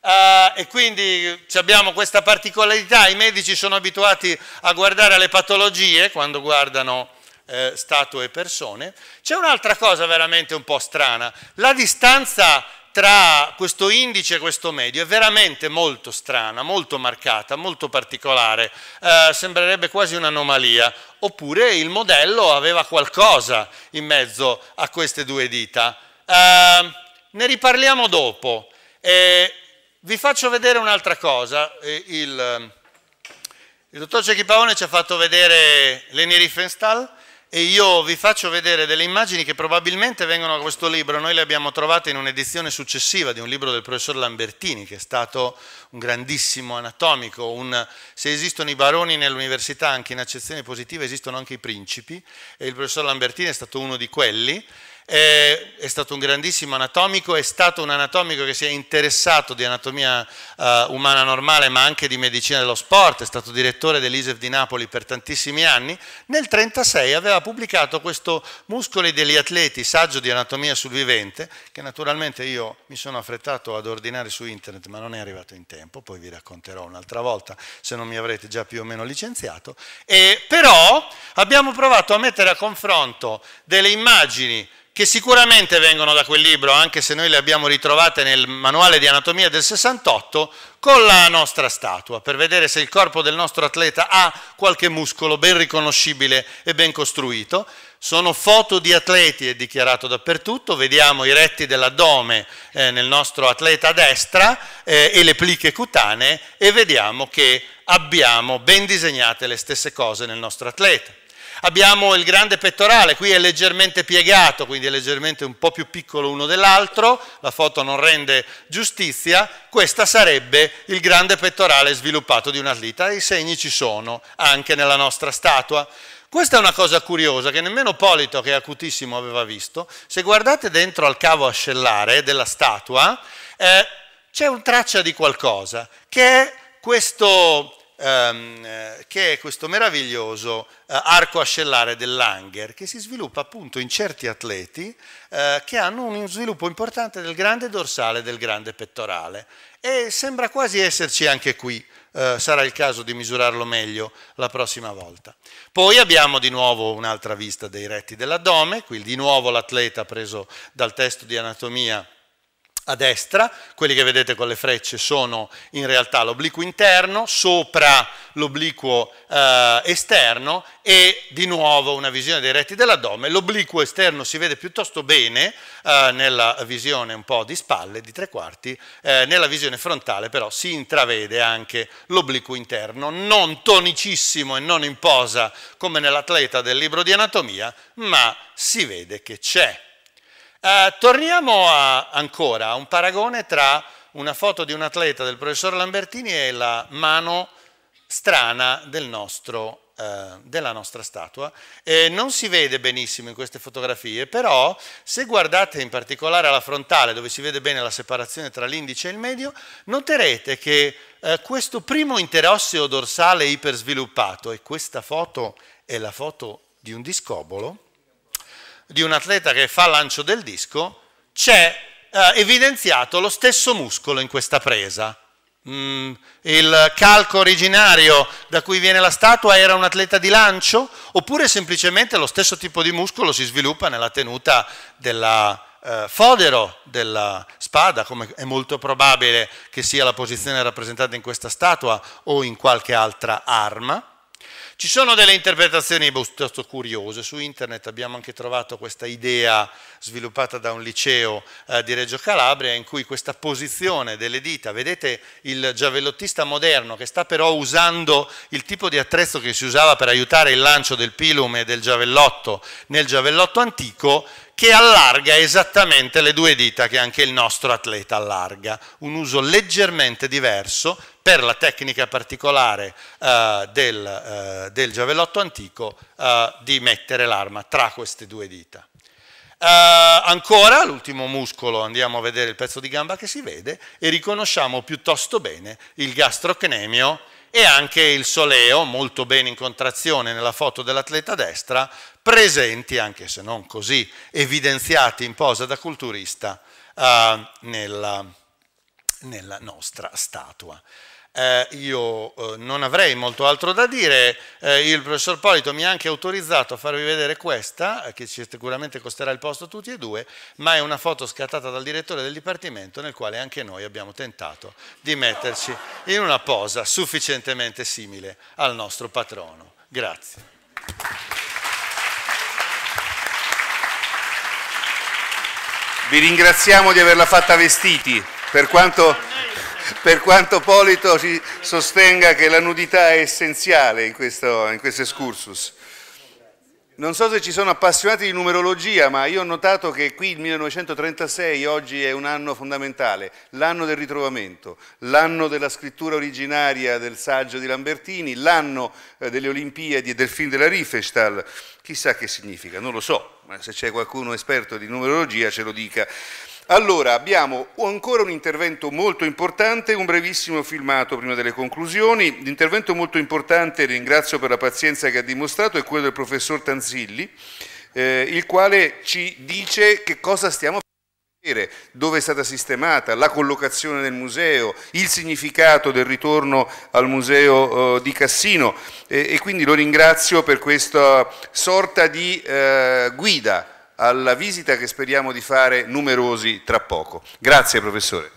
Uh, e quindi abbiamo questa particolarità, i medici sono abituati a guardare alle patologie quando guardano eh, statue persone. C'è un'altra cosa veramente un po' strana, la distanza tra questo indice e questo medio è veramente molto strana, molto marcata, molto particolare, eh, sembrerebbe quasi un'anomalia, oppure il modello aveva qualcosa in mezzo a queste due dita. Eh, ne riparliamo dopo. Eh, vi faccio vedere un'altra cosa. Il, ehm, il dottor Cecchipaone ci ha fatto vedere Leni Riefenstahl, e io vi faccio vedere delle immagini che probabilmente vengono da questo libro, noi le abbiamo trovate in un'edizione successiva di un libro del professor Lambertini che è stato un grandissimo anatomico, un, se esistono i baroni nell'università anche in accezione positiva esistono anche i principi e il professor Lambertini è stato uno di quelli è, è, stato un grandissimo anatomico, è stato un anatomico che si è interessato di anatomia eh, umana normale ma anche di medicina dello sport, è stato direttore dell'ISEF di Napoli per tantissimi anni, nel 1936 aveva pubblicato questo Muscoli degli atleti, saggio di anatomia sul vivente, che naturalmente io mi sono affrettato ad ordinare su internet ma non è arrivato in tempo, poi vi racconterò un'altra volta se non mi avrete già più o meno licenziato, e, però abbiamo provato a mettere a confronto delle immagini che sicuramente vengono da quel libro, anche se noi le abbiamo ritrovate nel manuale di anatomia del 68, con la nostra statua, per vedere se il corpo del nostro atleta ha qualche muscolo ben riconoscibile e ben costruito. Sono foto di atleti, è dichiarato dappertutto, vediamo i retti dell'addome eh, nel nostro atleta a destra eh, e le pliche cutanee e vediamo che abbiamo ben disegnate le stesse cose nel nostro atleta. Abbiamo il grande pettorale, qui è leggermente piegato, quindi è leggermente un po' più piccolo uno dell'altro, la foto non rende giustizia, questo sarebbe il grande pettorale sviluppato di un atleta, i segni ci sono anche nella nostra statua. Questa è una cosa curiosa che nemmeno Polito, che è acutissimo, aveva visto. Se guardate dentro al cavo ascellare della statua, eh, c'è un traccia di qualcosa, che è questo ehm, eh, che è questo meraviglioso eh, arco ascellare dell'Anger che si sviluppa appunto in certi atleti eh, che hanno uno sviluppo importante del grande dorsale e del grande pettorale e sembra quasi esserci anche qui. Eh, sarà il caso di misurarlo meglio la prossima volta. Poi abbiamo di nuovo un'altra vista dei retti dell'addome, qui di nuovo l'atleta preso dal testo di anatomia a destra, quelli che vedete con le frecce sono in realtà l'obliquo interno, sopra l'obliquo eh, esterno e di nuovo una visione dei retti dell'addome. L'obliquo esterno si vede piuttosto bene eh, nella visione un po' di spalle, di tre quarti, eh, nella visione frontale però si intravede anche l'obliquo interno, non tonicissimo e non in posa come nell'atleta del libro di anatomia, ma si vede che c'è. Eh, torniamo a, ancora a un paragone tra una foto di un atleta del professor Lambertini e la mano strana del nostro, eh, della nostra statua. Eh, non si vede benissimo in queste fotografie, però se guardate in particolare alla frontale, dove si vede bene la separazione tra l'indice e il medio, noterete che eh, questo primo interosseo dorsale ipersviluppato, e questa foto è la foto di un discobolo, di un atleta che fa lancio del disco, c'è eh, evidenziato lo stesso muscolo in questa presa. Mm, il calco originario da cui viene la statua era un atleta di lancio oppure semplicemente lo stesso tipo di muscolo si sviluppa nella tenuta della, eh, fodero della spada, come è molto probabile che sia la posizione rappresentata in questa statua o in qualche altra arma. Ci sono delle interpretazioni piuttosto curiose, su internet abbiamo anche trovato questa idea sviluppata da un liceo eh, di Reggio Calabria in cui questa posizione delle dita, vedete il giavellottista moderno che sta però usando il tipo di attrezzo che si usava per aiutare il lancio del pilum e del giavellotto nel giavellotto antico, che allarga esattamente le due dita che anche il nostro atleta allarga, un uso leggermente diverso per la tecnica particolare eh, del, eh, del, giavellotto antico eh, di mettere l'arma tra queste due dita. Eh, ancora l'ultimo muscolo, andiamo a vedere il pezzo di gamba che si vede e riconosciamo piuttosto bene il gastrocnemio e anche il soleo, molto bene in contrazione nella foto dell'atleta destra, presenti, anche se non così evidenziati in posa da culturista, eh, nella, nella nostra statua. Eh, io eh, non avrei molto altro da dire, eh, il professor Polito mi ha anche autorizzato a farvi vedere questa, eh, che sicuramente costerà il posto a tutti e due, ma è una foto scattata dal direttore del Dipartimento nel quale anche noi abbiamo tentato di metterci in una posa sufficientemente simile al nostro patrono. Grazie. Vi ringraziamo di averla fatta vestiti, per quanto, per quanto Polito ci sostenga che la nudità è essenziale in questo, in questo excursus. Non so se ci sono appassionati di numerologia, ma io ho notato che qui il 1936 oggi è un anno fondamentale, l'anno del ritrovamento, l'anno della scrittura originaria del saggio di Lambertini, l'anno eh, delle Olimpiadi e del film della Riefenstahl. Chissà che significa, non lo so, ma se c'è qualcuno esperto di numerologia ce lo dica. Allora, abbiamo ancora un intervento molto importante, un brevissimo filmato prima delle conclusioni. L'intervento molto importante, ringrazio per la pazienza che ha dimostrato, è quello del professor Tanzilli, eh, il quale ci dice che cosa stiamo facendo, dove è stata sistemata, la collocazione del museo, il significato del ritorno al museo eh, di Cassino eh, e quindi lo ringrazio per questa sorta di eh, guida alla visita che speriamo di fare numerosi tra poco. Grazie professore.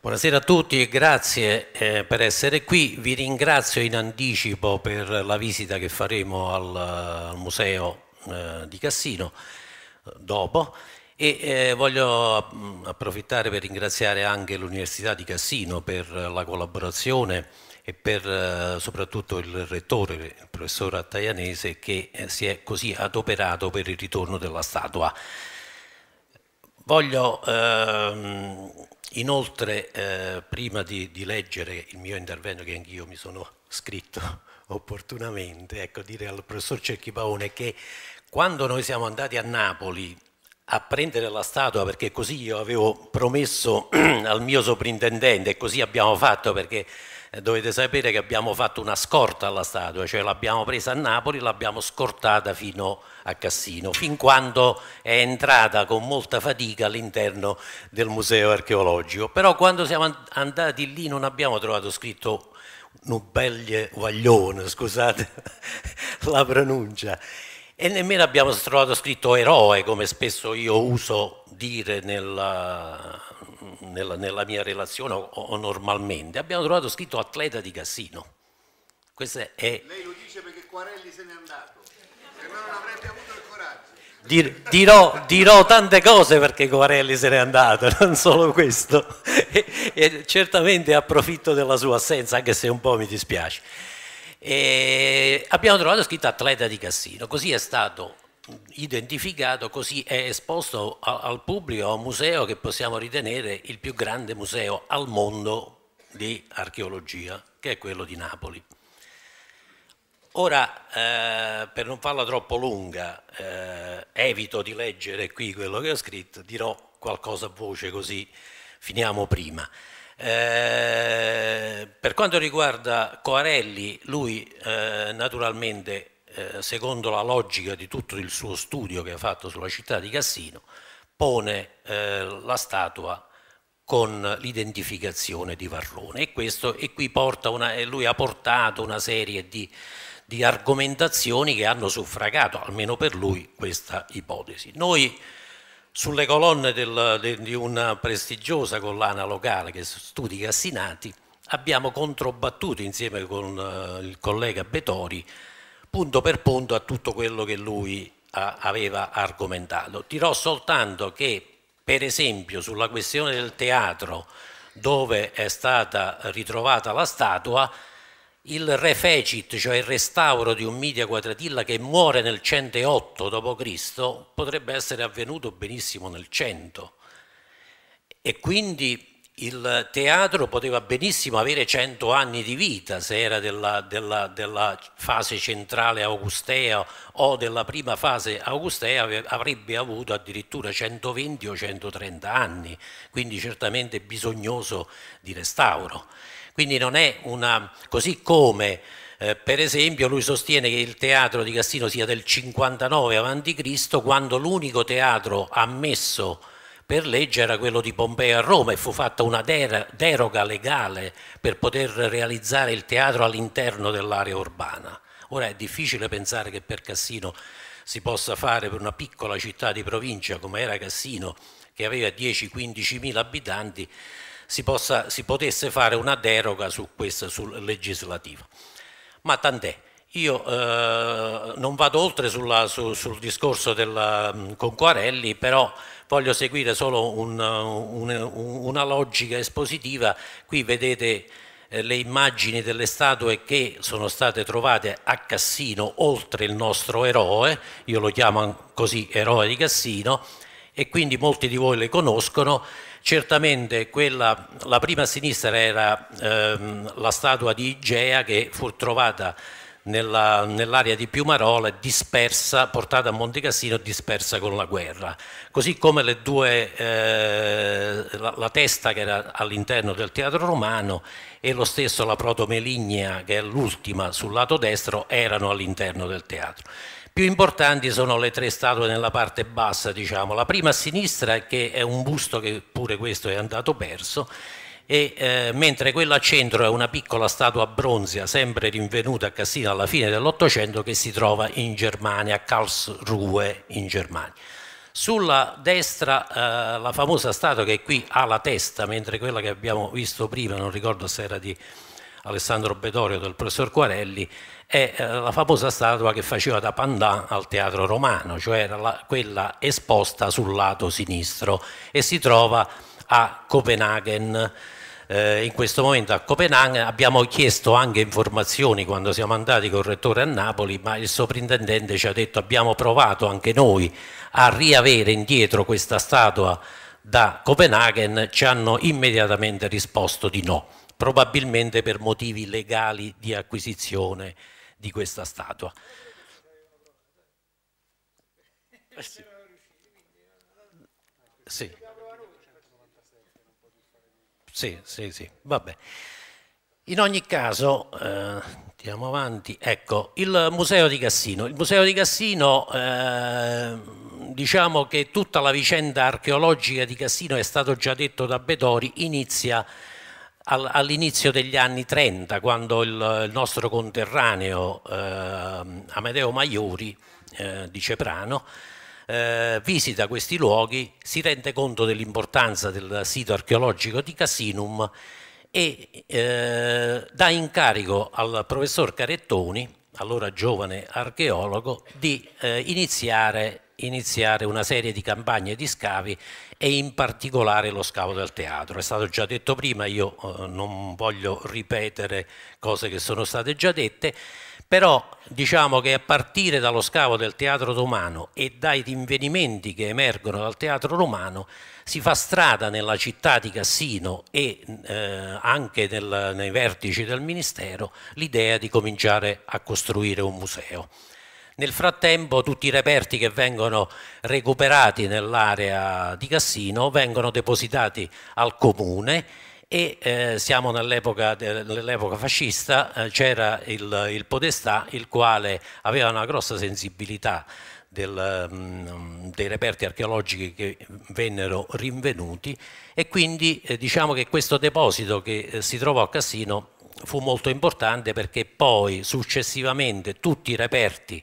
Buonasera a tutti e grazie eh, per essere qui. Vi ringrazio in anticipo per la visita che faremo al, al museo eh, di Cassino eh, dopo e eh, voglio mm, approfittare per ringraziare anche l'Università di Cassino per la collaborazione e per eh, soprattutto il rettore, il professor Attaianese, che si è così adoperato per il ritorno della statua. Voglio ehm, inoltre, prima di, di leggere il mio intervento che anch'io mi sono scritto, opportunamente, ecco, dire al professor Cerchi Paone che quando noi siamo andati a Napoli a prendere la statua perché così io avevo promesso al mio soprintendente e così abbiamo fatto perché eh, dovete sapere che abbiamo fatto una scorta alla statua, cioè l'abbiamo presa a Napoli, e l'abbiamo scortata fino a Cassino, fin quando è entrata con molta fatica all'interno del museo archeologico. Però quando siamo andati lì non abbiamo trovato scritto Nobelle Guaglione, scusate la pronuncia, e nemmeno abbiamo trovato scritto eroe, come spesso io uso dire nella, nella, nella mia relazione o, o, normalmente, abbiamo trovato scritto atleta di casino. Questo è... Lei lo dice perché Squarelli se n'è andato, se no non avrebbe avuto il coraggio. Dir, dirò, dirò, tante cose perché Guarelli se n'è andato, non solo questo, e, e, certamente approfitto della sua assenza, anche se un po' mi dispiace. E abbiamo trovato scritto atleta di Cassino, così è stato identificato, così è esposto a, al pubblico a un museo che possiamo ritenere il più grande museo al mondo di archeologia, che è quello di Napoli. Ora, eh, per non farla troppo lunga, eh, evito di leggere qui quello che ho scritto, dirò qualcosa a voce così finiamo prima. Eh, per quanto riguarda Coarelli, lui eh, naturalmente, eh, secondo la logica di tutto il suo studio che ha fatto sulla città di Cassino, pone eh, la statua con l'identificazione di Varrone e, questo, e qui una, lui ha portato una serie di di argomentazioni che hanno suffragato, almeno per lui, questa ipotesi. Noi sulle colonne del, de, di una prestigiosa collana locale che studi Cassinati abbiamo controbattuto insieme con eh, il collega Betori punto per punto a tutto quello che lui a, aveva argomentato. Dirò soltanto che per esempio sulla questione del teatro dove è stata ritrovata la statua il refecit, cioè il restauro di un media Quadratilla che muore nel 108 d.C., potrebbe essere avvenuto benissimo nel 100. E quindi il teatro poteva benissimo avere 100 anni di vita, se era della, della, della fase centrale augustea o della prima fase augustea, avrebbe avuto addirittura 120 o 130 anni, quindi certamente bisognoso di restauro. Quindi non è una... così come eh, per esempio lui sostiene che il teatro di Cassino sia del 59 avanti Cristo quando l'unico teatro ammesso per legge era quello di Pompeo a Roma e fu fatta una deroga legale per poter realizzare il teatro all'interno dell'area urbana. Ora è difficile pensare che per Cassino si possa fare per una piccola città di provincia come era Cassino, che aveva 10-15 mila abitanti, si, possa, si potesse fare una deroga su questo, sul legislativo. Ma tant'è, io eh, non vado oltre sulla, su, sul discorso della, mm, con Quarelli, però voglio seguire solo un, uh, un, una logica espositiva. Qui vedete eh, le immagini delle statue che sono state trovate a Cassino oltre il nostro eroe, io lo chiamo così eroe di Cassino, e quindi molti di voi le conoscono Certamente quella, la prima a sinistra era ehm, la statua di Igea che fu trovata nell'area di Piumarola, dispersa, portata a Monte Cassino, dispersa con la guerra. Così come le due, eh, la, la, testa che era all'interno del teatro romano e lo stesso la protomeligna, che è l'ultima sul lato destro, erano all'interno del teatro. Più importanti sono le tre statue nella parte bassa, diciamo. La prima a sinistra che è un busto che pure questo è andato perso, e, eh, mentre quella a centro è una piccola statua bronzea, sempre rinvenuta a Cassino alla fine dell'Ottocento, che si trova in Germania, a Karlsruhe in Germania. Sulla destra eh, la famosa statua che qui ha la testa, mentre quella che abbiamo visto prima, non ricordo se era di Alessandro Bedorio del professor Quarelli, è eh, la famosa statua che faceva da pandà al teatro romano, cioè era la, quella esposta sul lato sinistro e si trova a Copenaghen. Eh, in questo momento a Copenaghen abbiamo chiesto anche informazioni quando siamo andati con il rettore a Napoli, ma il soprintendente ci ha detto abbiamo provato anche noi a riavere indietro questa statua da Copenaghen, ci hanno immediatamente risposto di no probabilmente per motivi legali di acquisizione di questa statua. Eh, sì. Sì. sì, sì, sì, vabbè. In ogni caso, eh, andiamo avanti, ecco, il Museo di Cassino. Il Museo di Cassino, eh, diciamo che tutta la vicenda archeologica di Cassino, è stato già detto da Bedori, inizia all'inizio degli anni 30, quando il, nostro conterraneo eh, Amedeo Maiori eh, di Ceprano eh, visita questi luoghi, si rende conto dell'importanza del sito archeologico di Casinum e eh, dà incarico al professor Carettoni, allora giovane archeologo, di eh, iniziare, iniziare una serie di campagne di scavi e in particolare lo scavo del teatro. È stato già detto prima, io eh, non voglio ripetere cose che sono state già dette, però diciamo che a partire dallo scavo del teatro romano e dai rinvenimenti che emergono dal teatro romano si fa strada nella città di Cassino e eh, anche nel, nei vertici del Ministero l'idea di cominciare a costruire un museo. Nel frattempo tutti i reperti che vengono recuperati nell'area di Cassino vengono depositati al comune e eh, siamo nell'epoca nell fascista, eh, c'era il, il Podestà il quale aveva una grossa sensibilità del, mm, dei reperti archeologici che vennero rinvenuti e quindi eh, diciamo che questo deposito che eh, si trovò a Cassino fu molto importante perché poi successivamente tutti i reperti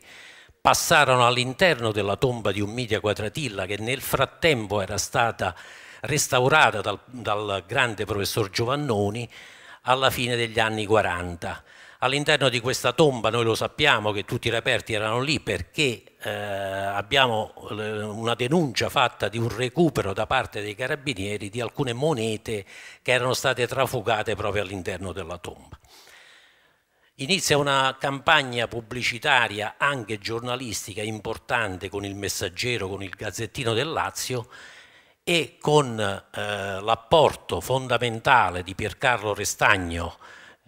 passarono all'interno della tomba di Ummidia Quadratilla che nel frattempo era stata restaurata dal, dal grande professor Giovannoni alla fine degli anni 40. All'interno di questa tomba noi lo sappiamo che tutti i reperti erano lì perché eh, abbiamo eh, una denuncia fatta di un recupero da parte dei carabinieri di alcune monete che erano state trafugate proprio all'interno della tomba. Inizia una campagna pubblicitaria anche giornalistica importante con il Messaggero, con il Gazzettino del Lazio e con eh, l'apporto fondamentale di Piercarlo Restagno,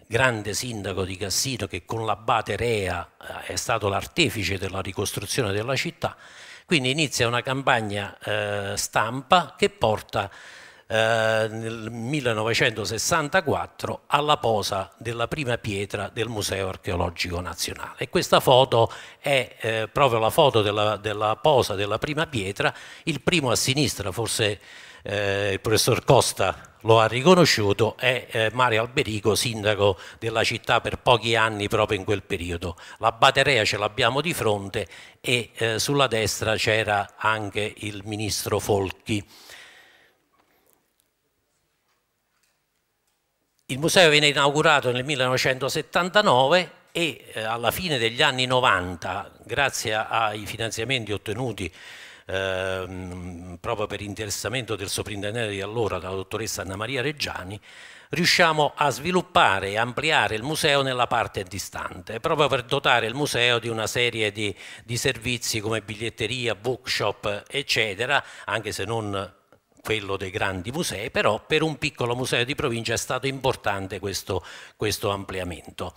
grande sindaco di Cassino che con l'abate Rea eh, è stato l'artefice della ricostruzione della città, quindi inizia una campagna eh, stampa che porta eh, nel 1964 alla posa della prima pietra del Museo Archeologico Nazionale. E questa foto è eh, proprio la foto della, della posa della prima pietra, il primo a sinistra, forse eh, il professor Costa lo ha riconosciuto, è eh, Mario Alberico, sindaco della città per pochi anni proprio in quel periodo. La batteria ce l'abbiamo di fronte e eh, sulla destra c'era anche il ministro Folchi. Il museo viene inaugurato nel 1979 e eh, alla fine degli anni 90, grazie ai finanziamenti ottenuti ehm, proprio per interessamento del soprintendente di allora, la dottoressa Anna Maria Reggiani, riusciamo a sviluppare e ampliare il museo nella parte distante, proprio per dotare il museo di una serie di, di servizi come biglietteria, bookshop, eccetera, anche se non quello dei grandi musei, però per un piccolo museo di provincia è stato importante questo, questo ampliamento.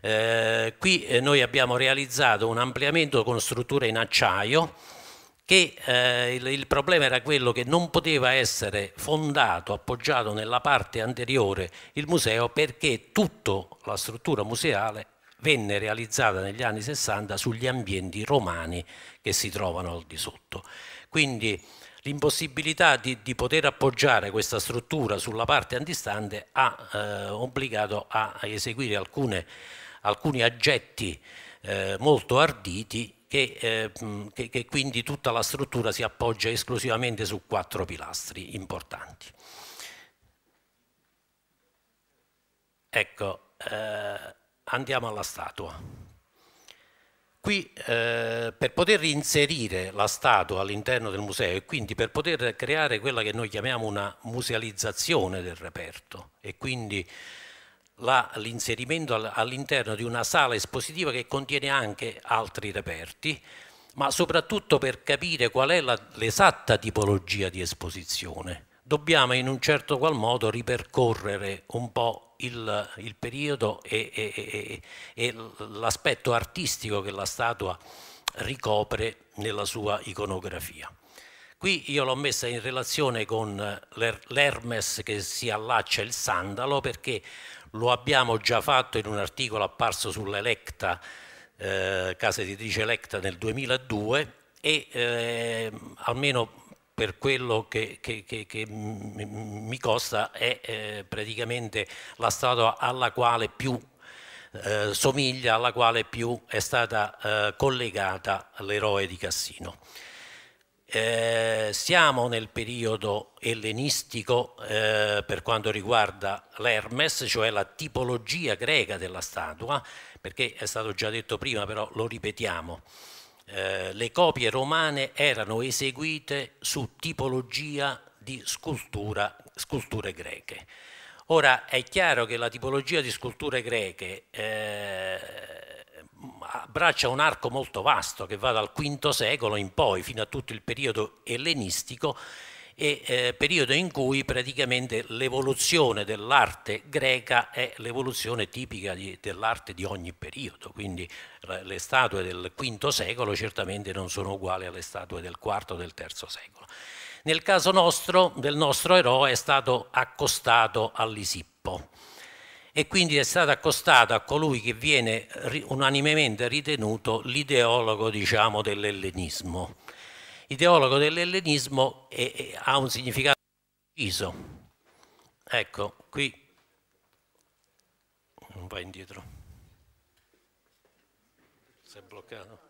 Eh, qui eh, noi abbiamo realizzato un ampliamento con strutture in acciaio che eh, il, il, problema era quello che non poteva essere fondato, appoggiato nella parte anteriore il museo perché tutta la struttura museale venne realizzata negli anni 60 sugli ambienti romani che si trovano al di sotto. Quindi L'impossibilità di, di, poter appoggiare questa struttura sulla parte antistante ha eh, obbligato a eseguire alcune, alcuni aggetti eh, molto arditi che, eh, che, che, quindi tutta la struttura si appoggia esclusivamente su quattro pilastri importanti. Ecco, eh, andiamo alla statua. Qui eh, per poter inserire la statua all'interno del museo e quindi per poter creare quella che noi chiamiamo una musealizzazione del reperto e quindi l'inserimento all'interno di una sala espositiva che contiene anche altri reperti, ma soprattutto per capire qual è l'esatta tipologia di esposizione dobbiamo in un certo qual modo ripercorrere un po' il, il periodo e, e, e, e l'aspetto artistico che la statua ricopre nella sua iconografia. Qui io l'ho messa in relazione con l'Hermes che si allaccia il sandalo perché lo abbiamo già fatto in un articolo apparso sull'Electa, eh, casa editrice Electa nel 2002 e eh, almeno per quello che, che, che, che, mi costa è eh, praticamente la statua alla quale più eh, somiglia, alla quale più è stata eh, collegata l'eroe di Cassino. Eh, siamo nel periodo ellenistico eh, per quanto riguarda l'Hermes, cioè la tipologia greca della statua, perché è stato già detto prima, però lo ripetiamo. Eh, le copie romane erano eseguite su tipologia di scultura, sculture greche. Ora è chiaro che la tipologia di sculture greche eh, abbraccia un arco molto vasto che va dal V secolo in poi fino a tutto il periodo ellenistico e eh, periodo in cui praticamente l'evoluzione dell'arte greca è l'evoluzione tipica dell'arte di ogni periodo, quindi eh, le statue del V secolo certamente non sono uguali alle statue del IV o del III secolo. Nel caso nostro, del nostro eroe è stato accostato all'Isippo e quindi è stato accostato a colui che viene unanimemente ritenuto l'ideologo diciamo, dell'ellenismo ideologo dell'ellenismo e, e ha un significato preciso. Ecco, qui non va indietro. Si è bloccato.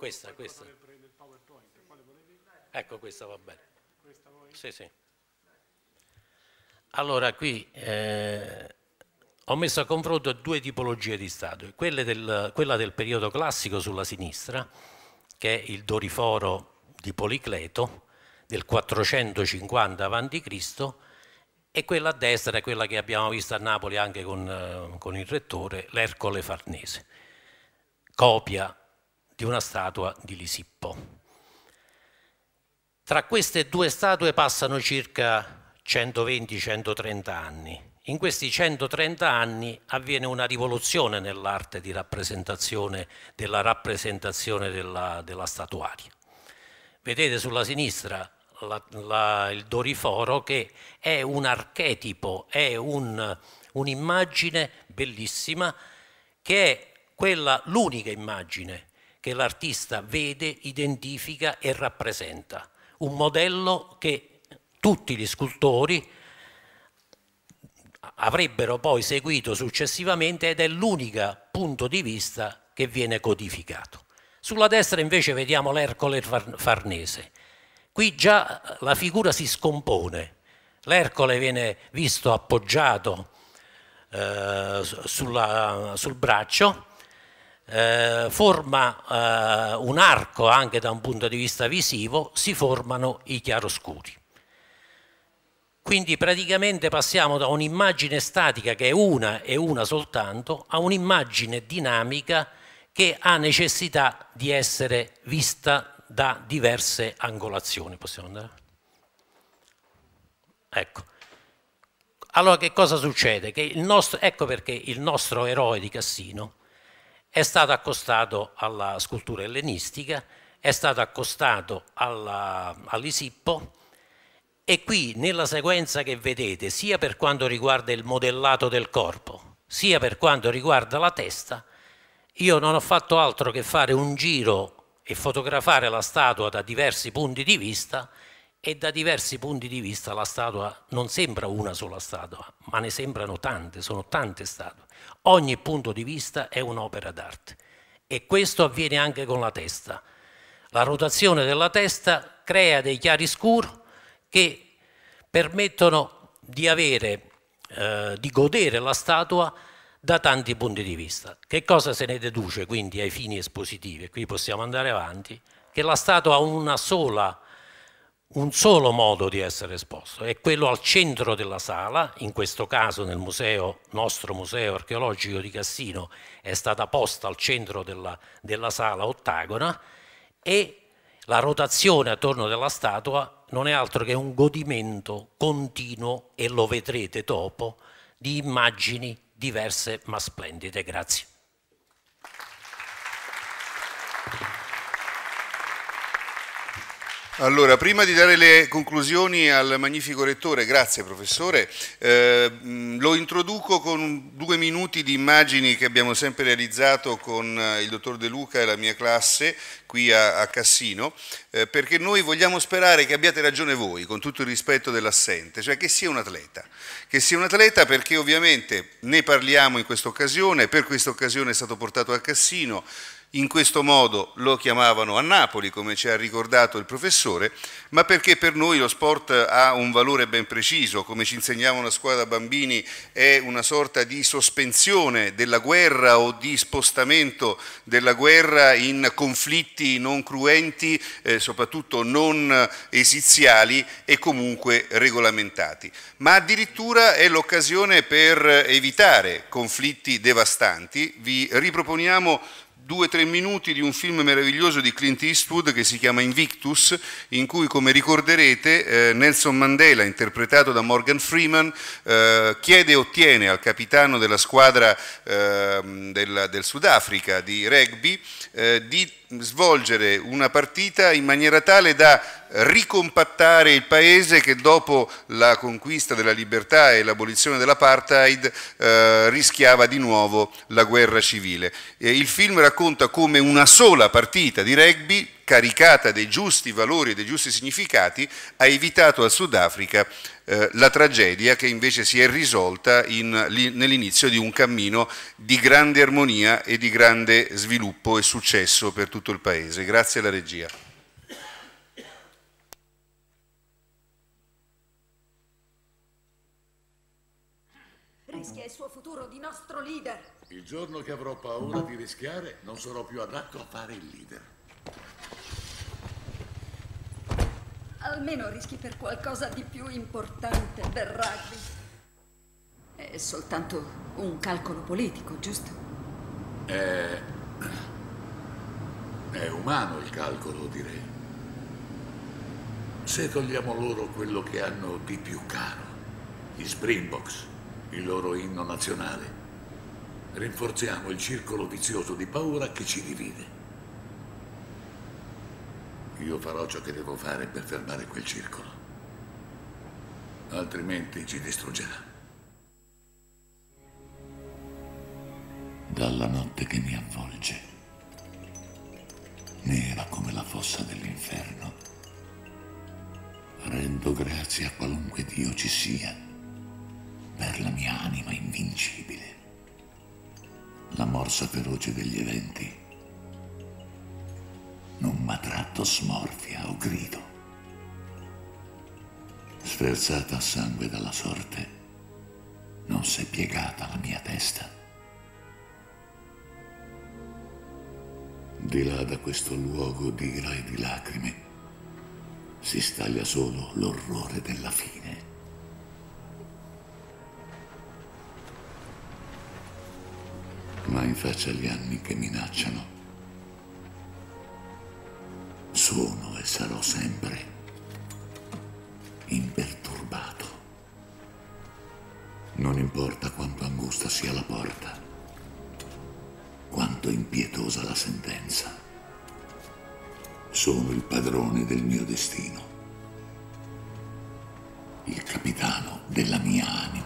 Questa, questa. ecco questa va bene. Questa sì, sì. Allora qui eh, ho messo a confronto due tipologie di Stato, del, quella del periodo classico sulla sinistra, che è il doriforo di Policleto del 450 a.C., e quella a destra è quella che abbiamo visto a Napoli anche con, eh, con il rettore, l'Ercole Farnese, copia di una statua di Lisippo. Tra queste due statue passano circa 120-130 anni. In questi 130 anni avviene una rivoluzione nell'arte di rappresentazione della rappresentazione della, della statuaria. Vedete sulla sinistra la, la, il doriforo che è un archetipo, è un'immagine bellissima che è quella l'unica immagine che l'artista vede, identifica e rappresenta. Un modello che tutti gli scultori avrebbero poi seguito successivamente ed è l'unico punto di vista che viene codificato. Sulla destra invece vediamo l'Ercole Farnese. Qui già la figura si scompone. L'Ercole viene visto appoggiato eh, sulla, sul braccio eh, forma eh, un arco anche da un punto di vista visivo, si formano i chiaroscuri. Quindi praticamente passiamo da un'immagine statica che è una e una soltanto a un'immagine dinamica che ha necessità di essere vista da diverse angolazioni. Possiamo andare? Ecco. Allora che cosa succede? Nostro, ecco perché il nostro eroe di Cassino è stato accostato alla scultura ellenistica, è stato accostato all'Isippo e qui nella sequenza che vedete, sia per quanto riguarda il modellato del corpo, sia per quanto riguarda la testa, io non ho fatto altro che fare un giro e fotografare la statua da diversi punti di vista e da diversi punti di vista la statua non sembra una sola statua, ma ne sembrano tante, sono tante statue. Ogni punto di vista è un'opera d'arte e questo avviene anche con la testa. La rotazione della testa crea dei chiari chiaroscuri che permettono di, avere, eh, di godere la statua da tanti punti di vista. Che cosa se ne deduce quindi ai fini espositivi? E qui possiamo andare avanti, che la statua ha una sola un solo modo di essere esposto, è quello al centro della sala, in questo caso nel museo, nostro museo archeologico di Cassino è stata posta al centro della, della sala ottagona e la rotazione attorno della statua non è altro che un godimento continuo, e lo vedrete dopo, di immagini diverse ma splendide. Grazie. Allora, prima di dare le conclusioni al magnifico rettore, grazie professore, eh, mm, lo introduco con due minuti di immagini che abbiamo sempre realizzato con eh, il dottor De Luca e la mia classe qui a, a Cassino, eh, perché noi vogliamo sperare che abbiate ragione voi, con tutto il rispetto dell'assente, cioè che sia un atleta, che sia un atleta perché ovviamente ne parliamo in questa occasione, per questa occasione è stato portato a Cassino, in questo modo lo chiamavano a Napoli, come ci ha ricordato il professore, ma perché per noi lo sport ha un valore ben preciso, come ci insegnavano a scuola da bambini, è una sorta di sospensione della guerra o di spostamento della guerra in conflitti non cruenti, eh, soprattutto non esiziali e comunque regolamentati. Ma addirittura è l'occasione per evitare conflitti devastanti. Vi riproponiamo due o tre minuti di un film meraviglioso di Clint Eastwood che si chiama Invictus, in cui, come ricorderete, eh, Nelson Mandela, interpretato da Morgan Freeman, eh, chiede e ottiene al capitano della squadra eh, del, del Sudafrica di rugby eh, di svolgere una partita in maniera tale da ricompattare il paese che dopo la conquista della libertà e l'abolizione dell'apartheid eh, rischiava di nuovo la guerra civile. Eh, il film racconta come una sola partita di rugby caricata dei giusti valori e dei giusti significati, ha evitato al Sudafrica eh, la tragedia che invece si è risolta nell'inizio di un cammino di grande armonia e di grande sviluppo e successo per tutto il Paese. Grazie alla regia. Rischia il suo futuro di nostro leader. Il giorno che avrò paura di rischiare non sarò più adatto a fare il leader. Almeno rischi per qualcosa di più importante del rugby. È soltanto un calcolo politico, giusto? È... è umano il calcolo, direi. Se togliamo loro quello che hanno di più caro, gli Springboks, il loro inno nazionale, rinforziamo il circolo vizioso di paura che ci divide. Io farò ciò che devo fare per fermare quel circolo. Altrimenti ci distruggerà. Dalla notte che mi avvolge, nera come la fossa dell'inferno, rendo grazie a qualunque Dio ci sia per la mia anima invincibile. La morsa feroce degli eventi fatto smorfia o oh grido. Sferzata a sangue dalla sorte, non si è piegata la mia testa. Di là da questo luogo di ira e di lacrime si staglia solo l'orrore della fine. Ma in faccia agli anni che minacciano, sono e sarò sempre imperturbato. Non importa quanto angusta sia la porta, quanto impietosa la sentenza. Sono il padrone del mio destino, il capitano della mia anima.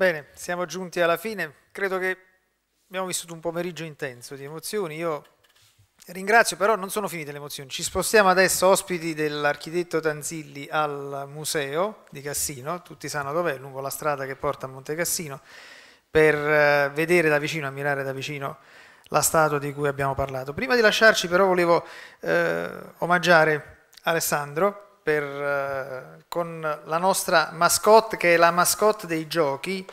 Bene, siamo giunti alla fine. Credo che abbiamo vissuto un pomeriggio intenso di emozioni. Io ringrazio, però non sono finite le emozioni. Ci spostiamo adesso, ospiti dell'architetto Tanzilli, al museo di Cassino. Tutti sanno dov'è, lungo la strada che porta a Monte Cassino, per eh, vedere da vicino, ammirare da vicino la statua di cui abbiamo parlato. Prima di lasciarci, però, volevo eh, omaggiare Alessandro per, eh, con la nostra mascotte che è la mascotte dei giochi,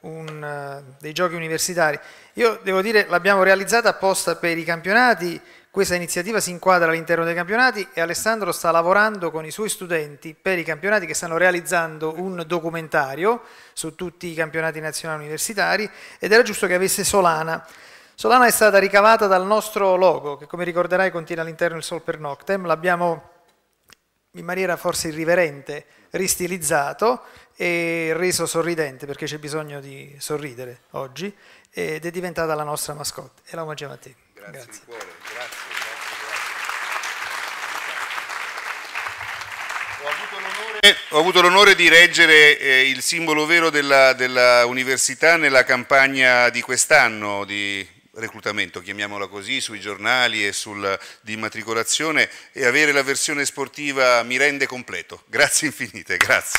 un, eh, dei giochi universitari. Io devo dire l'abbiamo realizzata apposta per i campionati, questa iniziativa si inquadra all'interno dei campionati e Alessandro sta lavorando con i suoi studenti per i campionati che stanno realizzando un documentario su tutti i campionati nazionali universitari ed era giusto che avesse Solana. Solana è stata ricavata dal nostro logo che come ricorderai contiene all'interno il Sol per Noctem, l'abbiamo in maniera forse irriverente, ristilizzato e reso sorridente, perché c'è bisogno di sorridere oggi, ed è diventata la nostra mascotte. E la omaggiamo a te. Grazie, grazie. di cuore, grazie, grazie, Ho avuto l'onore di reggere eh, il simbolo vero della, della università nella campagna di quest'anno di reclutamento, chiamiamola così, sui giornali e sul, di immatricolazione e avere la versione sportiva mi rende completo. Grazie infinite, grazie.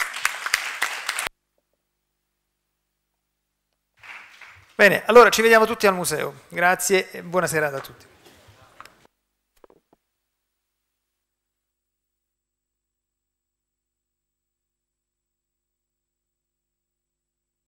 Bene, allora ci vediamo tutti al museo. Grazie e buona serata a tutti.